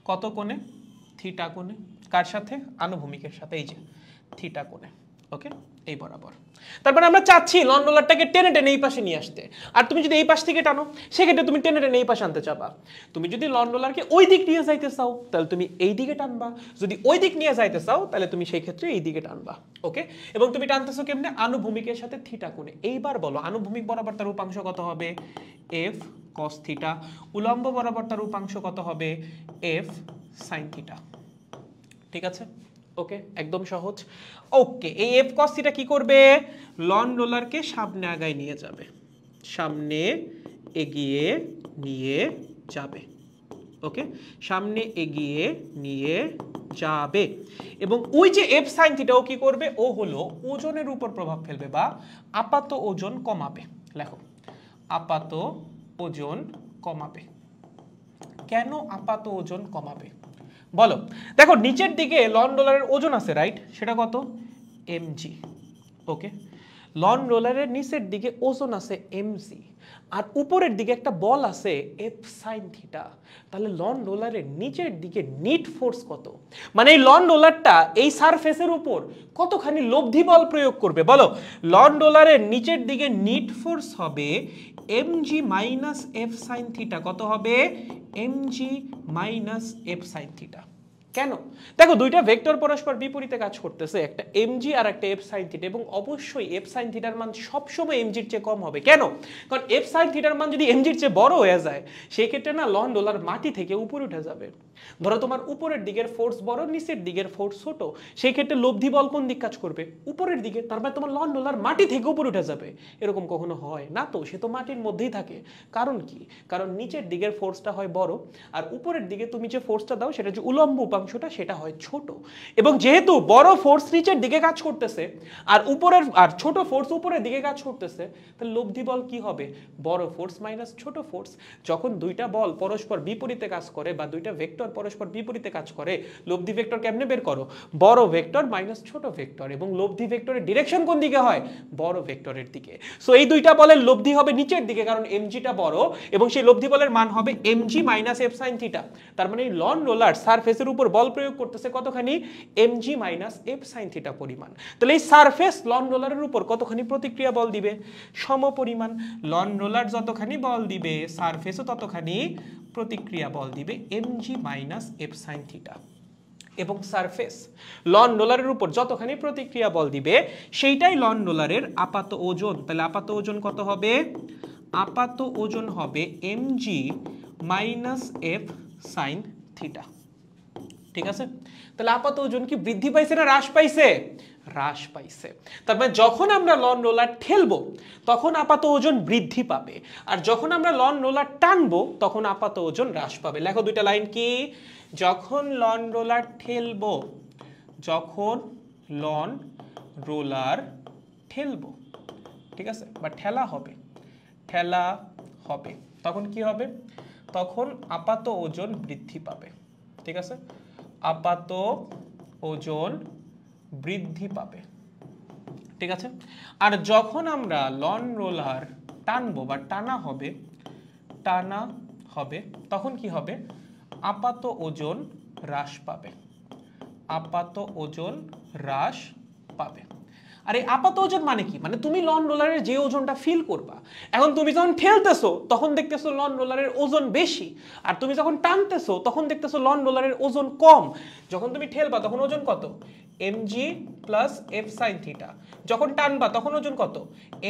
কত কোণে থিটা কোণে কার সাথে আনুভূমিকের সাথে এই যে থিটা কোণে ওকে এই বরাবর তারপরে আমরা চাচ্ছি লন রোলারটাকে টেনে টেনে এই পাশে নিয়ে আসতে আর তুমি যদি এই পাশ থেকে টানো সেক্ষেত্রে তুমি টেনে টেনে এই পাশে আনতে চাবা তুমি যদি লন রোলারকে ওই দিক নিয়ে যাইতে চাও তাহলে তুমি এই দিকে টানবা যদি ওই দিক নিয়ে যাইতে চাও তাহলে তুমি সেই ক্ষেত্রে এই দিকে টানবা ওকে এবং তুমি টানতেছো কেমনে আনুভূমিকের সাথে থিটা কোণে এইবার বলো আনুভূমিক বরাবর তার উপাংশ কত হবে এফ কস থিটা উলম্ব বরাবর তার উপাংশ কত হবে এফ সাইন থিটা ঠিক আছে ওকে একদম সহজ ওকে এই এফ কস থিটা কি করবে লন রোলারকে সামনে আগায় নিয়ে যাবে সামনে এগিয়ে নিয়ে যাবে ওকে সামনে এগিয়ে নিয়ে যাবে এবং ওই যে এফ সাইন ও কি করবে ও হলো ওজনের উপর প্রভাব ফেলবে বা আপাত ওজন কমাবে লেখো আপাত ওজন কমাবে কেন আপাত ওজন কমাবে বলো দেখো নিচের দিকে লন রোলারের ওজন আছে রাইট সেটা কত এমজি ওকে লন রোলারের নিচের দিকে ওজন আছে এমসি আর উপরের দিকে একটা বল আছে এফ সাইন থিটা তাহলে লন রোলারের নিচের দিকে নিট ফোর্স কত মানে এই লন রোলারটা এই সারফেসের উপর কতখানি লব্ধি বল প্রয়োগ করবে বলো লন রোলারের নিচের দিকে নিট ফোর্স হবে m g minus F sine theta কত হবে m g minus F sine theta কেন দেখো দুইটা ভেক্টর পরস্পর বিপরীতে কাজ করতেছে একটা এম জি আর একটা এফ সাইন থিটা এবং অবশ্যই এফ সাইন থিটার মান সবসময় এম জির চেয়ে কম হবে কেন কারণ এফ সাইন থিটার মান যদি এম জির চেয়ে বড় হয়ে যায় সেক্ষেত্রে না লন ডোলার মাটি থেকে উপরে উঠে যাবে ধরো তোমার উপরের দিকের ফোর্স বড় নিচের দিকের ফোর্স ছোট সেই ক্ষেত্রে লব্ধি বল কোন দিক কাজ করবে উপরের দিকে তারপরে মানে তোমার লন ডলার মাটি থেকে উপরে উঠে যাবে এরকম কখনো হয় না তো সে তো মাটির মধ্যেই থাকে কারণ কি কারণ নিচের দিকের ফোর্সটা হয় বড় আর উপরের দিকে তুমি যে ফোর্সটা দাও সেটা যে উলম্ব উপাংশটা সেটা হয় ছোট এবং যেহেতু বড় ফোর্স নিচের দিকে কাজ করতেছে আর উপরের আর ছোট ফোর্স উপরের দিকে কাজ করতেছে তাহলে লব্ধি বল কি হবে বড় ফোর্স মাইনাস ছোট ফোর্স যখন দুইটা বল পরস্পর বিপরীতে কাজ করে বা দুইটা ভেক্টর ভেক্টর পরস্পর বিপরীতে কাজ করে লব্ধি ভেক্টর কেমনে বের করো বড় ভেক্টর মাইনাস ছোট ভেক্টর এবং লব্ধি ভেক্টরের ডিরেকশন কোন দিকে হয় বড় ভেক্টরের দিকে সো এই দুইটা বলের লব্ধি হবে নিচের দিকে কারণ এমজিটা বড় এবং সেই লব্ধি বলের মান হবে mg minus F sine theta তার মানে এই লন রোলার সারফেসের উপর বল প্রয়োগ করতেছে কতখানি mg minus F sine theta পরিমাণ তাহলে এই সারফেস লন রোলারের উপর কতখানি প্রতিক্রিয়া বল দিবে সম পরিমাণ লন রোলার যতখানি বল দিবে সারফেসও ততখানি প্রতিক্রিয়া বল দিবে এমজি মাইনাস এফ থিটা এবং সারফেস লন ডোলারের উপর যতখানি প্রতিক্রিয়া বল দিবে সেইটাই লন ডোলারের আপাত ওজন তাহলে আপাত ওজন কত হবে আপাত ওজন হবে mg minus F sine theta ঠিক আছে তাহলে আপাত ওজন কি বৃদ্ধি পাইছে না হ্রাস পাইছে হ্রাস পাইছে তার মানে যখন আমরা লন রোলার ঠেলব তখন আপাত ওজন বৃদ্ধি পাবে আর যখন আমরা লন রোলার টানব তখন আপাত ওজন হ্রাস পাবে লেখো দুইটা লাইন কি যখন লন রোলার ঠেলব যখন লন রোলার ঠেলব ঠিক আছে বা ঠেলা হবে ঠেলা হবে তখন কি হবে তখন আপাত ওজন বৃদ্ধি পাবে ঠিক আছে আপাত ওজন বৃদ্ধি পাবে ঠিক আছে আর যখন আমরা লন রোলার টানবো বা টানা হবে টানা হবে তখন কি হবে আপাত ওজন হ্রাস পাবে আপাত ওজন হ্রাস পাবে আর এই আপাত ওজন মানে কি মানে তুমি লন রোলারের যে ওজনটা ফিল করবা এখন তুমি যখন ঠেলতেছো তখন দেখতেছো লন রোলারের ওজন বেশি আর তুমি যখন টানতেছো তখন দেখতেছো লন রোলারের ওজন কম যখন তুমি ঠেলবা তখন ওজন কত m g plus F sine theta যখন টানবা তখন ওজন কত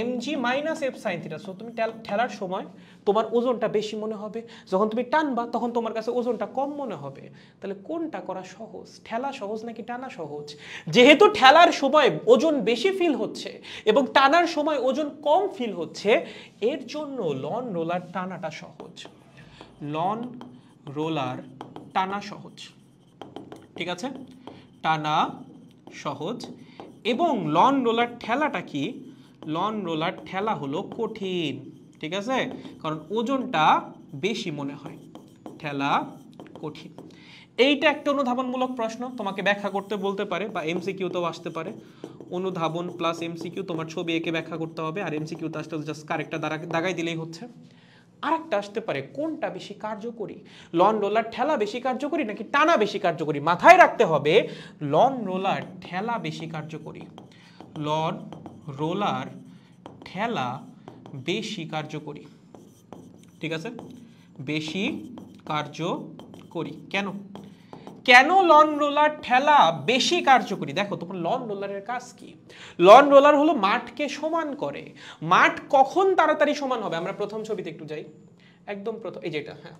m g minus F sine theta so তুমি ঠেলার সময় তোমার ওজনটা বেশি মনে হবে যখন তুমি টানবা তখন তোমার কাছে ওজনটা কম মনে হবে তাহলে কোনটা করা সহজ ঠেলা সহজ নাকি টানা সহজ যেহেতু ঠেলার সময় ওজন বেশি ফিল হচ্ছে এবং টানার সময় ওজন কম ফিল হচ্ছে এর জন্য লন রোলার টানাটা সহজ লন রোলার টানা সহজ ঠিক আছে টানা সহজ এবং লন রোলার ঠেলাটা কি লন রোলার ঠেলা হলো কঠিন ঠিক আছে কারণ ওজনটা বেশি মনে হয় ঠেলা কঠিন এইটা একটা অনুধাবনমূলক প্রশ্ন তোমাকে ব্যাখ্যা করতে বলতে পারে বা এমসিকিউতেও আসতে পারে অনুধাবন প্লাস এমসিকিউ তোমার ছবি এঁকে ব্যাখ্যা করতে হবে আর এমসিকিউতে আসতে জাস্ট কারেক্টটা দাগাই দিলেই হচ্ছে আরেকটা আসতে পারে কোনটা বেশি কার্যকরী লন রোলার ঠেলা বেশি কার্যকরী নাকি টানা বেশি কার্যকরী মাথায় রাখতে হবে লন রোলার ঠেলা বেশি কার্যকরী লন রোলার ঠেলা বেশি কার্যকরী ঠিক আছে বেশি কার্যকরী কেন কেন লন রোলার ঠেলা বেশি কার্যকরী দেখো তোমার লন রোলারের কাজ কি লন রোলার হলো মাঠকে সমান করে মাঠ কখন তাড়াতাড়ি সমান হবে আমরা প্রথম ছবিতে একটু যাই একদম প্রথম এই যেটা হ্যাঁ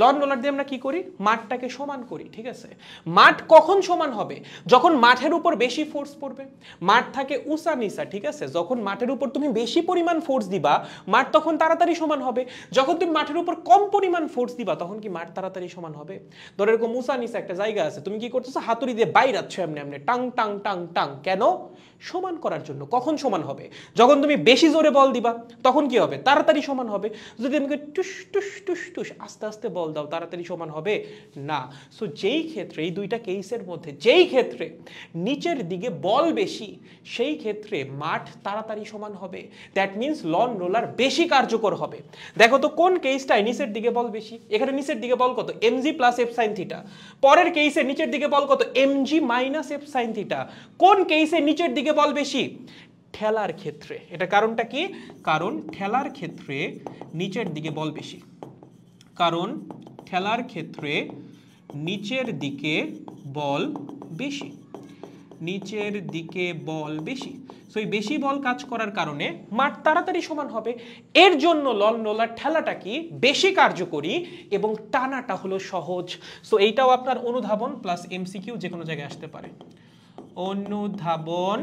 লন রোলার দিয়ে আমরা কি করি মাঠটাকে সমান করি ঠিক আছে মাঠ কখন সমান হবে যখন মাঠের উপর বেশি ফোর্স পড়বে মাঠ থাকে উসা নিসা ঠিক আছে যখন মাঠের উপর তুমি বেশি পরিমাণ ফোর্স দিবা মাঠ তখন তাড়াতাড়ি সমান হবে যখন তুমি মাঠের উপর কম পরিমাণ ফোর্স দিবা তখন কি মাঠ তাড়াতাড়ি সমান হবে ধর এরকম উসা নিসা একটা জায়গা আছে তুমি কি করতেছো হাতুড়ি দিয়ে বাইরাচ্ছ এমনি এমনি টাং টাং টাং টাং কেন সমান করার জন্য কখন সমান হবে যখন তুমি বেশি জোরে বল দিবা তখন কি হবে তাড়াতাড়ি সমান হবে যদি আমাকে টুস টুস টুস টুস আস্তে আস্তে বল দাও তাড়াতাড়ি সমান হবে না সো যেই ক্ষেত্রে এই দুইটা কেসের মধ্যে যেই ক্ষেত্রে নিচের দিকে বল বেশি সেই ক্ষেত্রে মাঠ তাড়াতাড়ি সমান হবে দ্যাট মিন্স লন রোলার বেশি কার্যকর হবে দেখো তো কোন কেসটায় নিচের দিকে বল বেশি এখানে নিচের দিকে বল কত mg plus F sine theta পরের কেসে নিচের দিকে বল কত mg minus F sine theta কোন কেসে নিচের দিকে থেকে বল বেশি ঠেলার ক্ষেত্রে এটা কারণটা কি কারণ ঠেলার ক্ষেত্রে নিচের দিকে বল বেশি কারণ ঠেলার ক্ষেত্রে নিচের দিকে বল বেশি নিচের দিকে বল বেশি সো এই বেশি বল কাজ করার কারণে মাঠ তাড়াতাড়ি সমান হবে এর জন্য লল নোলার ঠেলাটা কি বেশি কার্যকরী এবং টানাটা হলো সহজ সো এইটাও আপনার অনুধাবন প্লাস এমসিকিউ যে কোনো জায়গায় আসতে পারে অনুধাবন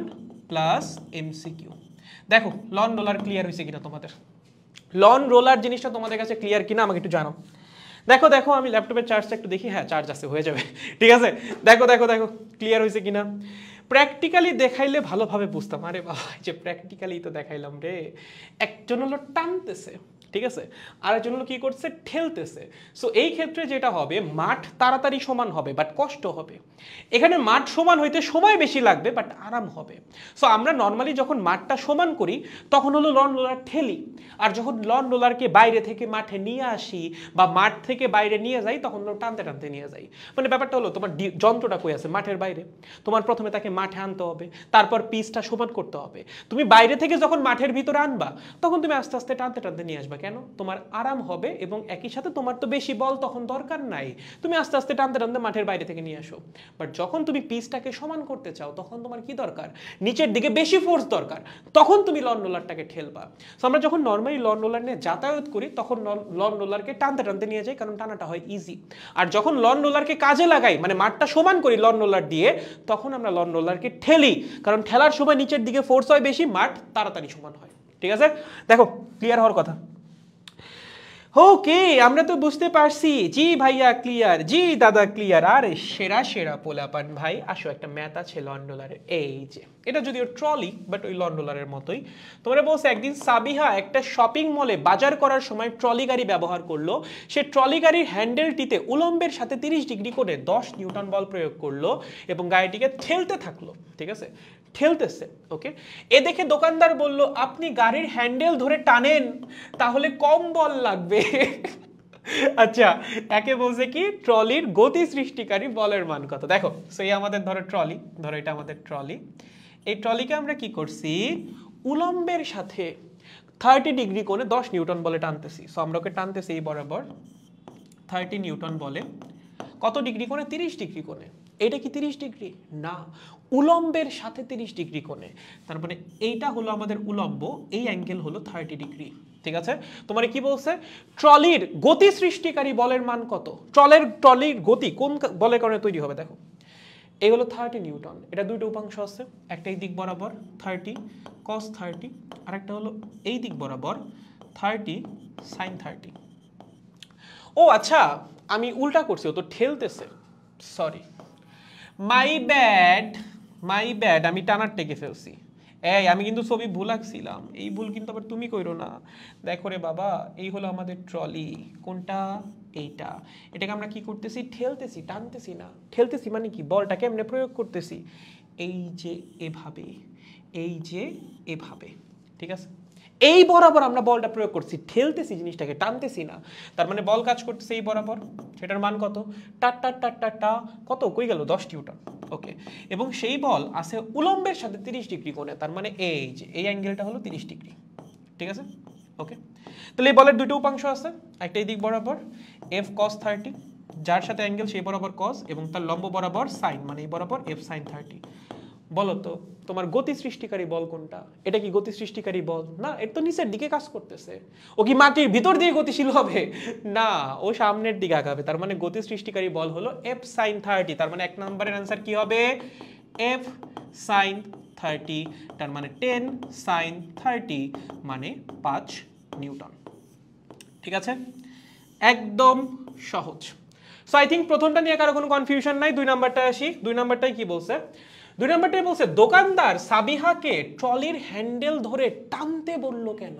প্লাস এমসিকিউ দেখো লন রোলার ক্লিয়ার হয়েছে কিনা তোমাদের লন রোলার জিনিসটা তোমাদের কাছে ক্লিয়ার কিনা আমাকে একটু জানাও দেখো দেখো আমি ল্যাপটপের চার্জটা একটু দেখি হ্যাঁ চার্জ আছে হয়ে যাবে ঠিক আছে দেখো দেখো দেখো ক্লিয়ার হয়েছে কিনা প্র্যাকটিক্যালি দেখাইলে ভালোভাবে বুঝতাম আরে বাবা যে প্র্যাকটিক্যালি তো দেখাইলাম রে একজন হলো টানতেছে ঠিক আছে আরেকজন হলো কি করছে ঠেলতেছে সো এই ক্ষেত্রে যেটা হবে মাঠ তাড়াতাড়ি সমান হবে বাট কষ্ট হবে এখানে মাঠ সমান হইতে সময় বেশি লাগবে বাট আরাম হবে সো আমরা নর্মালি যখন মাঠটা সমান করি তখন হলো লন রোলার ঠেলি আর যখন লন রোলারকে বাইরে থেকে মাঠে নিয়ে আসি বা মাঠ থেকে বাইরে নিয়ে যাই তখন হলো টানতে টানতে নিয়ে যাই মানে ব্যাপারটা হলো তোমার যন্ত্রটা কই আছে মাঠের বাইরে তোমার প্রথমে তাকে মাঠে আনতে হবে তারপর পিচটা সমান করতে হবে তুমি বাইরে থেকে যখন মাঠের ভিতরে আনবা তখন তুমি আস্তে আস্তে টানতে টানতে নিয়ে আসবা না কেন তোমার আরাম হবে এবং একই সাথে তোমার তো বেশি বল তখন দরকার নাই তুমি আস্তে আস্তে টানতে টানতে মাঠের বাইরে থেকে নিয়ে আসো বাট যখন তুমি পিসটাকে সমান করতে চাও তখন তোমার কি দরকার নিচের দিকে বেশি ফোর্স দরকার তখন তুমি লন রোলারটাকে ঠেলবা তো আমরা যখন নর্মালি লন রোলার নিয়ে যাতায়াত করি তখন লন রোলারকে টানতে টানতে নিয়ে যাই কারণ টানাটা হয় ইজি আর যখন লন রোলারকে কাজে লাগাই মানে মাঠটা সমান করি লন রোলার দিয়ে তখন আমরা লন রোলারকে ঠেলি কারণ ঠেলার সময় নিচের দিকে ফোর্স হয় বেশি মাঠ তাড়াতাড়ি সমান হয় ঠিক আছে দেখো ক্লিয়ার হওয়ার কথা ওকে আমরা তো বুঝতে পারছি জি ভাইয়া ক্লিয়ার জি দাদা ক্লিয়ার আরে সেরা সেরা পোলাপান ভাই আসো একটা ম্যাথ আছে লন্ডোলারের এই যে এটা যদিও ট্রলি বাট ওই লন্ডলারের মতোই তোমরা বলছো একদিন সাবিহা একটা শপিং মলে বাজার করার সময় ট্রলি গাড়ি ব্যবহার করলো সে ট্রলি গাড়ির হ্যান্ডেলটিতে উলম্বের সাথে তিরিশ ডিগ্রি করে দশ নিউটন বল প্রয়োগ করলো এবং গাড়িটিকে ঠেলতে থাকলো ঠিক আছে ঠেলতেছে ওকে এ দেখে দোকানদার বলল আপনি গাড়ির হ্যান্ডেল ধরে টানেন তাহলে কম বল লাগবে আচ্ছা একে বলছে কি ট্রলির গতি সৃষ্টিকারী বলের মান কত দেখো সো এই আমাদের ধরো ট্রলি ধরো এটা আমাদের ট্রলি এই ট্রলিকে আমরা কি করছি উলম্বের সাথে থার্টি ডিগ্রি কোণে দশ নিউটন বলে টানতেছি সো আমরা ওকে টানতেছি এই বরাবর থার্টি নিউটন বলে কত ডিগ্রি কোণে তিরিশ ডিগ্রি কোণে এটা কি তিরিশ ডিগ্রি না উলম্বের সাথে তিরিশ ডিগ্রি কোণে তার মানে এইটা হলো আমাদের উলম্ব এই অ্যাঙ্গেল হলো থার্টি ডিগ্রি ঠিক আছে তোমার কি বলছে ট্রলির গতি সৃষ্টিকারী বলের মান কত ট্রলের ট্রলির গতি কোন বলের কারণে তৈরি হবে দেখো এই হলো থার্টি নিউটন এটা দুইটা উপাংশ আছে একটা এই দিক বরাবর থার্টি কস থার্টি আর একটা হলো এই দিক বরাবর থার্টি সাইন থার্টি ও আচ্ছা আমি উল্টা করছি ও তো ঠেলতেছে sorry my bad my bad আমি টানার টেকে ফেলছি এই আমি কিন্তু ছবি ভুল আঁকছিলাম এই ভুল কিন্তু আবার তুমি কইরো না দেখো রে বাবা এই হলো আমাদের ট্রলি কোনটা এইটা এটাকে আমরা কি করতেছি ঠেলতেছি টানতেছি না ঠেলতেছি মানে কি বলটাকে এমনি প্রয়োগ করতেছি এই যে এভাবে এই যে এভাবে ঠিক আছে এই বরাবর আমরা বলটা প্রয়োগ করছি ঠেলতেছি জিনিসটাকে টানতেছি না তার মানে বল কাজ করতেছে এই বরাবর সেটার মান কত টা টা টা টা টা কত কই গেল দশটি উটার ওকে এবং সেই বল আছে উলম্বের সাথে তিরিশ ডিগ্রি কোণে তার মানে এই যে এই অ্যাঙ্গেলটা হলো তিরিশ ডিগ্রি ঠিক আছে ওকে তাহলে এই বলের দুটো উপাংশ আছে একটা এই দিক বরাবর এফ কস থার্টি যার সাথে অ্যাঙ্গেল সেই বরাবর কস এবং তার লম্ব বরাবর সাইন মানে এই বরাবর এফ সাইন থার্টি বলো তো তোমার গতি সৃষ্টিকারী বল কোনটা এটা কি গতি সৃষ্টিকারী বল না এর তো নিচের দিকে কাজ করতেছে ও কি মাটির ভিতর দিয়ে গতিশীল হবে না ও সামনের দিকে আগাবে তার মানে গতি সৃষ্টিকারী বল হলো এফ সাইন থার্টি তার মানে এক নম্বরের আনসার কি হবে এফ সাইন থার্টি তার মানে টেন সাইন থার্টি মানে পাঁচ নিউটন ঠিক আছে একদম সহজ সো আই থিঙ্ক প্রথমটা নিয়ে কারো কোনো কনফিউশন নাই দুই নাম্বারটা আসি দুই নাম্বারটাই কি বলছে দুই নম্বরটাই বলছে দোকানদার সাবিহাকে ট্রলির হ্যান্ডেল ধরে টানতে বলল কেন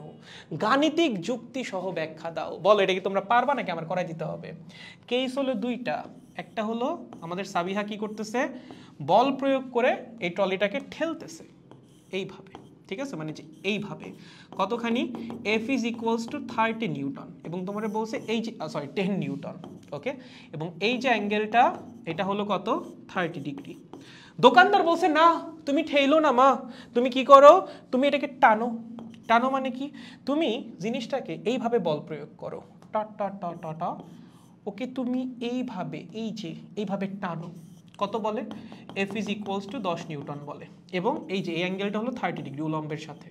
গাণিতিক যুক্তি সহ ব্যাখ্যা দাও বলো এটা কি তোমরা পারবা নাকি আমার করাই দিতে হবে কেস হলো দুইটা একটা হলো আমাদের সাবিহা কি করতেছে বল প্রয়োগ করে এই ট্রলিটাকে ঠেলতেছে এইভাবে ঠিক আছে মানে যে এইভাবে কতখানি F is equals to thirty newton এবং তোমার বলছে এই যে সরি টেন নিউটন ওকে এবং এই যে অ্যাঙ্গেলটা এটা হলো কত থার্টি ডিগ্রি দোকানদার বলছে না তুমি ঠেলো না মা তুমি কি করো তুমি এটাকে টানো টানো মানে কি তুমি জিনিসটাকে এইভাবে বল প্রয়োগ করো টট টট টা ট টা ওকে তুমি এইভাবে এই যে এইভাবে টানো কত বলে এফ ইজ ইকুয়ালস টু দশ নিউটন বলে এবং এই যে এই অ্যাঙ্গেলটা হলো থার্টি ডিগ্রি উলম্বের সাথে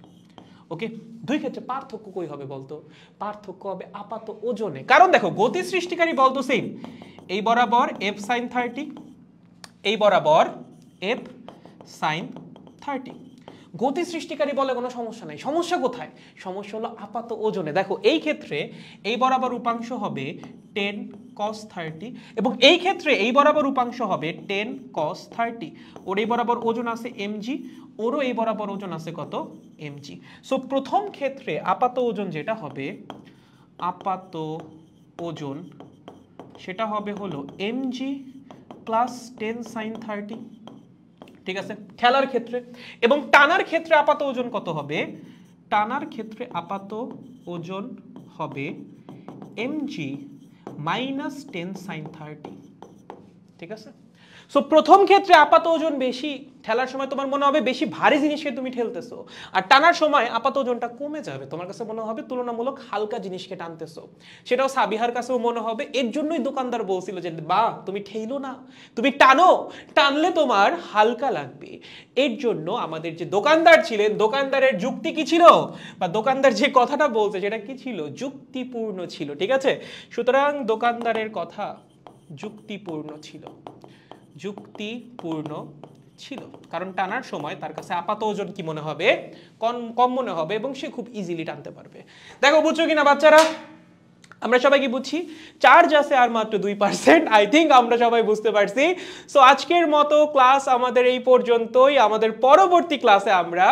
ওকে দুই ক্ষেত্রে পার্থক্য কই হবে বলতো পার্থক্য হবে আপাত ওজনে কারণ দেখো গতি সৃষ্টিকারী বলতো সেম এই বরাবর এফ সাইন থার্টি এই বরাবর এফ সাইন থার্টি গতি সৃষ্টিকারী বলে কোনো সমস্যা নেই সমস্যা কোথায় সমস্যা হলো আপাত ওজনে দেখো এই ক্ষেত্রে এই বরাবর উপাংশ হবে টেন কস থার্টি এবং এই ক্ষেত্রে এই বরাবর উপাংশ হবে টেন কস থার্টি ওর এই বরাবর ওজন আছে এমজি ওরও এই বরাবর ওজন আছে কত এমজি সো প্রথম ক্ষেত্রে আপাত ওজন যেটা হবে আপাত ওজন সেটা হবে হলো mg plus ten sine thirty ঠিক আছে খেলার ক্ষেত্রে এবং টানার ক্ষেত্রে আপাত ওজন কত হবে টানার ক্ষেত্রে আপাত ওজন হবে mg minus ten sine thirty ঠিক আছে সো প্রথম ক্ষেত্রে আপাত ওজন বেশি ঠেলার সময় তোমার মনে হবে বেশি ভারী জিনিসকে তুমি ঠেলতেছো আর টানার সময় আপাত ওজনটা কমে যাবে তোমার কাছে মনে হবে তুলনামূলক হালকা জিনিসকে টানতেছো সেটাও সাবিহার কাছেও মনে হবে এর জন্যই দোকানদার বলছিল যে বা তুমি ঠেলো না তুমি টানো টানলে তোমার হালকা লাগবে এর জন্য আমাদের যে দোকানদার ছিলেন দোকানদারের যুক্তি কি ছিল বা দোকানদার যে কথাটা বলছে সেটা কি ছিল যুক্তিপূর্ণ ছিল ঠিক আছে সুতরাং দোকানদারের কথা যুক্তিপূর্ণ ছিল যুক্তিপূর্ণ ছিল কারণ টানার সময় তার কাছে আপাত ওজন কি মনে হবে কম কম মনে হবে এবং সে খুব ইজিলি টানতে পারবে দেখো বুঝছো কিনা বাচ্চারা আমরা সবাই কি বুঝছি চার্জ আছে আর মাত্র দুই পার্সেন্ট আই থিঙ্ক আমরা সবাই বুঝতে পারছি সো আজকের মতো ক্লাস আমাদের এই পর্যন্তই আমাদের পরবর্তী ক্লাসে আমরা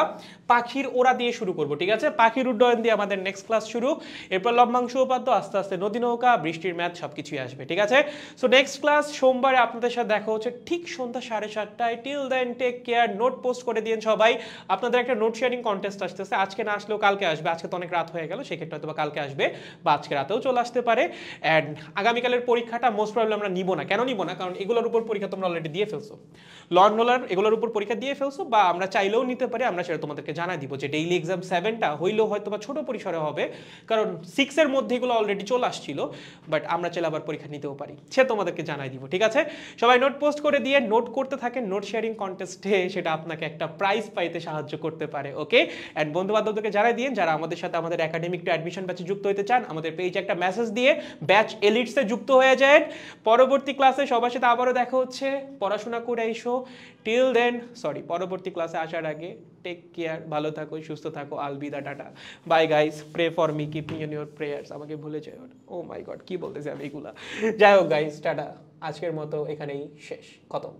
পাখির ওরা দিয়ে শুরু করব ঠিক আছে পাখির উড্ডয়ন দিয়ে আমাদের নেক্সট ক্লাস শুরু এরপর লম্বাংশ উপাদ্য আস্তে আস্তে নদী নৌকা বৃষ্টির ম্যাথ সব কিছুই আসবে ঠিক আছে সো নেক্সট ক্লাস সোমবারে আপনাদের সাথে দেখা হচ্ছে ঠিক সন্ধ্যা সাড়ে সাতটায় till then take care note post করে দিন সবাই আপনাদের একটা নোট শেয়ারিং কন্টেস্ট আসতেছে আজকে না আসলেও কালকে আসবে আজকে তো অনেক রাত হয়ে গেল সেক্ষেত্রে হয়তো কালকে আসবে বা আজকে রাতেও চলে আসতে পারে অ্যান্ড আগামীকালের পরীক্ষাটা মোস্ট প্রবলেম আমরা নিব না কেন নিব না কারণ এগুলোর উপর পরীক্ষা তোমরা অলরেডি দিয়ে ফেলছো লন রোলার এগুলোর উপর পরীক্ষা দিয়ে ফেলছো বা আমরা চাইলেও নিতে পারি আমরা সেটা তোমাদেরকে জানা দিব যে ডেইলি এক্সাম সেভেনটা হইলেও হয়তো বা ছোটো পরিসরে হবে কারণ সিক্সের মধ্যে এগুলো অলরেডি চলে আসছিল বাট আমরা চাইলে আবার পরীক্ষা নিতেও পারি সে তোমাদেরকে জানাই দিব ঠিক আছে সবাই নোট পোস্ট করে দিয়ে নোট করতে থাকে নোট শেয়ারিং কন্টেস্টে সেটা আপনাকে একটা প্রাইজ পাইতে সাহায্য করতে পারে ওকে অ্যান্ড বন্ধু বান্ধবদেরকে জানাই দিয়ে যারা আমাদের সাথে আমাদের একাডেমিক টু অ্যাডমিশন ব্যাচে যুক্ত হতে চান আমাদের পেজে একটা মেসেজ দিয়ে ব্যাচ এলিটসে যুক্ত হয়ে যায় পরবর্তী ক্লাসে সবার সাথে আবারও দেখা হচ্ছে পড়াশোনা করে এসো টিল দেন সরি পরবর্তী ক্লাসে আসার আগে টেক কেয়ার ভালো থাকো সুস্থ থাকো আলবিদা tata bye guys pray for me keep me in your prayers আমাকে ভুলে যাই ও মাই গড কি বলতেছি আমি এগুলা যাই হোক গাইস টাটা আজকের মতো এখানেই শেষ খতম